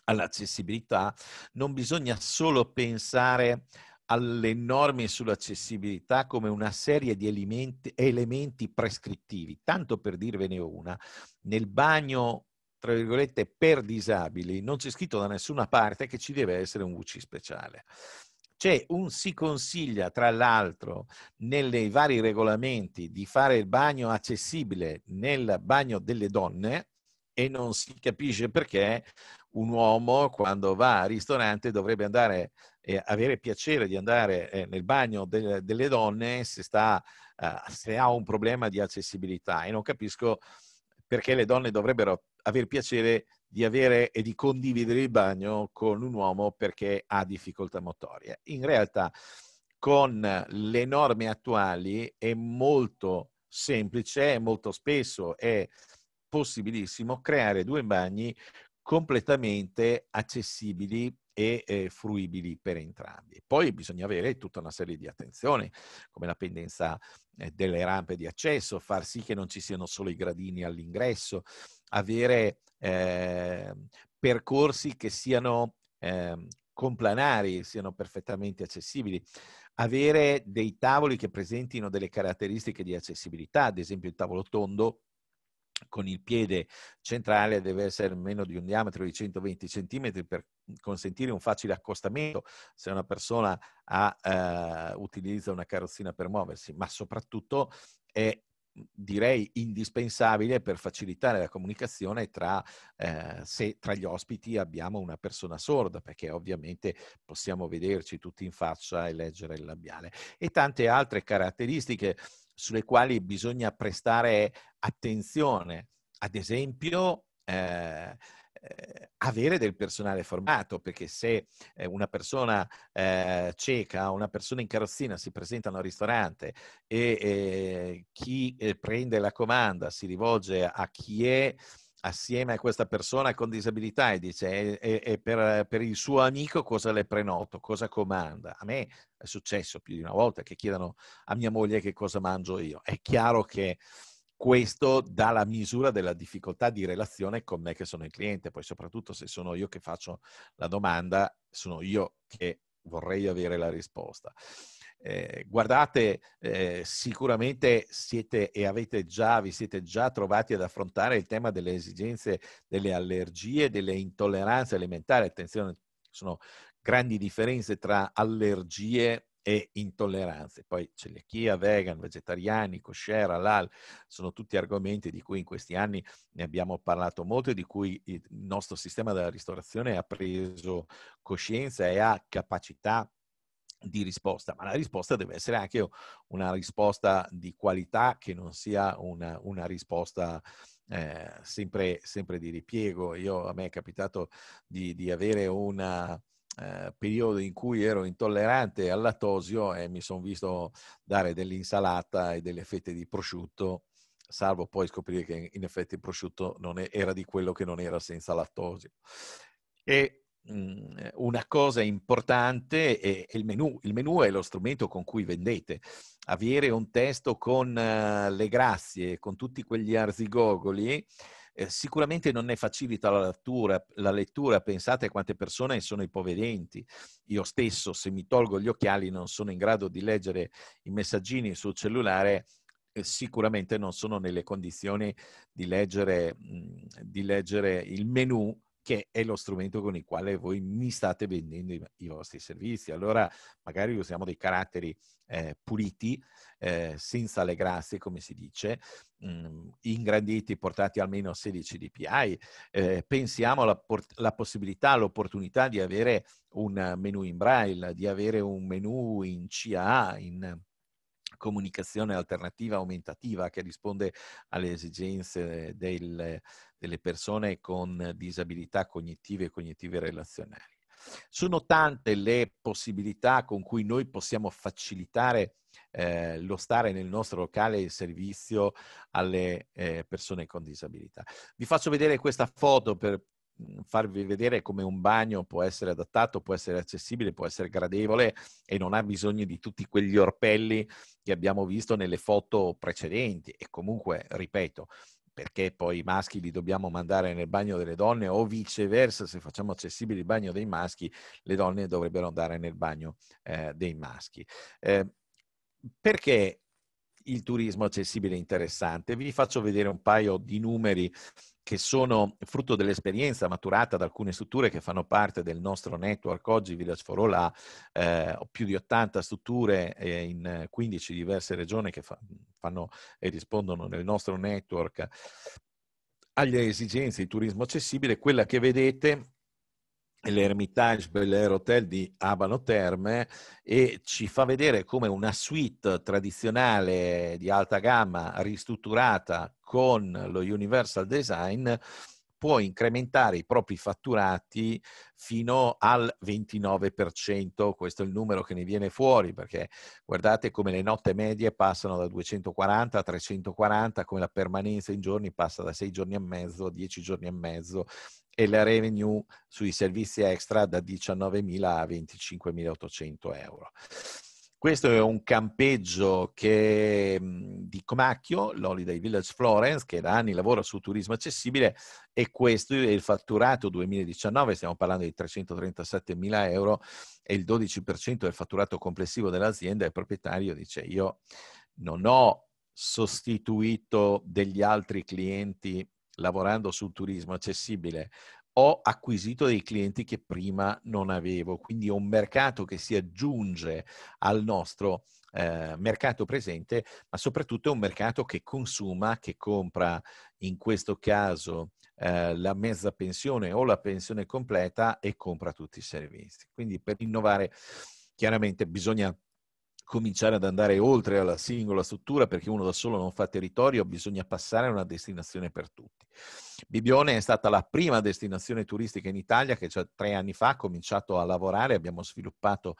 S9: all'accessibilità, non bisogna solo pensare alle norme sull'accessibilità come una serie di elementi, elementi prescrittivi. Tanto per dirvene una, nel bagno tra virgolette, per disabili, non c'è scritto da nessuna parte che ci deve essere un WC speciale. C'è un si consiglia, tra l'altro, nei vari regolamenti di fare il bagno accessibile nel bagno delle donne e non si capisce perché un uomo quando va al ristorante dovrebbe andare eh, avere piacere di andare eh, nel bagno de- delle donne se, sta, eh, se, ha un problema di accessibilità e non capisco perché le donne dovrebbero avere piacere di avere e di condividere il bagno con un uomo perché ha difficoltà motorie. In realtà con le norme attuali è molto semplice, molto spesso è possibilissimo creare due bagni completamente accessibili e eh, fruibili per entrambi. Poi bisogna avere tutta una serie di attenzioni, come la pendenza eh, delle rampe di accesso, far sì che non ci siano solo i gradini all'ingresso, avere eh, percorsi che siano ehm, complanari, siano perfettamente accessibili, avere dei tavoli che presentino delle caratteristiche di accessibilità, ad esempio il tavolo tondo con il piede centrale deve essere meno di un diametro di 120 cm per consentire un facile accostamento se una persona ha, eh, utilizza una carrozzina per muoversi, ma soprattutto è direi indispensabile per facilitare la comunicazione tra, eh, se tra gli ospiti abbiamo una persona sorda, perché ovviamente possiamo vederci tutti in faccia e leggere il labiale. E tante altre caratteristiche sulle quali bisogna prestare attenzione. Ad esempio, eh, eh avere del personale formato, perché se eh, una persona eh, cieca una persona in carrozzina si presentano al ristorante e eh, chi eh, prende la comanda si rivolge a chi è assieme a questa persona con disabilità e dice e, e per, per, il suo amico cosa le prenoto, cosa comanda. A me è successo più di una volta che chiedano a mia moglie che cosa mangio io. È chiaro che questo dà la misura della difficoltà di relazione con me che sono il cliente, poi soprattutto se sono io che faccio la domanda, sono io che vorrei avere la risposta. Eh, guardate, eh, sicuramente siete e avete già, vi siete già trovati ad affrontare il tema delle esigenze, delle allergie, delle intolleranze alimentari. Attenzione, sono grandi differenze tra allergie e intolleranze. Poi celiachia, vegan, vegetariani, kosher, halal, sono tutti argomenti di cui in questi anni ne abbiamo parlato molto e di cui il nostro sistema della ristorazione ha preso coscienza e ha capacità di risposta, ma la risposta deve essere anche una risposta di qualità che non sia una, una risposta eh, sempre, sempre, di ripiego. Io, a me è capitato di, di avere un eh, periodo in cui ero intollerante al lattosio e mi sono visto dare dell'insalata e delle fette di prosciutto salvo poi scoprire che in effetti il prosciutto non è, era di quello che non era senza lattosio. E Mhmm, eh, una cosa importante è il menu. Il menu è lo strumento con cui vendete. Avere un testo con eh, le grazie, con tutti quegli arzigogoli, eh, sicuramente non ne facilita la lettura, la lettura, pensate a quante persone sono ipovedenti. Io stesso, se mi tolgo gli occhiali, non sono in grado di leggere i messaggini sul cellulare, sicuramente non sono nelle condizioni di leggere, mhmm, di leggere il menu che è lo strumento con il quale voi mi state vendendo i, i vostri servizi. Allora magari usiamo dei caratteri eh, puliti, eh, senza le grasse, come si dice, mh, mm, ingranditi, portati almeno a 16 dpi. Eh, pensiamo alla port- la possibilità, all'opportunità di avere un menu in braille, di avere un menu in CA, in comunicazione alternativa aumentativa che risponde alle esigenze del, delle persone con disabilità cognitive e cognitive relazionali. Sono tante le possibilità con cui noi possiamo facilitare eh, lo stare nel nostro locale e il servizio alle eh, persone con disabilità. Vi faccio vedere questa foto per Mhmm, farvi vedere come un bagno può essere adattato, può essere accessibile, può essere gradevole e non ha bisogno di tutti quegli orpelli che abbiamo visto nelle foto precedenti. E comunque, ripeto, perché poi i maschi li dobbiamo mandare nel bagno delle donne o viceversa, se facciamo accessibile il bagno dei maschi, le donne dovrebbero andare nel bagno eh, dei maschi. Eh, perché il turismo accessibile è interessante. Vi faccio vedere un paio di numeri che sono frutto dell'esperienza maturata da alcune strutture che fanno parte del nostro network oggi Village for All ha eh, più di 80 strutture eh, in 15 diverse regioni che fa, fanno e rispondono nel nostro network alle esigenze di turismo accessibile. Quella che vedete l'Hermitage Bel Air Hotel di Abano Terme e ci fa vedere come una suite tradizionale di alta gamma ristrutturata con lo Universal Design può incrementare i propri fatturati fino al 29%, questo è il numero che ne viene fuori, perché guardate come le notte medie passano da 240 a 340, come la permanenza in giorni passa da 6 giorni e mezzo a 10 giorni e mezzo e la revenue sui servizi extra da 19.000 a 25.800 euro. Questo è un campeggio che, mm, di Comacchio, l'Holiday Village Florence, che da anni lavora su turismo accessibile e questo è il fatturato 2019, stiamo parlando di 337.000 mila euro e il 12% del fatturato complessivo dell'azienda. Il proprietario dice io non ho sostituito degli altri clienti lavorando sul turismo accessibile, ho acquisito dei clienti che prima non avevo, quindi è un mercato che si aggiunge al nostro eh, mercato presente, ma soprattutto è un mercato che consuma, che compra in questo caso eh, la mezza pensione o la pensione completa e compra tutti i servizi. Quindi per innovare chiaramente bisogna cominciare ad andare oltre alla singola struttura perché uno da solo non fa territorio, bisogna passare a una destinazione per tutti. Bibione è stata la prima destinazione turistica in Italia che già tre anni fa ha cominciato a lavorare, abbiamo sviluppato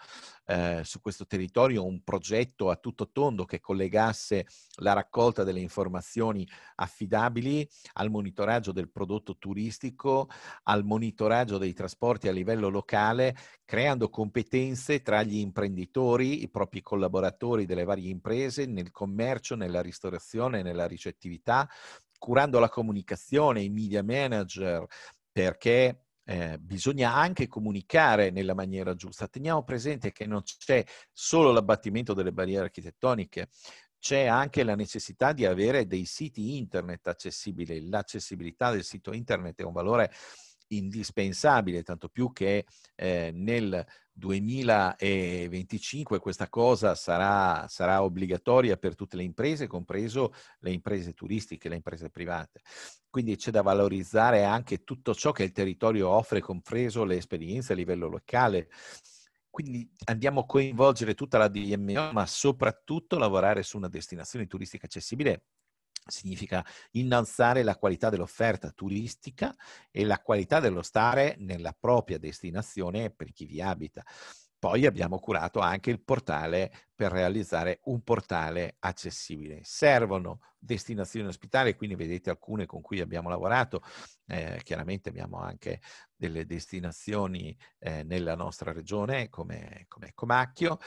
S9: eh, su questo territorio un progetto a tutto tondo che collegasse la raccolta delle informazioni affidabili al monitoraggio del prodotto turistico, al monitoraggio dei trasporti a livello locale, creando competenze tra gli imprenditori, i propri collaboratori delle varie imprese, nel commercio, nella ristorazione, nella ricettività, curando la comunicazione, i media manager, perché eh, bisogna anche comunicare nella maniera giusta. Teniamo presente che non c'è solo l'abbattimento delle barriere architettoniche, c'è anche la necessità di avere dei siti internet accessibili. L'accessibilità del sito internet è un valore indispensabile, tanto più che eh, nel 2025 questa cosa sarà, sarà, obbligatoria per tutte le imprese, compreso le imprese turistiche, le imprese private. Quindi c'è da valorizzare anche tutto ciò che il territorio offre, compreso le esperienze a livello locale. Quindi andiamo a coinvolgere tutta la DMO, ma soprattutto lavorare su una destinazione turistica accessibile significa innalzare la qualità dell'offerta turistica e la qualità dello stare nella propria destinazione per chi vi abita. Poi abbiamo curato anche il portale per realizzare un portale accessibile. Servono destinazioni ospitali, quindi vedete alcune con cui abbiamo lavorato. Eh, chiaramente abbiamo anche delle destinazioni eh, nella nostra regione come, come Comacchio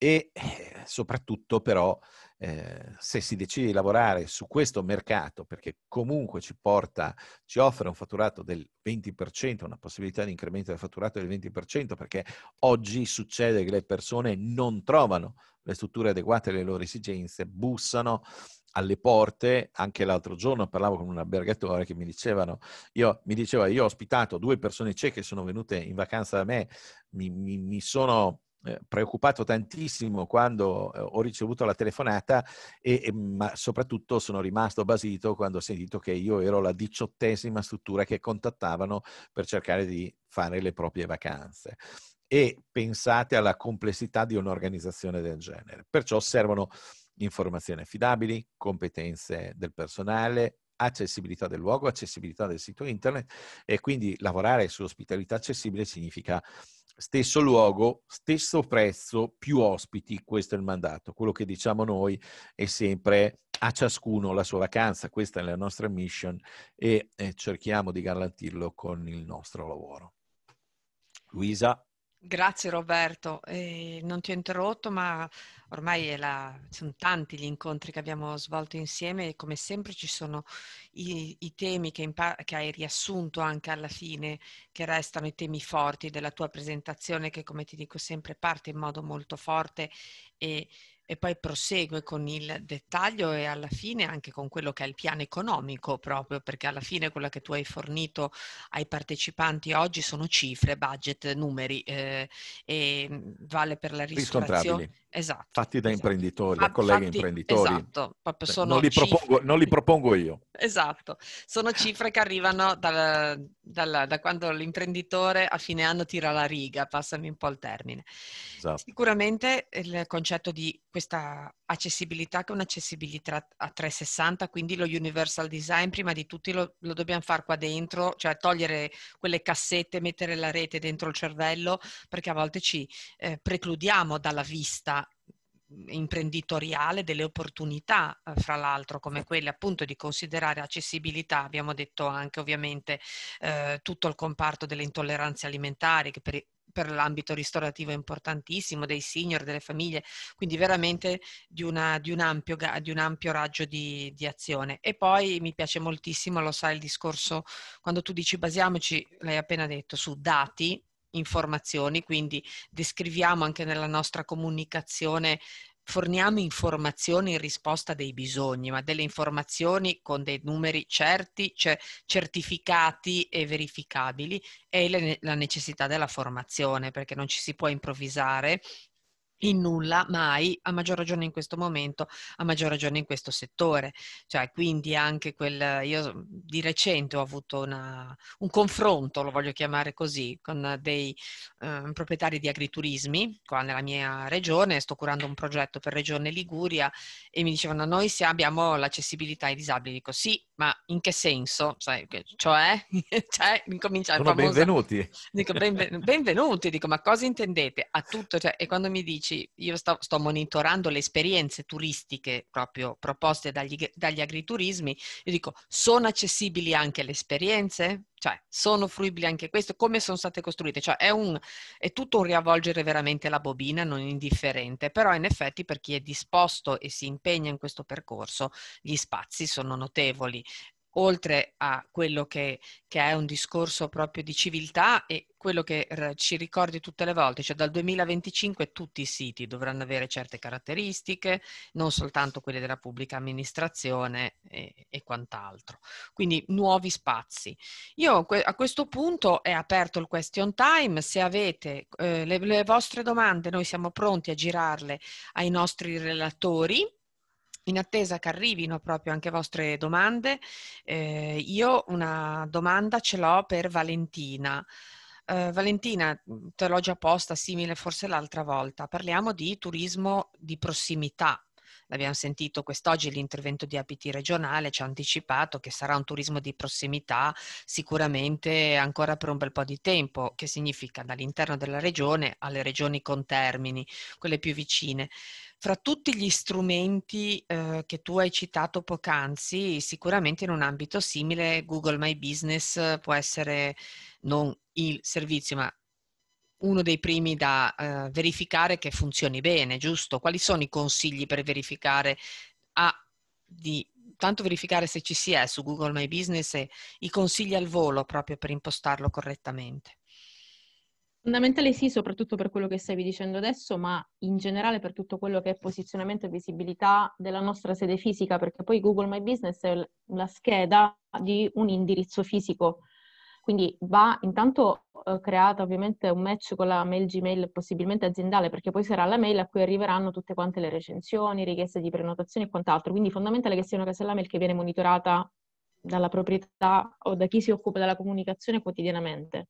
S9: e eh, soprattutto però eh, se si decide di lavorare su questo mercato perché comunque ci porta, ci offre un fatturato del 20%, una possibilità di incremento del fatturato del 20% perché oggi succede che le persone non trovano le strutture adeguate alle loro esigenze, bussano alle porte, anche l'altro giorno parlavo con un albergatore che mi dicevano, io, mi diceva, io ho ospitato due persone cieche che sono venute in vacanza da me, mi, mi, mi sono eh, preoccupato tantissimo quando eh, ho ricevuto la telefonata e, e, ma soprattutto sono rimasto basito quando ho sentito che io ero la diciottesima struttura che contattavano per cercare di fare le proprie vacanze e pensate alla complessità di un'organizzazione del genere. Perciò servono informazioni affidabili, competenze del personale, accessibilità del luogo, accessibilità del sito internet e quindi lavorare sull'ospitalità accessibile significa stesso luogo, stesso prezzo, più ospiti, questo è il mandato. Quello che diciamo noi è sempre a ciascuno la sua vacanza, questa è la nostra mission e eh, cerchiamo di garantirlo con il nostro lavoro. Luisa?
S2: Grazie Roberto, eh, non ti ho interrotto ma ormai la... sono tanti gli incontri che abbiamo svolto insieme e come sempre ci sono i, i temi che, impa- che, hai riassunto anche alla fine che restano i temi forti della tua presentazione che come ti dico sempre parte in modo molto forte e e poi prosegue con il dettaglio e alla fine anche con quello che è il piano economico proprio, perché alla fine quello che tu hai fornito ai partecipanti oggi sono cifre, budget, numeri eh, e mhmm, vale per la ristorazione Esatto.
S8: Fatti da esatto. imprenditori,
S9: da colleghi fatti, imprenditori. Esatto, non li, propongo, non, li propongo, io.
S2: Esatto, sono cifre che arrivano dal, dal, da quando l'imprenditore a fine anno tira la riga, passami un po' il termine. Esatto. Sicuramente il concetto di questa accessibilità che è un'accessibilità a 360, quindi lo universal design prima di tutti lo, lo dobbiamo fare qua dentro, cioè togliere quelle cassette, mettere la rete dentro il cervello, perché a volte ci eh, precludiamo dalla vista imprenditoriale delle opportunità, eh, fra l'altro, come quelle appunto di considerare accessibilità, abbiamo detto anche ovviamente eh, tutto il comparto delle intolleranze alimentari che per, per l'ambito ristorativo è importantissimo, dei senior, delle famiglie, quindi veramente di, una, di, un, ampio, di un, ampio, raggio di, di, azione. E poi mi piace moltissimo, lo sai, il discorso, quando tu dici basiamoci, l'hai appena detto, su dati, informazioni, quindi descriviamo anche nella nostra comunicazione forniamo informazioni in risposta dei bisogni, ma delle informazioni con dei numeri certi, cioè certificati e verificabili, e le, la necessità della formazione, perché non ci si può improvvisare in nulla mai, a maggior ragione in questo momento, a maggior ragione in questo settore. Cioè, quindi anche quel, io di recente ho avuto una, un confronto, lo voglio chiamare così, con dei eh, proprietari di agriturismi qua nella mia regione, sto curando un progetto per regione Liguria e mi dicevano noi se abbiamo l'accessibilità ai disabili, dico sì, ma in che senso? Cioè, cioè, cioè incominciare... Sono famosa, benvenuti. Dico benven- benvenuti, dico ma cosa intendete? A tutto, cioè, e quando mi dice turistici, io sto, sto monitorando le esperienze turistiche proprio proposte dagli, dagli agriturismi, io dico, sono accessibili anche le esperienze? Cioè, sono fruibili anche queste? Come sono state costruite? Cioè, è, un, è tutto un riavvolgere veramente la bobina, non indifferente, però in effetti per chi è disposto e si impegna in questo percorso, gli spazi sono notevoli oltre a quello che, che, è un discorso proprio di civiltà e quello che ci ricordi tutte le volte, cioè dal 2025 tutti i siti dovranno avere certe caratteristiche, non soltanto quelle della pubblica amministrazione e, e quant'altro. Quindi nuovi spazi. Io a questo punto è aperto il question time, se avete eh, le, le vostre domande noi siamo pronti a girarle ai nostri relatori in attesa che arrivino proprio anche vostre domande, eh, io una domanda ce l'ho per Valentina. Eh, Valentina, te l'ho già posta simile forse l'altra volta. Parliamo di turismo di prossimità. L'abbiamo sentito quest'oggi l'intervento di APT regionale, ci ha anticipato che sarà un turismo di prossimità sicuramente ancora per un bel po' di tempo, che significa dall'interno della regione alle regioni con termini, quelle più vicine fra tutti gli strumenti eh, che tu hai citato poc'anzi, sicuramente in un ambito simile Google My Business eh, può essere non il servizio, ma uno dei primi da eh, verificare che funzioni bene, giusto? Quali sono i consigli per verificare a di tanto verificare se ci si è su Google My Business e i consigli al volo proprio per impostarlo correttamente?
S6: Fondamentale sì, soprattutto per quello che stavi dicendo adesso, ma in generale per tutto quello che è posizionamento e visibilità della nostra sede fisica, perché poi Google My Business è la scheda di un indirizzo fisico. Quindi va intanto eh, creata ovviamente un match con la mail Gmail possibilmente aziendale, perché poi sarà la mail a cui arriveranno tutte quante le recensioni, richieste di prenotazioni e quant'altro. Quindi fondamentale che sia una casella mail che viene monitorata dalla proprietà o da chi si occupa della comunicazione quotidianamente.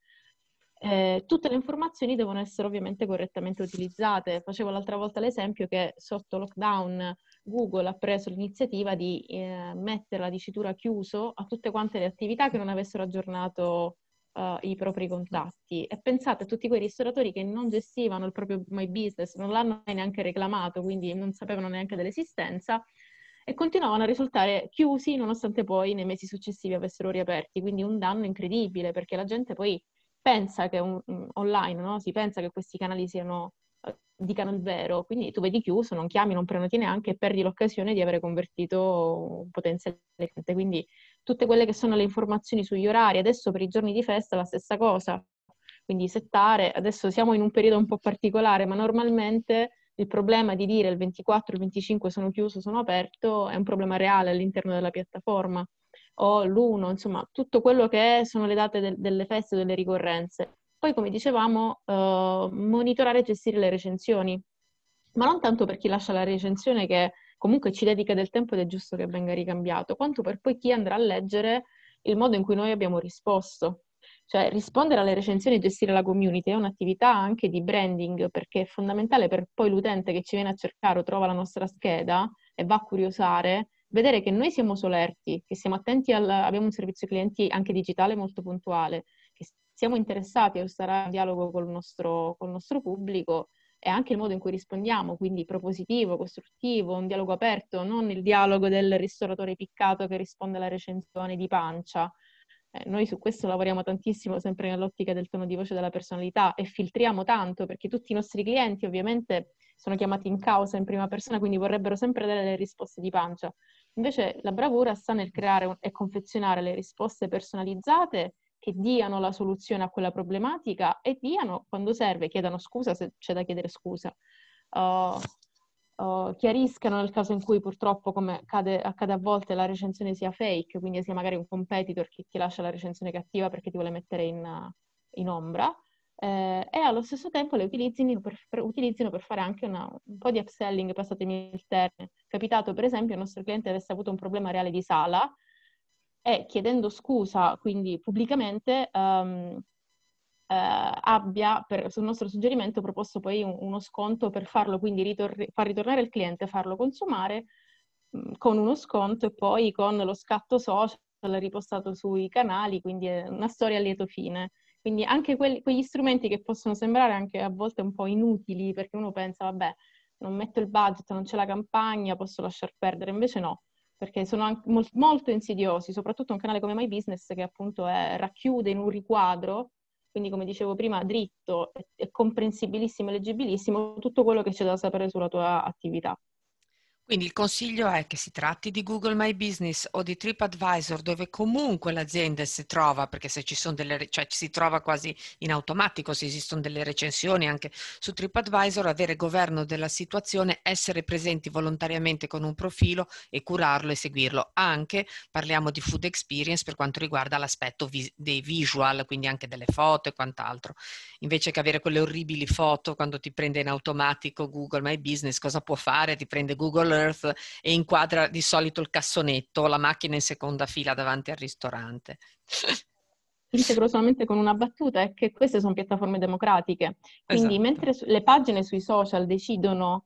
S6: Eh, tutte le informazioni devono essere ovviamente correttamente utilizzate. Facevo l'altra volta l'esempio che sotto lockdown Google ha preso l'iniziativa di eh, mettere la dicitura chiuso a tutte quante le attività che non avessero aggiornato eh, i propri contatti. E pensate a tutti quei ristoratori che non gestivano il proprio My Business, non l'hanno mai neanche reclamato, quindi non sapevano neanche dell'esistenza e continuavano a risultare chiusi nonostante poi nei mesi successivi avessero riaperti. Quindi un danno incredibile perché la gente poi pensa che un, mm, online no? si pensa che questi canali siano eh, dicano il vero, quindi tu vedi chiuso, non chiami, non prenoti neanche e perdi l'occasione di avere convertito un potenziale cliente. Quindi tutte quelle che sono le informazioni sugli orari, adesso per i giorni di festa la stessa cosa, quindi settare, adesso siamo in un periodo un po' particolare, ma normalmente il problema di dire il 24, il 25 sono chiuso, sono aperto è un problema reale all'interno della piattaforma o l'1, insomma, tutto quello che è, sono le date del, delle feste delle ricorrenze. Poi, come dicevamo, eh, monitorare e gestire le recensioni, ma non tanto per chi lascia la recensione che comunque ci dedica del tempo ed è giusto che venga ricambiato, quanto per poi chi andrà a leggere il modo in cui noi abbiamo risposto. Cioè rispondere alle recensioni e gestire la community è un'attività anche di branding perché è fondamentale per poi l'utente che ci viene a cercare o trova la nostra scheda e va a curiosare vedere che noi siamo solerti, che siamo attenti al, abbiamo un servizio clienti anche digitale molto puntuale, che siamo interessati a stare in dialogo col nostro, col nostro pubblico, e anche il modo in cui rispondiamo, quindi propositivo, costruttivo, un dialogo aperto, non il dialogo del ristoratore piccato che risponde alla recensione di pancia. Eh, noi su questo lavoriamo tantissimo, sempre nell'ottica del tono di voce della personalità e filtriamo tanto perché tutti i nostri clienti ovviamente sono chiamati in causa in prima persona, quindi vorrebbero sempre dare le risposte di pancia. Invece la bravura sta nel creare e confezionare le risposte personalizzate che diano la soluzione a quella problematica e diano, quando serve, chiedano scusa se c'è da chiedere scusa. Uh, uh, chiariscano nel caso in cui purtroppo, come accade, accade, a volte, la recensione sia fake, quindi sia magari un competitor che ti lascia la recensione cattiva perché ti vuole mettere in, in ombra eh, e allo stesso tempo le utilizzino per, per, utilizzino per fare anche una, un po' di upselling, passatemi il termine. Capitato per esempio il nostro cliente avesse avuto un problema reale di sala e chiedendo scusa, quindi pubblicamente, um, eh, abbia per, sul nostro suggerimento proposto poi un, uno sconto per farlo, quindi ritorri- far ritornare il cliente, farlo consumare mh, mm, con uno sconto e poi con lo scatto social ripostato sui canali, quindi è una storia a lieto fine. Quindi anche quelli, quegli strumenti che possono sembrare anche a volte un po' inutili, perché uno pensa, vabbè, non metto il budget, non c'è la campagna, posso lasciar perdere, invece no, perché sono molto insidiosi, soprattutto un canale come My Business che appunto è, racchiude in un riquadro, quindi come dicevo prima, dritto, è comprensibilissimo e leggibilissimo tutto quello che c'è da sapere sulla tua attività.
S2: Quindi il consiglio è che si tratti di Google My Business o di TripAdvisor dove comunque l'azienda si trova, perché se ci sono delle, cioè si trova quasi in automatico, se esistono delle recensioni anche su TripAdvisor, avere governo della situazione, essere presenti volontariamente con un profilo e curarlo e seguirlo. Anche parliamo di food experience per quanto riguarda l'aspetto vi- dei visual, quindi anche delle foto e quant'altro. Invece che avere quelle orribili foto quando ti prende in automatico Google My Business, cosa può fare? Ti prende Google Earth e inquadra di solito il cassonetto o la macchina in seconda fila davanti al ristorante.
S6: Integro solamente con una battuta, è che queste sono piattaforme democratiche, quindi esatto. mentre le pagine sui social decidono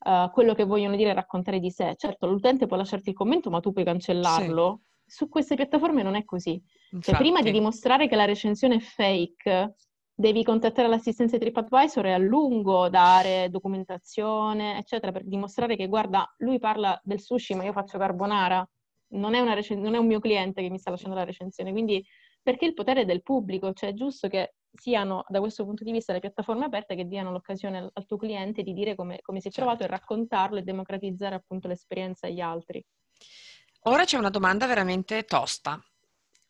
S6: uh, quello che vogliono dire e raccontare di sé, certo l'utente può lasciarti il commento ma tu puoi cancellarlo, sì. su queste piattaforme non è così. Cioè, prima di dimostrare che la recensione è fake, devi contattare l'assistenza TripAdvisor e a lungo dare documentazione, eccetera, per dimostrare che, guarda, lui parla del sushi, ma io faccio carbonara, non è, recen- non è un mio cliente che mi sta lasciando la recensione, quindi perché il potere è del pubblico, cioè è giusto che siano da questo punto di vista le piattaforme aperte che diano l'occasione al, tuo cliente di dire come, come si è certo. trovato e certo. raccontarlo e democratizzare appunto l'esperienza agli altri.
S2: Ora c'è una domanda veramente tosta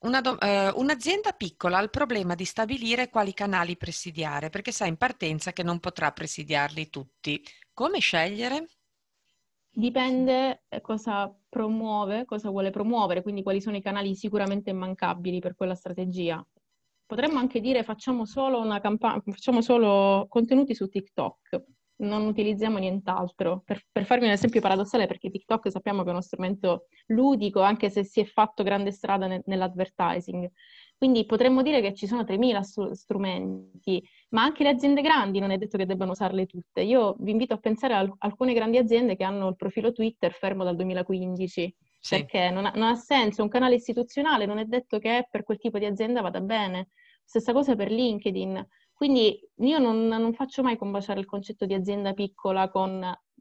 S2: una do- eh, un'azienda piccola ha il problema di stabilire quali canali presidiare, perché sa in partenza che non potrà presidiarli tutti. Come scegliere?
S6: Dipende eh, cosa promuove, cosa vuole promuovere, quindi quali sono i canali sicuramente immancabili per quella strategia. Potremmo anche dire facciamo solo, campa- facciamo solo contenuti su TikTok non utilizziamo nient'altro. Per, per, farvi un esempio paradossale, perché TikTok sappiamo che è uno strumento ludico, anche se si è fatto grande strada ne, nell'advertising. Quindi potremmo dire che ci sono 3.000 strumenti, ma anche le aziende grandi non è detto che debbano usarle tutte. Io vi invito a pensare a alcune grandi aziende che hanno il profilo Twitter fermo dal 2015. Sì. Perché non ha, non ha senso, un canale istituzionale non è detto che per quel tipo di azienda vada bene. Stessa cosa per LinkedIn. Quindi io non, non faccio mai combaciare il concetto di azienda piccola con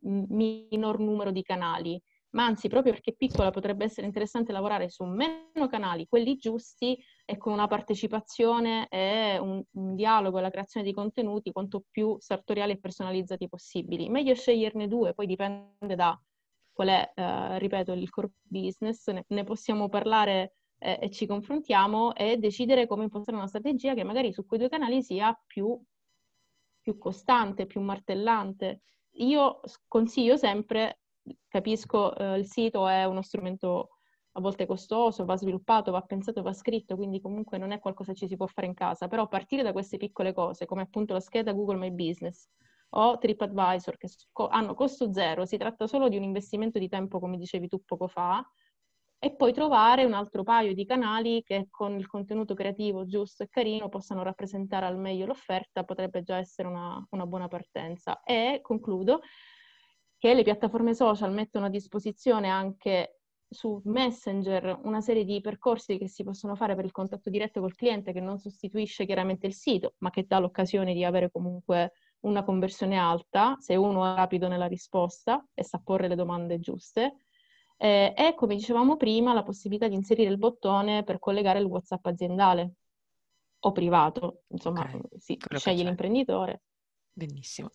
S6: mm, minor numero di canali, ma anzi proprio perché piccola potrebbe essere interessante lavorare su meno canali, quelli giusti e con una partecipazione e un, un dialogo la creazione di contenuti quanto più sartoriali e personalizzati possibili. Meglio sceglierne due, poi dipende da qual è, eh, ripeto, il core business, ne, ne possiamo parlare eh, e ci confrontiamo e decidere come impostare una strategia che magari su quei due canali sia più, più costante, più martellante. Io consiglio sempre, capisco eh, il sito è uno strumento a volte costoso, va sviluppato, va pensato, va scritto, quindi comunque non è qualcosa che ci si può fare in casa, però partire da queste piccole cose, come appunto la scheda Google My Business o TripAdvisor, che hanno costo zero, si tratta solo di un investimento di tempo, come dicevi tu poco fa, e poi trovare un altro paio di canali che con il contenuto creativo giusto e carino possano rappresentare al meglio l'offerta, potrebbe già essere una, una buona partenza. E concludo che le piattaforme social mettono a disposizione anche su Messenger una serie di percorsi che si possono fare per il contatto diretto col cliente che non sostituisce chiaramente il sito, ma che dà l'occasione di avere comunque una conversione alta se uno è rapido nella risposta e sa porre le domande giuste eh, è, come ecco, dicevamo prima, la possibilità di inserire il bottone per collegare il WhatsApp aziendale o privato, insomma, okay. si sì, sceglie l'imprenditore.
S2: Benissimo.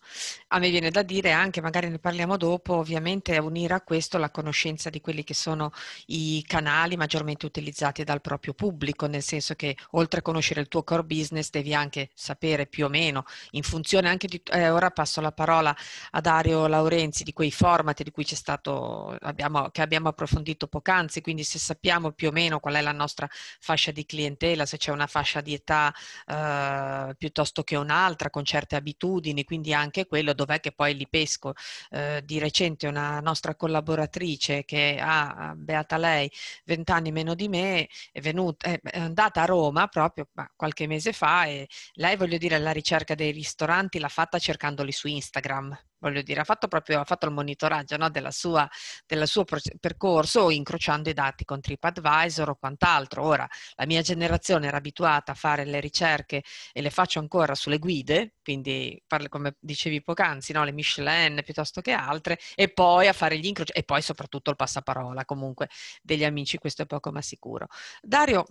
S2: A me viene da dire anche, magari ne parliamo dopo, ovviamente unire a questo la conoscenza di quelli che sono i canali maggiormente utilizzati dal proprio pubblico, nel senso che oltre a conoscere il tuo core business devi anche sapere più o meno, in funzione anche di... Eh, ora passo la parola a Dario Laurenzi di quei format di cui c'è stato, abbiamo, che abbiamo approfondito poc'anzi, quindi se sappiamo più o meno qual è la nostra fascia di clientela, se c'è una fascia di età eh, piuttosto che un'altra, con certe abitudini bambini, quindi anche quello dov'è che poi li pesco. Eh, di recente una nostra collaboratrice che ha, beata lei, vent'anni meno di me, è, venuta, è andata a Roma proprio qualche mese fa e lei, voglio dire, la ricerca dei ristoranti l'ha fatta cercandoli su Instagram voglio dire, ha fatto proprio ha fatto il monitoraggio no, del suo percorso incrociando i dati con TripAdvisor o quant'altro. Ora, la mia generazione era abituata a fare le ricerche e le faccio ancora sulle guide, quindi come dicevi poc'anzi, no, le Michelin piuttosto che altre, e poi a fare gli incroci e poi soprattutto il passaparola comunque degli amici, questo è poco ma sicuro. Dario,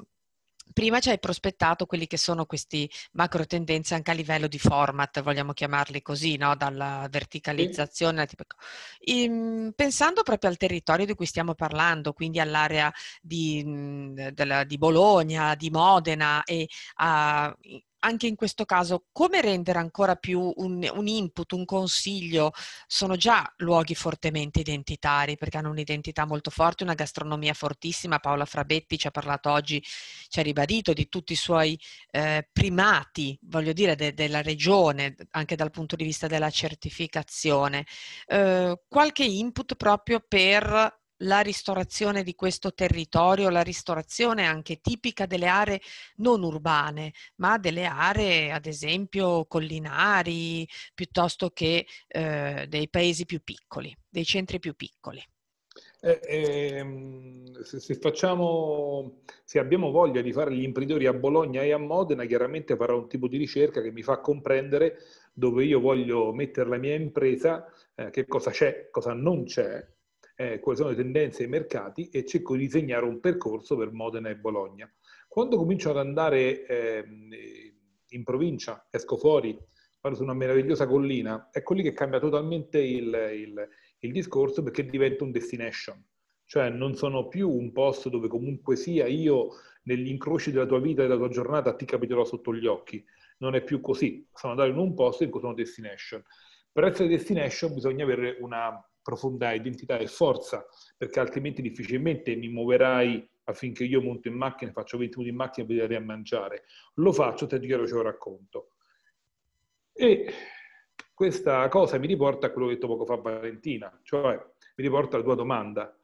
S2: Prima ci hai prospettato quelli che sono questi macro tendenze anche a livello di format, vogliamo chiamarli così, no? dalla verticalizzazione. Sì. Ecco. Ehm, pensando proprio al territorio di cui stiamo parlando, quindi all'area di, mhmm, della, di Bologna, di Modena e a, anche in questo caso, come rendere ancora più un, un, input, un consiglio? Sono già luoghi fortemente identitari perché hanno un'identità molto forte, una gastronomia fortissima. Paola Frabetti ci ha parlato oggi, ci ha ribadito di tutti i suoi eh, primati, voglio dire, de, della regione, anche dal punto di vista della certificazione. Eh, qualche input proprio per la ristorazione di questo territorio, la ristorazione anche tipica delle aree non urbane, ma delle aree ad esempio collinari piuttosto che eh, dei paesi più piccoli, dei centri più piccoli.
S7: Eh, ehm, se, se, facciamo, se abbiamo voglia di fare gli imprenditori a Bologna e a Modena, chiaramente farò un tipo di ricerca che mi fa comprendere dove io voglio mettere la mia impresa, eh, che cosa c'è, cosa non c'è, eh, quali sono le tendenze dei mercati e cerco di disegnare un percorso per Modena e Bologna. Quando comincio ad andare eh, in provincia, esco fuori, vado su una meravigliosa collina, ecco lì che cambia totalmente il, il, il discorso perché diventa un destination cioè non sono più un posto dove comunque sia io negli incroci della tua vita e della tua giornata ti capiterò sotto gli occhi, non è più così, sono andato in un posto in cui sono destination. Per essere destination bisogna avere una, profonda identità e forza, perché altrimenti difficilmente mi muoverai affinché io monto in macchina, faccio 20 minuti in macchina e vi a mangiare. Lo faccio, te dichiaro ce lo racconto. E questa cosa mi riporta a quello che ho detto poco fa Valentina, cioè mi riporta alla tua domanda.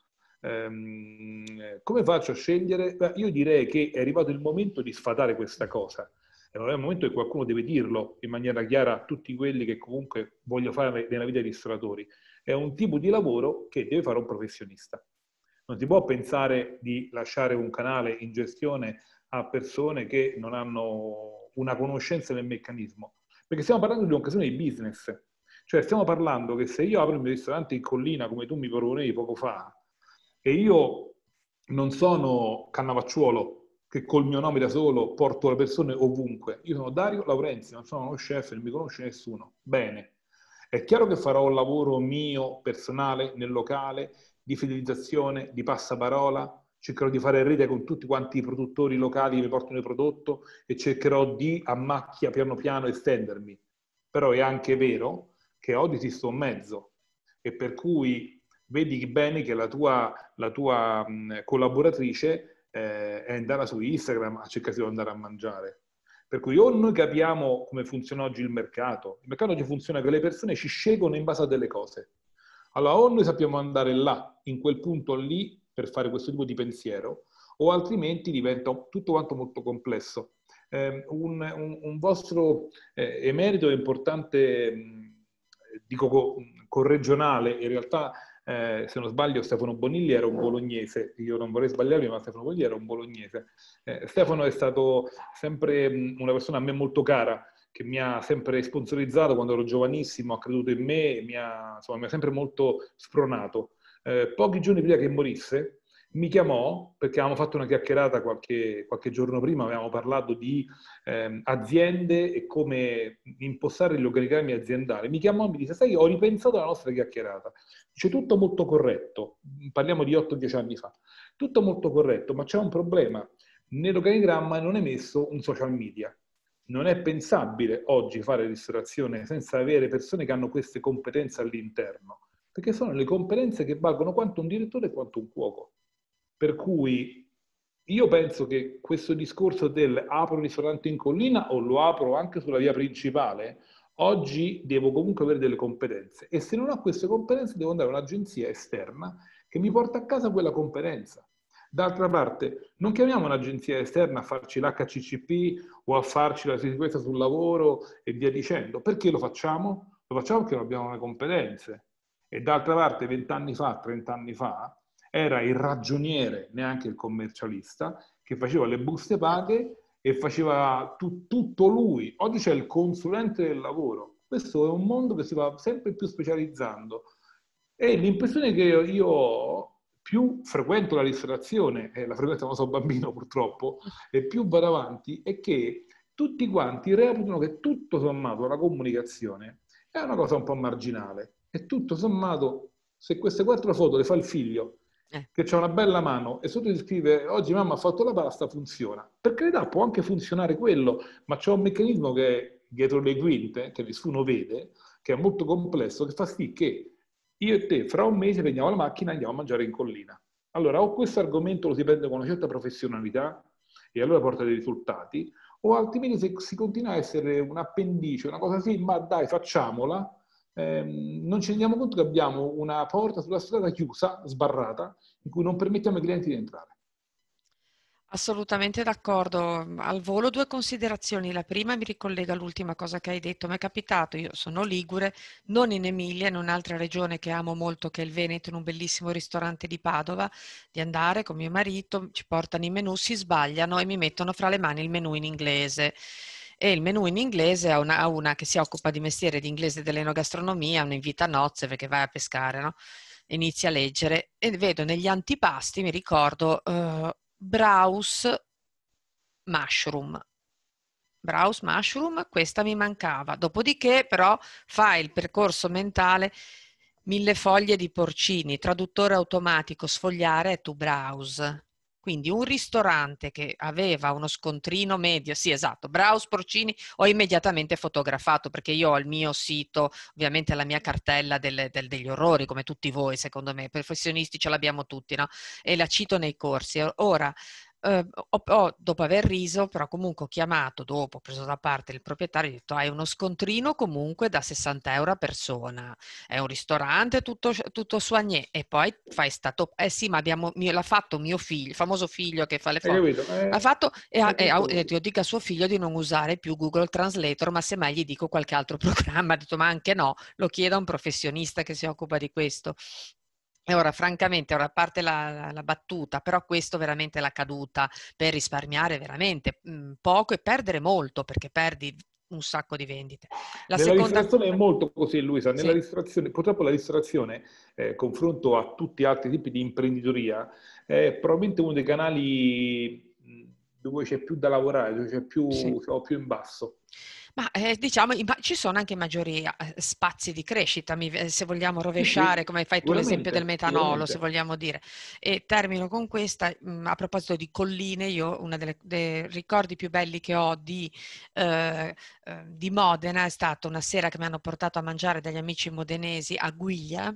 S7: Ehm, come faccio a scegliere? Beh, io direi che è arrivato il momento di sfatare questa cosa. È il momento che qualcuno deve dirlo in maniera chiara a tutti quelli che comunque voglio fare nella vita i ristoratori è un tipo di lavoro che deve fare un professionista. Non si può pensare di lasciare un canale in gestione a persone che non hanno una conoscenza del meccanismo, perché stiamo parlando di un'occasione di business. Cioè stiamo parlando che se io apro il mio ristorante in collina, come tu mi proponevi poco fa, e io non sono Cannavacciuolo, che col mio nome da solo porto le persone ovunque. Io sono Dario Laurenzi, non sono uno chef, non mi conosce nessuno. Bene, è chiaro che farò un lavoro mio personale nel locale di fidelizzazione, di passaparola, cercherò di fare rete con tutti quanti i produttori locali che mi portano il prodotto e cercherò di a macchia piano piano estendermi. Però è anche vero che oggi ti sto in mezzo e per cui vedi bene che la tua, la tua collaboratrice eh, è andata su Instagram a cercare di andare a mangiare per cui o noi capiamo come funziona oggi il mercato, il mercato oggi funziona che le persone ci scegliono in base a delle cose. Allora o noi sappiamo andare là, in quel punto lì, per fare questo tipo di pensiero, o altrimenti diventa tutto quanto molto complesso. Eh, un, un, un, vostro eh, emerito importante, dico co- corregionale, in realtà eh, se non sbaglio Stefano Bonilli era un bolognese, io non vorrei sbagliarmi, ma Stefano Bonilli era un bolognese. Eh, Stefano è stato sempre mm, una persona a me molto cara, che mi ha sempre sponsorizzato quando ero giovanissimo, ha creduto in me, mi ha, insomma, mi ha sempre molto spronato. Eh, pochi giorni prima che morisse, mi chiamò perché avevamo fatto una chiacchierata qualche, qualche giorno prima, avevamo parlato di eh, aziende e come impostare gli organigrammi aziendali. Mi chiamò e mi disse, sai, ho ripensato alla nostra chiacchierata. Dice, tutto molto corretto, parliamo di 8-10 anni fa, tutto molto corretto, ma c'è un problema. Nell'organigramma non è messo un social media. Non è pensabile oggi fare ristorazione senza avere persone che hanno queste competenze all'interno, perché sono le competenze che valgono quanto un direttore e quanto un cuoco. Per cui io penso che questo discorso del apro il ristorante in collina o lo apro anche sulla via principale, oggi devo comunque avere delle competenze e se non ho queste competenze devo andare a un'agenzia esterna che mi porta a casa quella competenza. D'altra parte, non chiamiamo un'agenzia esterna a farci l'HCCP o a farci la sicurezza sul lavoro e via dicendo. Perché lo facciamo? Lo facciamo perché non abbiamo le competenze. E d'altra parte, vent'anni fa, trent'anni fa, era il ragioniere, neanche il commercialista, che faceva le buste paghe e faceva tu, tutto lui. Oggi c'è il consulente del lavoro. Questo è un mondo che si va sempre più specializzando. E l'impressione che io ho, più frequento la ristorazione, e eh, la frequento quando sono bambino purtroppo, e più vado avanti, è che tutti quanti reputano che tutto sommato la comunicazione è una cosa un po' marginale. E tutto sommato, se queste quattro foto le fa il figlio eh. che c'è una bella mano e sotto ti scrive oggi mamma ha fatto la pasta, funziona. Per carità può anche funzionare quello, ma c'è un meccanismo che è dietro le quinte, che nessuno vede, che è molto complesso, che fa sì che io e te fra un mese prendiamo la macchina e andiamo a mangiare in collina. Allora o questo argomento lo si prende con una certa professionalità e allora porta dei risultati, o altrimenti se si continua a essere un appendice, una cosa sì, ma dai facciamola, Ehm, non ci rendiamo conto che abbiamo una porta sulla strada chiusa, sbarrata, in cui non permettiamo ai clienti di entrare.
S2: Assolutamente d'accordo. Al volo due considerazioni. La prima mi ricollega all'ultima cosa che hai detto. Mi è capitato, io sono Ligure, non in Emilia, in un'altra regione che amo molto, che è il Veneto, in un bellissimo ristorante di Padova, di andare con mio marito, ci portano i menù, si sbagliano e mi mettono fra le mani il menù in inglese e il menù in inglese a una, a una che si occupa di mestiere di inglese dell'enogastronomia, un invita a nozze perché vai a pescare, no? inizia a leggere e vedo negli antipasti, mi ricordo, uh, eh, Browse Mushroom. Browse Mushroom, questa mi mancava. Dopodiché però fa il percorso mentale mille foglie di porcini, traduttore automatico, sfogliare e to browse. Quindi un ristorante che aveva uno scontrino medio, sì esatto, Braus Porcini, ho immediatamente fotografato perché io ho il mio sito, ovviamente la mia cartella delle, del, degli orrori, come tutti voi secondo me, professionisti ce l'abbiamo tutti, no? E la cito nei corsi. Ora, eh, ho, ho, dopo aver riso, però comunque ho chiamato dopo, ho preso da parte il proprietario, ho detto hai uno scontrino comunque da 60 euro a persona, è un ristorante, tutto, tutto soigné e poi fai stato, eh sì ma abbiamo, mio, l'ha fatto mio figlio, il famoso figlio che fa le foto, eh, l'ha fatto e, ha, e, ha, io dico a suo figlio di non usare più Google Translator, ma semmai gli dico qualche altro programma, ha detto ma anche no, lo chiedo a un professionista che si occupa di questo. E ora, francamente, ora a parte la, la, la, battuta, però questo veramente è la caduta per risparmiare veramente mh, mhmm, poco e perdere molto, perché perdi un sacco di vendite. La nella seconda...
S7: distrazione è molto così, Luisa. Nella sì. distrazione, purtroppo la distrazione, eh, confronto a tutti gli altri tipi di imprenditoria, è probabilmente uno dei canali mhmm, dove c'è più da lavorare, dove c'è più, sì. cioè, più in basso.
S2: Ma eh, diciamo, ma ci sono anche maggiori eh, spazi di crescita, eh, se vogliamo rovesciare, come fai tu l'esempio del metanolo, se vogliamo dire. E termino con questa, mm, a proposito di colline, io uno dei ricordi più belli che ho di, eh, eh, di Modena è stata una sera che mi hanno portato a mangiare dagli amici modenesi a Guiglia,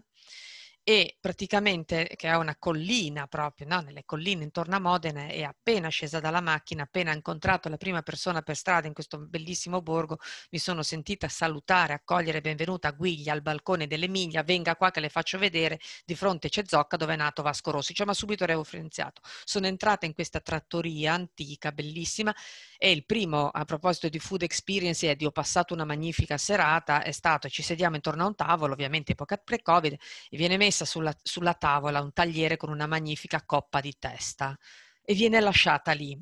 S2: e praticamente che è una collina proprio, no? nelle colline intorno a Modena e appena scesa dalla macchina, appena incontrato la prima persona per strada in questo bellissimo borgo, mi sono sentita salutare, accogliere benvenuta a Guiglia al balcone dell'Emilia, venga qua che le faccio vedere, di fronte c'è Zocca dove è nato Vasco Rossi, cioè, ma subito referenziato. Sono entrata in questa trattoria antica, bellissima e il primo, a proposito di food experience, è di ho passato una magnifica serata, è stato ci sediamo intorno a un tavolo, ovviamente epoca pre-covid, e viene messo messa sulla, sulla tavola un tagliere con una magnifica coppa di testa e viene lasciata lì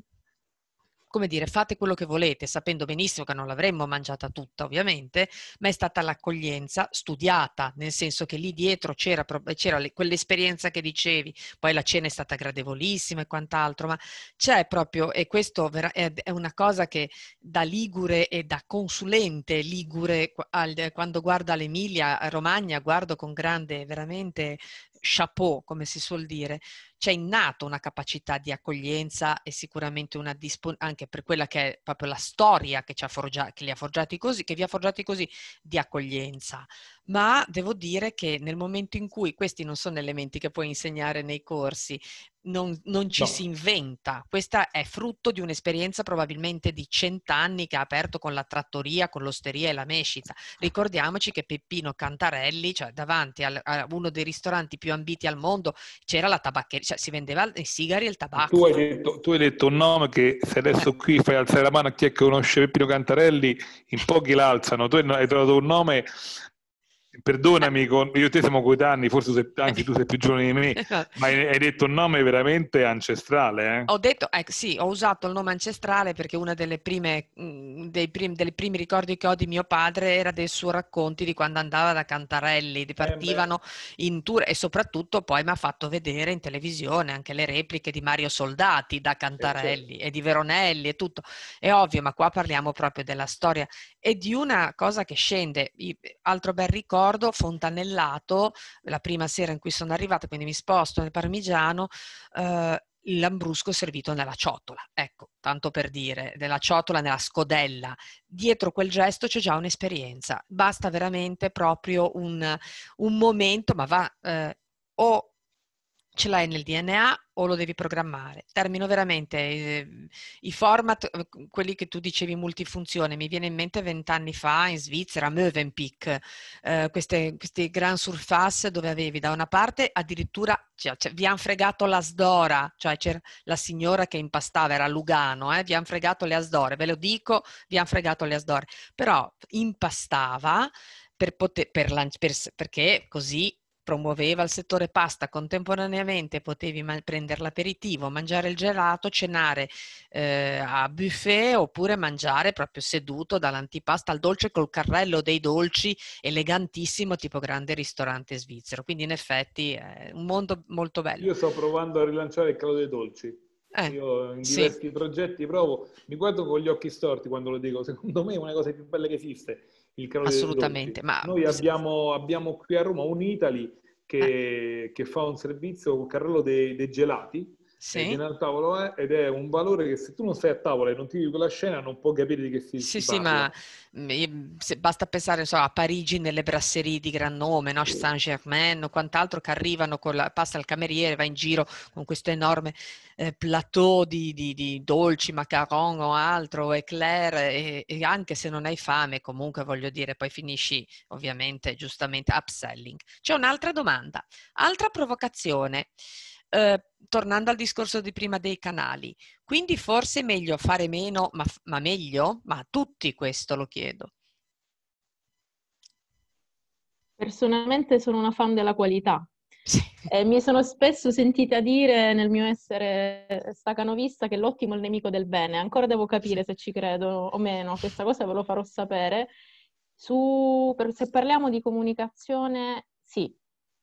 S2: come dire, fate quello che volete, sapendo benissimo che non l'avremmo mangiata tutta ovviamente, ma è stata l'accoglienza studiata, nel senso che lì dietro c'era, c'era quell'esperienza che dicevi, poi la cena è stata gradevolissima e quant'altro, ma c'è proprio, e questo è una cosa che da Ligure e da consulente Ligure, quando guardo all'Emilia Romagna, guardo con grande veramente chapeau, come si suol dire, c'è innato una capacità di accoglienza e sicuramente una disponibilità, anche per quella che è proprio la storia che, ci ha forgia- che li ha forgiati così, che vi ha forgiati così, di accoglienza. Ma devo dire che nel momento in cui, questi non sono elementi che puoi insegnare nei corsi, non, non ci no. si inventa, questa è frutto di un'esperienza probabilmente di cent'anni che ha aperto con la trattoria, con l'osteria e la mescita. Ricordiamoci che Peppino Cantarelli, cioè davanti al, a uno dei ristoranti più ambiti al mondo, c'era la tabaccheria, cioè si vendeva i sigari e il tabacco. Tu hai
S7: detto, tu hai detto un nome che se adesso eh. qui fai alzare la mano a chi è che conosce Peppino Cantarelli, in pochi l'alzano, tu hai trovato un nome perdonami, eh. con, io e te siamo coetanei, forse sei, anche tu sei più giovane di me, esatto. ma hai detto un nome veramente ancestrale. Eh? Ho
S2: detto, eh, sì, ho usato il nome ancestrale perché uno mm, dei primi, ricordi che ho di mio padre era dei suoi racconti di quando andava da Cantarelli, eh, partivano eh in tour e soprattutto poi mi ha fatto vedere in televisione anche le repliche di Mario Soldati da Cantarelli e di Veronelli e tutto. È ovvio, ma qua parliamo proprio della storia e di una cosa che scende. Altro bel ricordo ricordo fontanellato, la prima sera in cui sono arrivata, quindi mi sposto nel parmigiano, eh, il lambrusco servito nella ciotola, ecco, tanto per dire, nella ciotola, nella scodella. Dietro quel gesto c'è già un'esperienza, basta veramente proprio un, un momento, ma va eh, o ce l'hai nel DNA o lo devi programmare. Termino veramente eh, i format, eh, quelli che tu dicevi multifunzione, mi viene in mente vent'anni fa in Svizzera, Mövenpick, eh, queste, queste gran surface dove avevi da una parte addirittura, cioè, cioè, vi hanno fregato la sdora, cioè c'era la signora che impastava, era Lugano, eh, vi hanno fregato le asdore, ve lo dico, vi hanno fregato le asdore, però impastava per poter, per, per, perché così promuoveva il settore pasta, contemporaneamente potevi man- prendere l'aperitivo, mangiare il gelato, cenare eh, a buffet oppure mangiare proprio seduto dall'antipasta al dolce col carrello dei dolci elegantissimo tipo grande ristorante svizzero. Quindi in effetti è un mondo
S7: molto bello. Io sto provando a rilanciare il calo dei dolci. Eh, Io in diversi sì. progetti provo, mi guardo con gli occhi storti quando lo dico, secondo me è una cosa più bella che esiste il canale Assolutamente. ma... Noi abbiamo, abbiamo, qui a Roma un Italy che, eh. che fa un servizio, un carrello dei, dei gelati, sì. viene al tavolo eh, ed è un valore che se tu non sei a tavola e non ti vivi quella scena non puoi capire di che si, sì, si sì, parla.
S2: Sì, ma mm, basta pensare so, a Parigi nelle brasserie di gran nome, no? Saint-Germain o quant'altro che arrivano con la passa il cameriere, va in giro con questo enorme eh, plateau di, di, di, dolci, macaron o altro, eclair e, e anche se non hai fame comunque voglio dire poi finisci ovviamente giustamente upselling. C'è un'altra domanda, altra provocazione. Uh, tornando al discorso di prima dei canali, quindi forse è meglio fare meno, ma, ma meglio? Ma a tutti questo lo chiedo.
S6: Personalmente sono una fan della qualità. Eh, mi sono spesso sentita dire nel mio essere stacanovista che l'ottimo è il nemico del bene. Ancora devo capire se ci credo o meno, questa cosa ve lo farò sapere. Su, per, se parliamo di comunicazione, sì,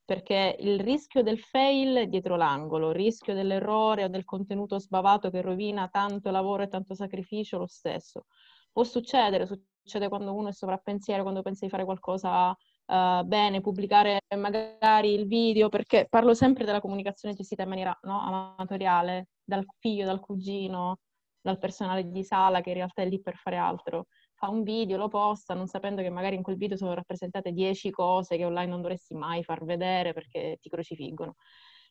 S6: perché il rischio del fail è dietro l'angolo, il rischio dell'errore o del contenuto sbavato che rovina tanto lavoro e tanto sacrificio lo stesso. Può succedere, succede quando uno è sovrappensiero, quando pensa di fare qualcosa uh, bene, pubblicare magari il video, perché parlo sempre della comunicazione gestita in maniera no, amatoriale, dal figlio, dal cugino, dal personale di sala che in realtà è lì per fare altro fa un video, lo posta, non sapendo che magari in quel video sono rappresentate 10 cose che online non dovresti mai far vedere perché ti crocifiggono.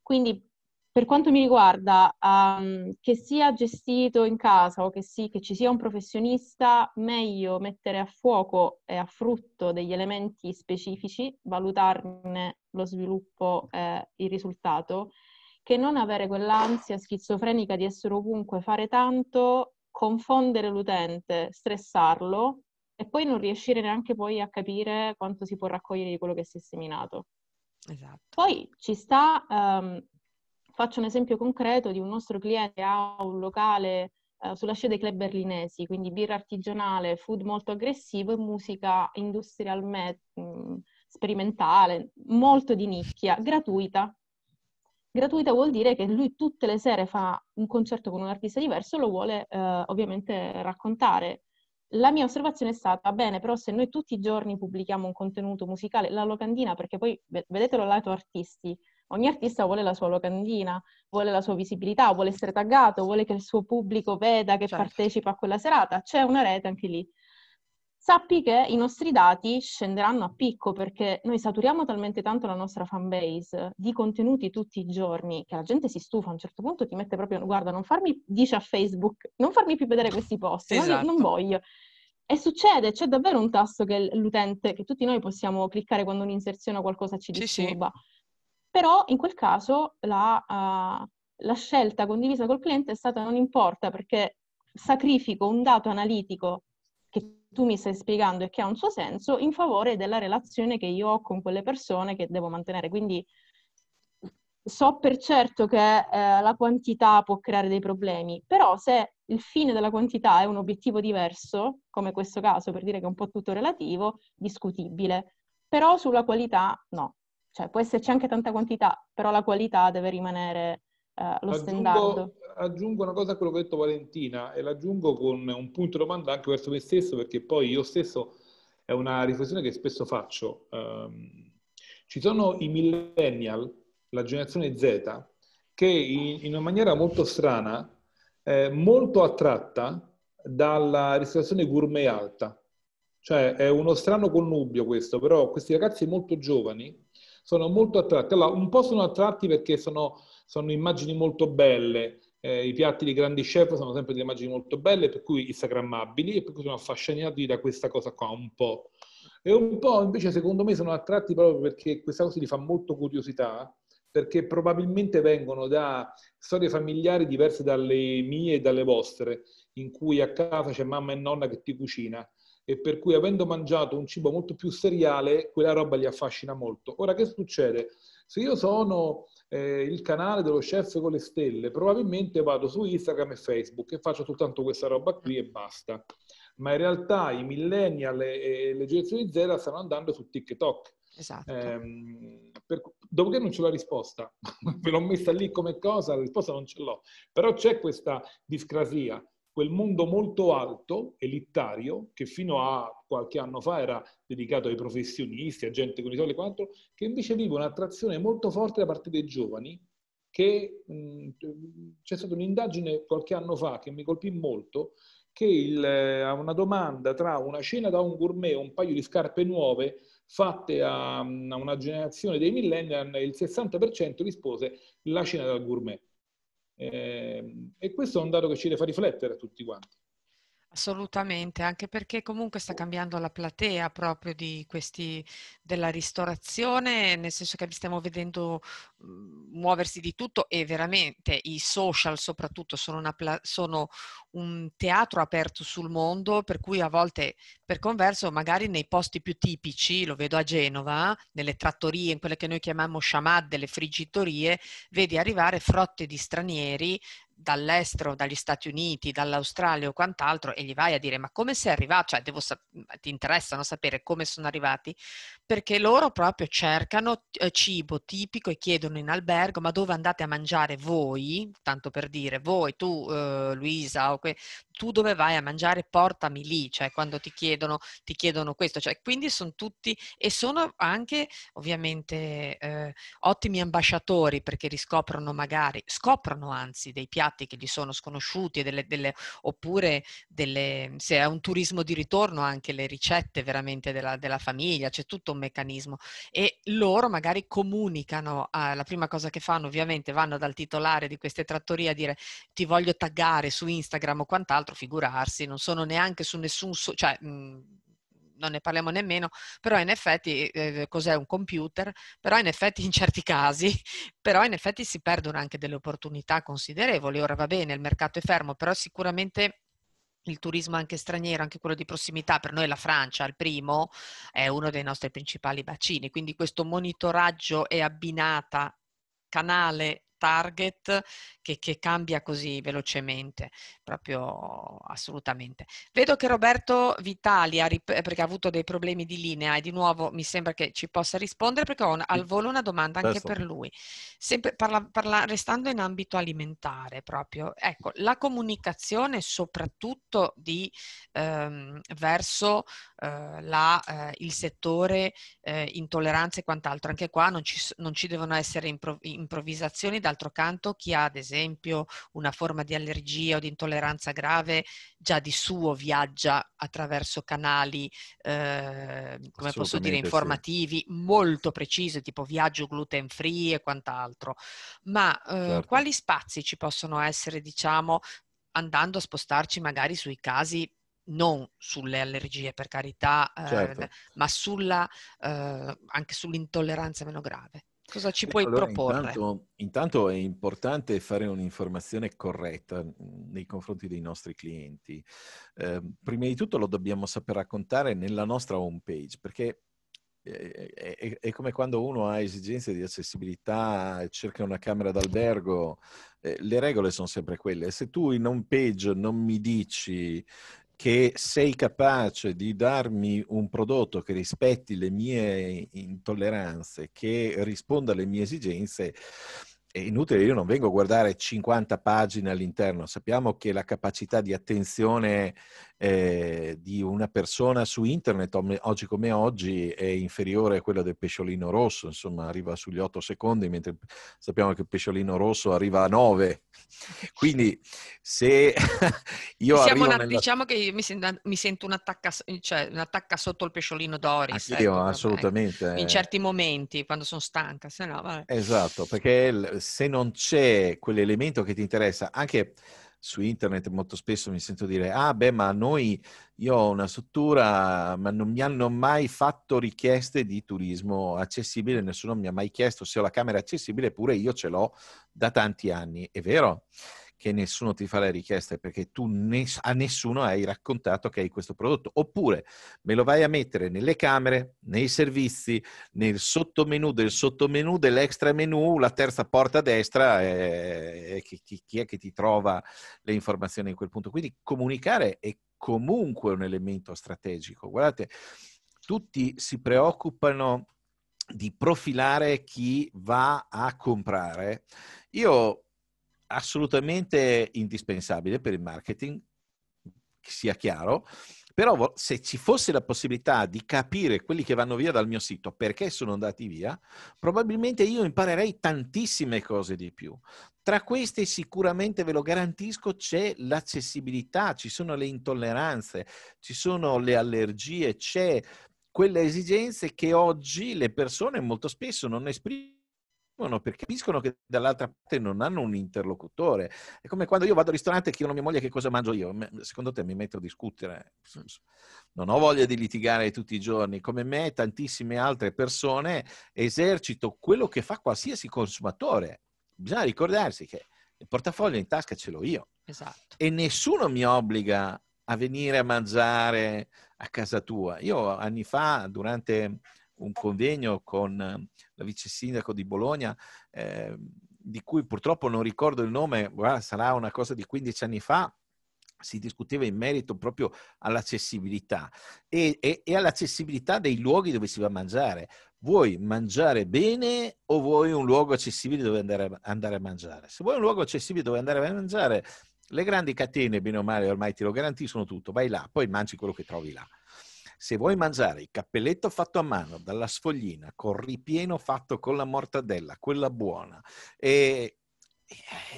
S6: Quindi per quanto mi riguarda, um, che sia gestito in casa o che, si, che, ci sia un professionista, meglio mettere a fuoco e a frutto degli elementi specifici, valutarne lo sviluppo e eh, il risultato, che non avere quell'ansia schizofrenica di essere ovunque, fare tanto confondere l'utente, stressarlo e poi non riuscire neanche poi a capire quanto si può raccogliere di quello che si è seminato. Esatto. Poi ci sta, um, faccio un esempio concreto di un nostro cliente che ha un locale uh, sulla scia dei club berlinesi, quindi birra artigianale, food molto aggressivo e musica industrialmente mm, sperimentale, molto di nicchia, gratuita, Gratuita vuol dire che lui tutte le sere fa un concerto con un artista diverso e lo vuole eh, ovviamente raccontare. La mia osservazione è stata, bene, però se noi tutti i giorni pubblichiamo un contenuto musicale, la locandina, perché poi vedetelo lato artisti, ogni artista vuole la sua locandina, vuole la sua visibilità, vuole essere taggato, vuole che il suo pubblico veda che certo. partecipa a quella serata, c'è una rete anche lì sappi che i nostri dati scenderanno a picco perché noi saturiamo talmente tanto la nostra fanbase di contenuti tutti i giorni che la gente si stufa a un certo punto ti mette proprio guarda non farmi dice a Facebook non farmi più vedere questi post esatto. non, non voglio e succede, c'è davvero un tasto che l'utente, che tutti noi possiamo cliccare quando un'inserzione o qualcosa ci disturba. Sì, sì. Però in quel caso la, uh, la scelta condivisa col cliente è stata non importa perché sacrifico un dato analitico tu mi stai spiegando e che ha un suo senso in favore della relazione che io ho con quelle persone che devo mantenere. Quindi so per certo che eh, la quantità può creare dei problemi, però se il fine della quantità è un obiettivo diverso, come questo caso per dire che è un po' tutto relativo, discutibile, però sulla qualità no. Cioè può esserci anche tanta quantità, però la qualità deve rimanere eh, lo standard.
S7: Aggiungo una cosa a quello che ha detto Valentina e l'aggiungo con un punto di domanda anche verso me stesso perché poi io stesso è una riflessione che spesso faccio. Um, ci sono i millennial, la generazione Z, che in, in una maniera molto strana, è eh, molto attratta dalla ristorazione gourmet alta. Cioè è uno strano connubio questo, però questi ragazzi molto giovani sono molto attratti. Allora, un po' sono attratti perché sono sono immagini molto belle, eh, i piatti di grandi chef sono sempre delle immagini molto belle, per cui instagrammabili e per cui sono affascinati da questa cosa qua un po'. E un po' invece secondo me sono attratti proprio perché questa cosa gli fa molto curiosità, perché probabilmente vengono da storie familiari diverse dalle mie e dalle vostre, in cui a casa c'è mamma e nonna che ti cucina e per cui avendo mangiato un cibo molto più seriale, quella roba gli affascina molto. Ora che succede? Se io sono eh, il canale dello chef con le stelle, probabilmente vado su Instagram e Facebook e faccio soltanto questa roba qui e basta. Ma in realtà i millennial e le generazioni Z stanno andando su TikTok. Esatto. Eh, per, dopodiché non c'è la risposta, ve l'ho messa lì come cosa, la risposta non ce l'ho, però c'è questa discrasia quel mondo molto alto, elitario, che fino a qualche anno fa era dedicato ai professionisti, a gente con i soldi e quant'altro, che invece vive un'attrazione molto forte da parte dei giovani, che mh, c'è stata un'indagine qualche anno fa che mi colpì molto, che il, eh, a una domanda tra una cena da un gourmet e un paio di scarpe nuove fatte a, a una generazione dei millennial, il 60% rispose la cena dal gourmet. Ehm, e questo è un dato che ci deve far riflettere a tutti quanti.
S2: Assolutamente, anche perché comunque sta cambiando la platea proprio di questi, della ristorazione, nel senso che stiamo vedendo mhmm, muoversi di tutto e veramente i social soprattutto sono, una, sono un teatro aperto sul mondo, per cui a volte, per converso, magari nei posti più tipici, lo vedo a Genova, nelle trattorie, in quelle che noi chiamiamo chamad, delle friggitorie, vedi arrivare frotte di stranieri dall'estero, dagli Stati Uniti, dall'Australia o quant'altro e gli vai a dire ma come sei arrivato? Cioè devo, mhmm, ti interessano sapere come sono arrivati? Perché loro proprio cercano eh, cibo tipico e chiedono in albergo ma dove andate a mangiare voi? Tanto per dire voi, tu eh, Luisa, o que- tu dove vai a mangiare? Portami lì, cioè quando ti chiedono, ti chiedono questo. Cioè, quindi sono tutti e sono anche ovviamente eh, ottimi ambasciatori perché riscoprono magari, scoprono anzi dei piatti dati che gli sono sconosciuti delle, delle, oppure delle, mhmm, se è un turismo di ritorno anche le ricette veramente della, della famiglia, c'è tutto un meccanismo e loro magari comunicano, ah, la prima cosa che fanno ovviamente vanno dal titolare di queste trattorie a dire ti voglio taggare su Instagram o quant'altro, figurarsi, non sono neanche su nessun... So- cioè, mh, mhmm, non ne parliamo nemmeno, però in effetti eh, eh, cos'è un computer? Però in effetti in certi casi, però in effetti si perdono anche delle opportunità considerevoli. Ora va bene, il mercato è fermo, però sicuramente il turismo anche straniero, anche quello di prossimità, per noi la Francia, il primo, è uno dei nostri principali bacini, quindi questo monitoraggio è abbinata canale target che, che, cambia così velocemente, proprio assolutamente. Vedo che Roberto Vitali, ha eh, perché ha avuto dei problemi di linea e di nuovo mi sembra che ci possa rispondere perché ho al volo una domanda anche Adesso. per lui. Sempre parla, parla, restando in ambito alimentare proprio, ecco, la comunicazione soprattutto di, ehm, verso eh, la, eh, il settore eh, intolleranze e quant'altro, anche qua non ci, non ci devono essere improvvisazioni da d'altro canto chi ha ad esempio una forma di allergia o di intolleranza grave già di suo viaggia attraverso canali, eh, come posso dire, informativi sì. molto precisi, tipo viaggio gluten free e quant'altro. Ma eh, certo. quali spazi ci possono essere, diciamo, andando a spostarci magari sui casi non sulle allergie per carità, eh, certo. eh, ma sulla, eh, anche sull'intolleranza meno grave.
S9: Cosa ci ecco, puoi allora, proporre? Intanto, intanto, è importante fare un'informazione corretta nei confronti dei nostri clienti. Eh, prima di tutto lo dobbiamo saper raccontare nella nostra home page, perché eh, è, è, è, come quando uno ha esigenze di accessibilità, cerca una camera d'albergo, eh, le regole sono sempre quelle. Se tu in home page non mi dici che sei capace di darmi un prodotto che rispetti le mie intolleranze, che risponda alle mie esigenze, è inutile, io non vengo a guardare 50 pagine all'interno, sappiamo che la capacità di attenzione eh, di una persona su internet oggi come oggi è inferiore a quella del pesciolino rosso, insomma arriva sugli 8 secondi, mentre sappiamo che il pesciolino rosso arriva a 9. Quindi se io... Una, nella... Diciamo
S2: che mi, sento, mi sento un'attacca, cioè, un'attacca, sotto il pesciolino Doris. io, ecco, assolutamente. Vabbè. In eh. certi momenti, quando sono stanca, se no... Vabbè.
S9: Esatto, perché se non c'è quell'elemento che ti interessa, anche su internet molto spesso mi sento dire, ah beh, ma noi, io ho una struttura, ma non mi hanno mai fatto richieste di turismo accessibile, nessuno mi ha mai chiesto se ho la camera accessibile, eppure io ce l'ho da tanti anni, è vero? che nessuno ti fa le richieste perché tu ne, a nessuno hai raccontato che hai questo prodotto, oppure me lo vai a mettere nelle camere, nei servizi, nel sottomenu del sottomenu, dell'extra menu, la terza porta a destra, eh, e, e chi, chi, è che ti trova le informazioni in quel punto? Quindi comunicare è comunque un elemento strategico. Guardate, tutti si preoccupano di profilare chi va a comprare. Io assolutamente indispensabile per il marketing, sia chiaro, però se ci fosse la possibilità di capire quelli che vanno via dal mio sito, perché sono andati via, probabilmente io imparerei tantissime cose di più. Tra queste sicuramente ve lo garantisco c'è l'accessibilità, ci sono le intolleranze, ci sono le allergie, c'è quelle esigenze che oggi le persone molto spesso non esprimono perché capiscono che dall'altra parte non hanno un interlocutore. È come quando io vado al ristorante e chiedo a mia moglie che cosa mangio io. Secondo te mi metto a discutere? Non ho voglia di litigare tutti i giorni. Come me, e tantissime altre persone esercito quello che fa qualsiasi consumatore. Bisogna ricordarsi che il portafoglio in tasca ce l'ho io. Esatto. E nessuno mi obbliga a venire a mangiare a casa tua. Io anni fa, durante un convegno con ehm, la vice sindaco di Bologna, eh, di cui purtroppo non ricordo il nome, guarda, sarà una cosa di 15 anni fa, si discuteva in merito proprio all'accessibilità e, e, e, all'accessibilità dei luoghi dove si va a mangiare. Vuoi mangiare bene o vuoi un luogo accessibile dove andare andare a mangiare? Se vuoi un luogo accessibile dove andare a mangiare, le grandi catene, bene o male, ormai ti lo garantiscono tutto, vai là, poi mangi quello che trovi là. Se vuoi mangiare il cappelletto fatto a mano, dalla sfoglina, col ripieno fatto con la mortadella, quella buona, e,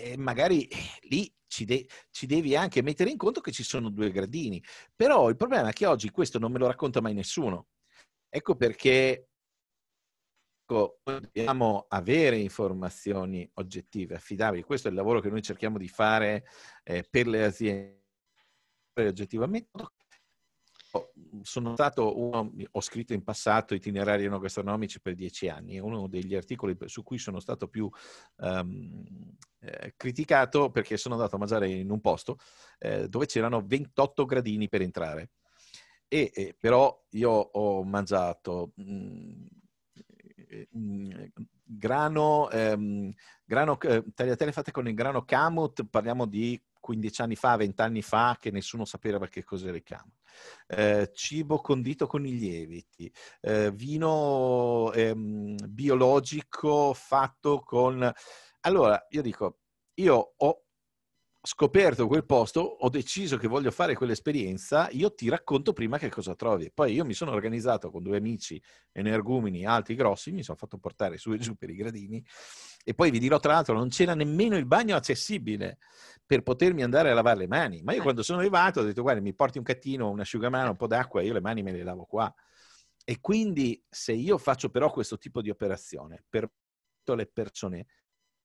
S9: e magari eh, lì ci, de- ci, devi anche mettere in conto che ci sono due gradini. Però il problema è che oggi questo non me lo racconta mai nessuno. Ecco perché ecco, dobbiamo avere informazioni oggettive, affidabili. Questo è il lavoro che noi cerchiamo di fare eh, per le aziende oggettivamente Mhmm, sono stato uno, ho scritto in passato itinerari gastronomici per dieci anni, è uno degli articoli su cui sono stato più um, eh, criticato perché sono andato a mangiare in un posto eh, dove c'erano 28 gradini per entrare. E, eh, però io ho mangiato mh, mhmm, eh, mh, mhmm, grano, ehm, grano eh, tagliatelle fatte con il grano camut, parliamo di 15 anni fa, 20 anni fa, che nessuno sapeva che cosa richiama. Eh, cibo condito con i lieviti, eh, vino ehm, biologico fatto con... Allora, io dico, io ho scoperto quel posto, ho deciso che voglio fare quell'esperienza, io ti racconto prima che cosa trovi. Poi io mi sono organizzato con due amici energumini alti e grossi, mi sono fatto portare su e giù per i gradini e poi vi dirò tra l'altro non c'era nemmeno il bagno accessibile per potermi andare a lavare le mani. Ma io eh. quando sono arrivato ho detto guarda mi porti un cattino, un asciugamano, un po' d'acqua, io le mani me le lavo qua. E quindi se io faccio però questo tipo di operazione, per le persone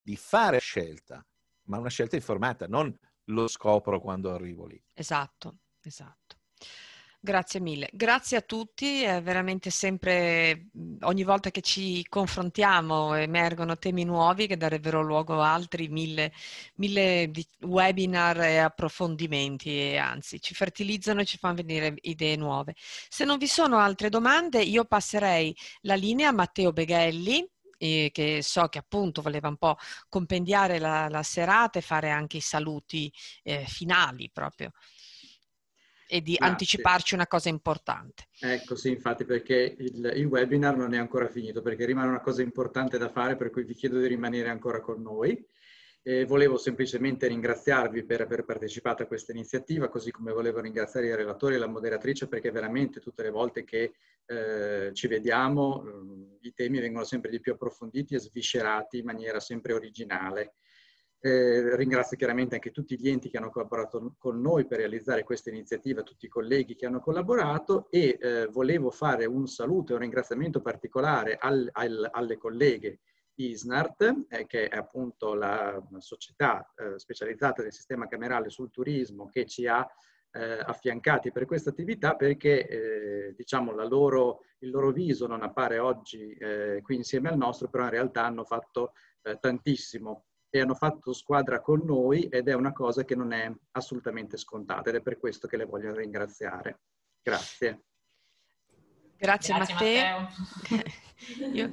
S9: di fare scelta ma una scelta informata, non lo scopro quando arrivo lì. Esatto,
S2: esatto. Grazie mille, grazie a tutti, è veramente sempre, mhmm, ogni volta che ci confrontiamo emergono temi nuovi che darebbero luogo a altri mille, mille webinar e approfondimenti e anzi ci fertilizzano e ci fanno venire idee nuove. Se non vi sono altre domande io passerei la linea a Matteo Beghelli eh, che so che appunto voleva un po' compendiare la, la serata e fare anche i saluti eh, finali proprio e di Grazie. anticiparci una cosa importante.
S1: Ecco, sì, infatti, perché il, il, webinar non è ancora finito, perché rimane una cosa importante da fare, per cui vi chiedo di rimanere ancora con noi. E volevo semplicemente ringraziarvi per aver partecipato a questa iniziativa, così come volevo ringraziare i relatori e la moderatrice perché veramente tutte le volte che eh, ci vediamo eh, i temi vengono sempre di più approfonditi e sviscerati in maniera sempre originale. Eh, ringrazio chiaramente anche tutti gli enti che hanno collaborato con noi per realizzare questa iniziativa, tutti i colleghi che hanno collaborato e eh, volevo fare un saluto e un ringraziamento particolare al, al, alle colleghe ISNART, eh, che è appunto la società eh, specializzata del sistema camerale sul turismo che ci ha eh, affiancati per questa attività perché eh, diciamo loro, il loro viso non appare oggi qui insieme al nostro, però in realtà hanno fatto tantissimo e hanno fatto squadra con noi ed è una cosa che non è assolutamente scontata ed è per questo che le voglio ringraziare. Grazie.
S2: Grazie, Grazie Matteo. Matteo. Io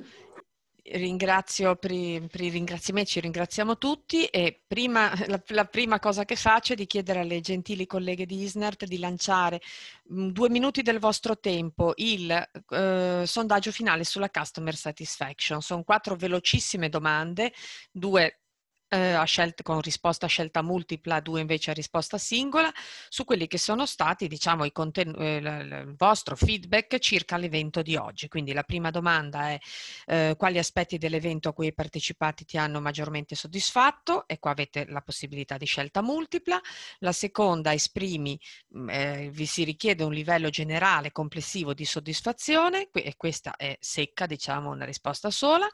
S2: ringrazio per i, per i, ringraziamenti, ci ringraziamo tutti e prima, la, la, prima cosa che faccio è di chiedere alle gentili colleghe di ISNERT di lanciare mh, mm, due minuti del vostro tempo il eh, sondaggio finale sulla customer satisfaction. Sono quattro velocissime domande, due eh, scelta, con risposta a scelta multipla, due invece a risposta singola, su quelli che sono stati diciamo, conten- eh, il vostro feedback circa l'evento di oggi. Quindi la prima domanda è eh, quali aspetti dell'evento a cui hai partecipato ti hanno maggiormente soddisfatto e qua avete la possibilità di scelta multipla. La seconda esprimi, mm, eh, vi si richiede un livello generale complessivo di soddisfazione e questa è secca, diciamo una risposta sola.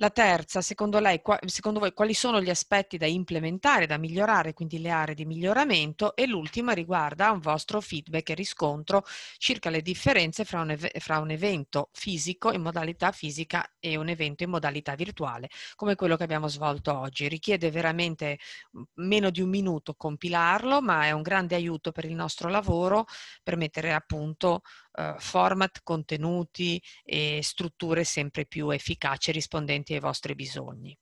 S2: La terza, secondo lei, qua, secondo voi, quali sono gli aspetti da implementare, da migliorare, quindi le aree di miglioramento? E l'ultima riguarda un vostro feedback e riscontro circa le differenze fra un, ev- fra un evento fisico in modalità fisica e un evento in modalità virtuale, come quello che abbiamo svolto oggi. Richiede veramente mm, meno di un minuto compilarlo, ma è un grande aiuto per il nostro lavoro per mettere a punto eh, format, contenuti e strutture sempre più efficaci rispondenti ai vostri bisogni.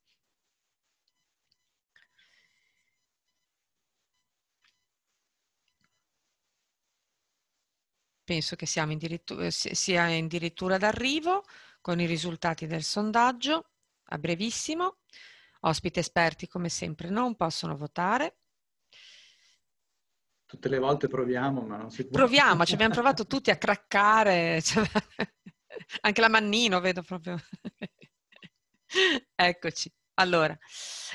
S2: Penso che siamo in eh, sia addirittura d'arrivo con i risultati del sondaggio a brevissimo. Ospiti esperti come sempre non possono votare
S1: tutte le volte proviamo,
S5: ma non si
S2: può. Proviamo, ci abbiamo provato tutti a craccare, cioè, anche la Mannino vedo proprio. Eccoci. Allora,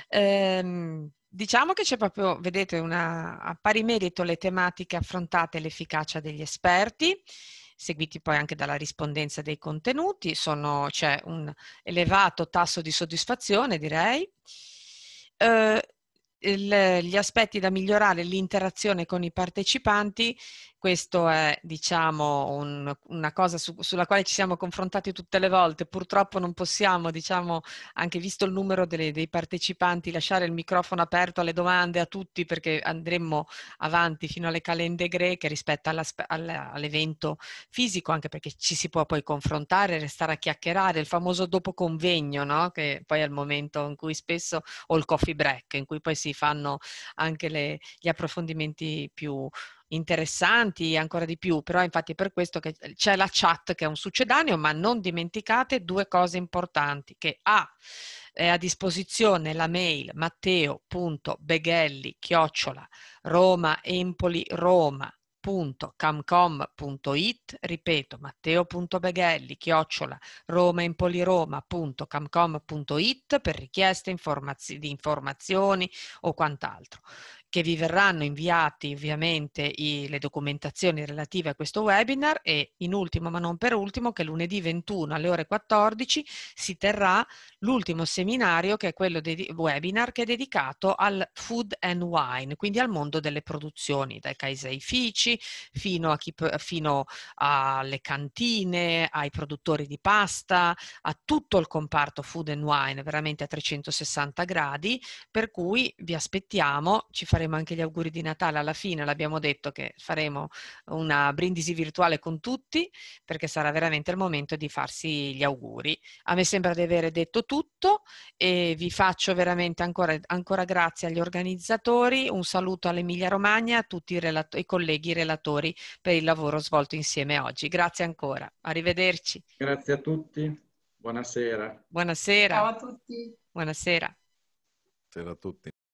S2: ehm, diciamo che c'è proprio, vedete, una, a pari merito le tematiche affrontate e l'efficacia degli esperti, seguiti poi anche dalla rispondenza dei contenuti, c'è cioè, un elevato tasso di soddisfazione, direi. Eh, il, gli aspetti da migliorare, l'interazione con i partecipanti questo è, diciamo, un, una cosa su, sulla quale ci siamo confrontati tutte le volte. Purtroppo non possiamo, diciamo, anche visto il numero delle, dei partecipanti, lasciare il microfono aperto alle domande a tutti perché andremo avanti fino alle calende greche rispetto alla, alla, all'evento fisico, anche perché ci si può poi confrontare, restare a chiacchierare, il famoso dopo convegno, no? che poi è il momento in cui spesso, o il coffee break, in cui poi si fanno anche le, gli approfondimenti più interessanti ancora di più, però infatti è per questo che c'è la chat che è un succedaneo, ma non dimenticate due cose importanti che A è a disposizione la mail matteo.beghelli chiocciola romaempoliroma.camcom.it ripeto matteo.beghelli chiocciola roma romaempoliroma.camcom.it per richieste informazi- di informazioni o quant'altro che vi verranno inviati ovviamente i, le documentazioni relative a questo webinar e in ultimo ma non per ultimo che lunedì 21 alle ore 14 si terrà l'ultimo seminario che è quello di webinar che è dedicato al food and wine, quindi al mondo delle produzioni, dai caseifici fino, a chi, fino alle cantine, ai produttori di pasta, a tutto il comparto food and wine, veramente a 360 gradi, per cui vi aspettiamo, ci faremo faremo anche gli auguri di Natale alla fine, l'abbiamo detto che faremo una brindisi virtuale con tutti perché sarà veramente il momento di farsi gli auguri. A me sembra di avere detto tutto e vi faccio veramente ancora, ancora grazie agli organizzatori, un saluto all'Emilia Romagna, a tutti i, relato- i colleghi relatori per il lavoro svolto insieme oggi. Grazie ancora, arrivederci.
S1: Grazie a tutti, buonasera.
S2: Buonasera. Ciao a tutti. Buonasera.
S4: Buonasera a
S5: tutti.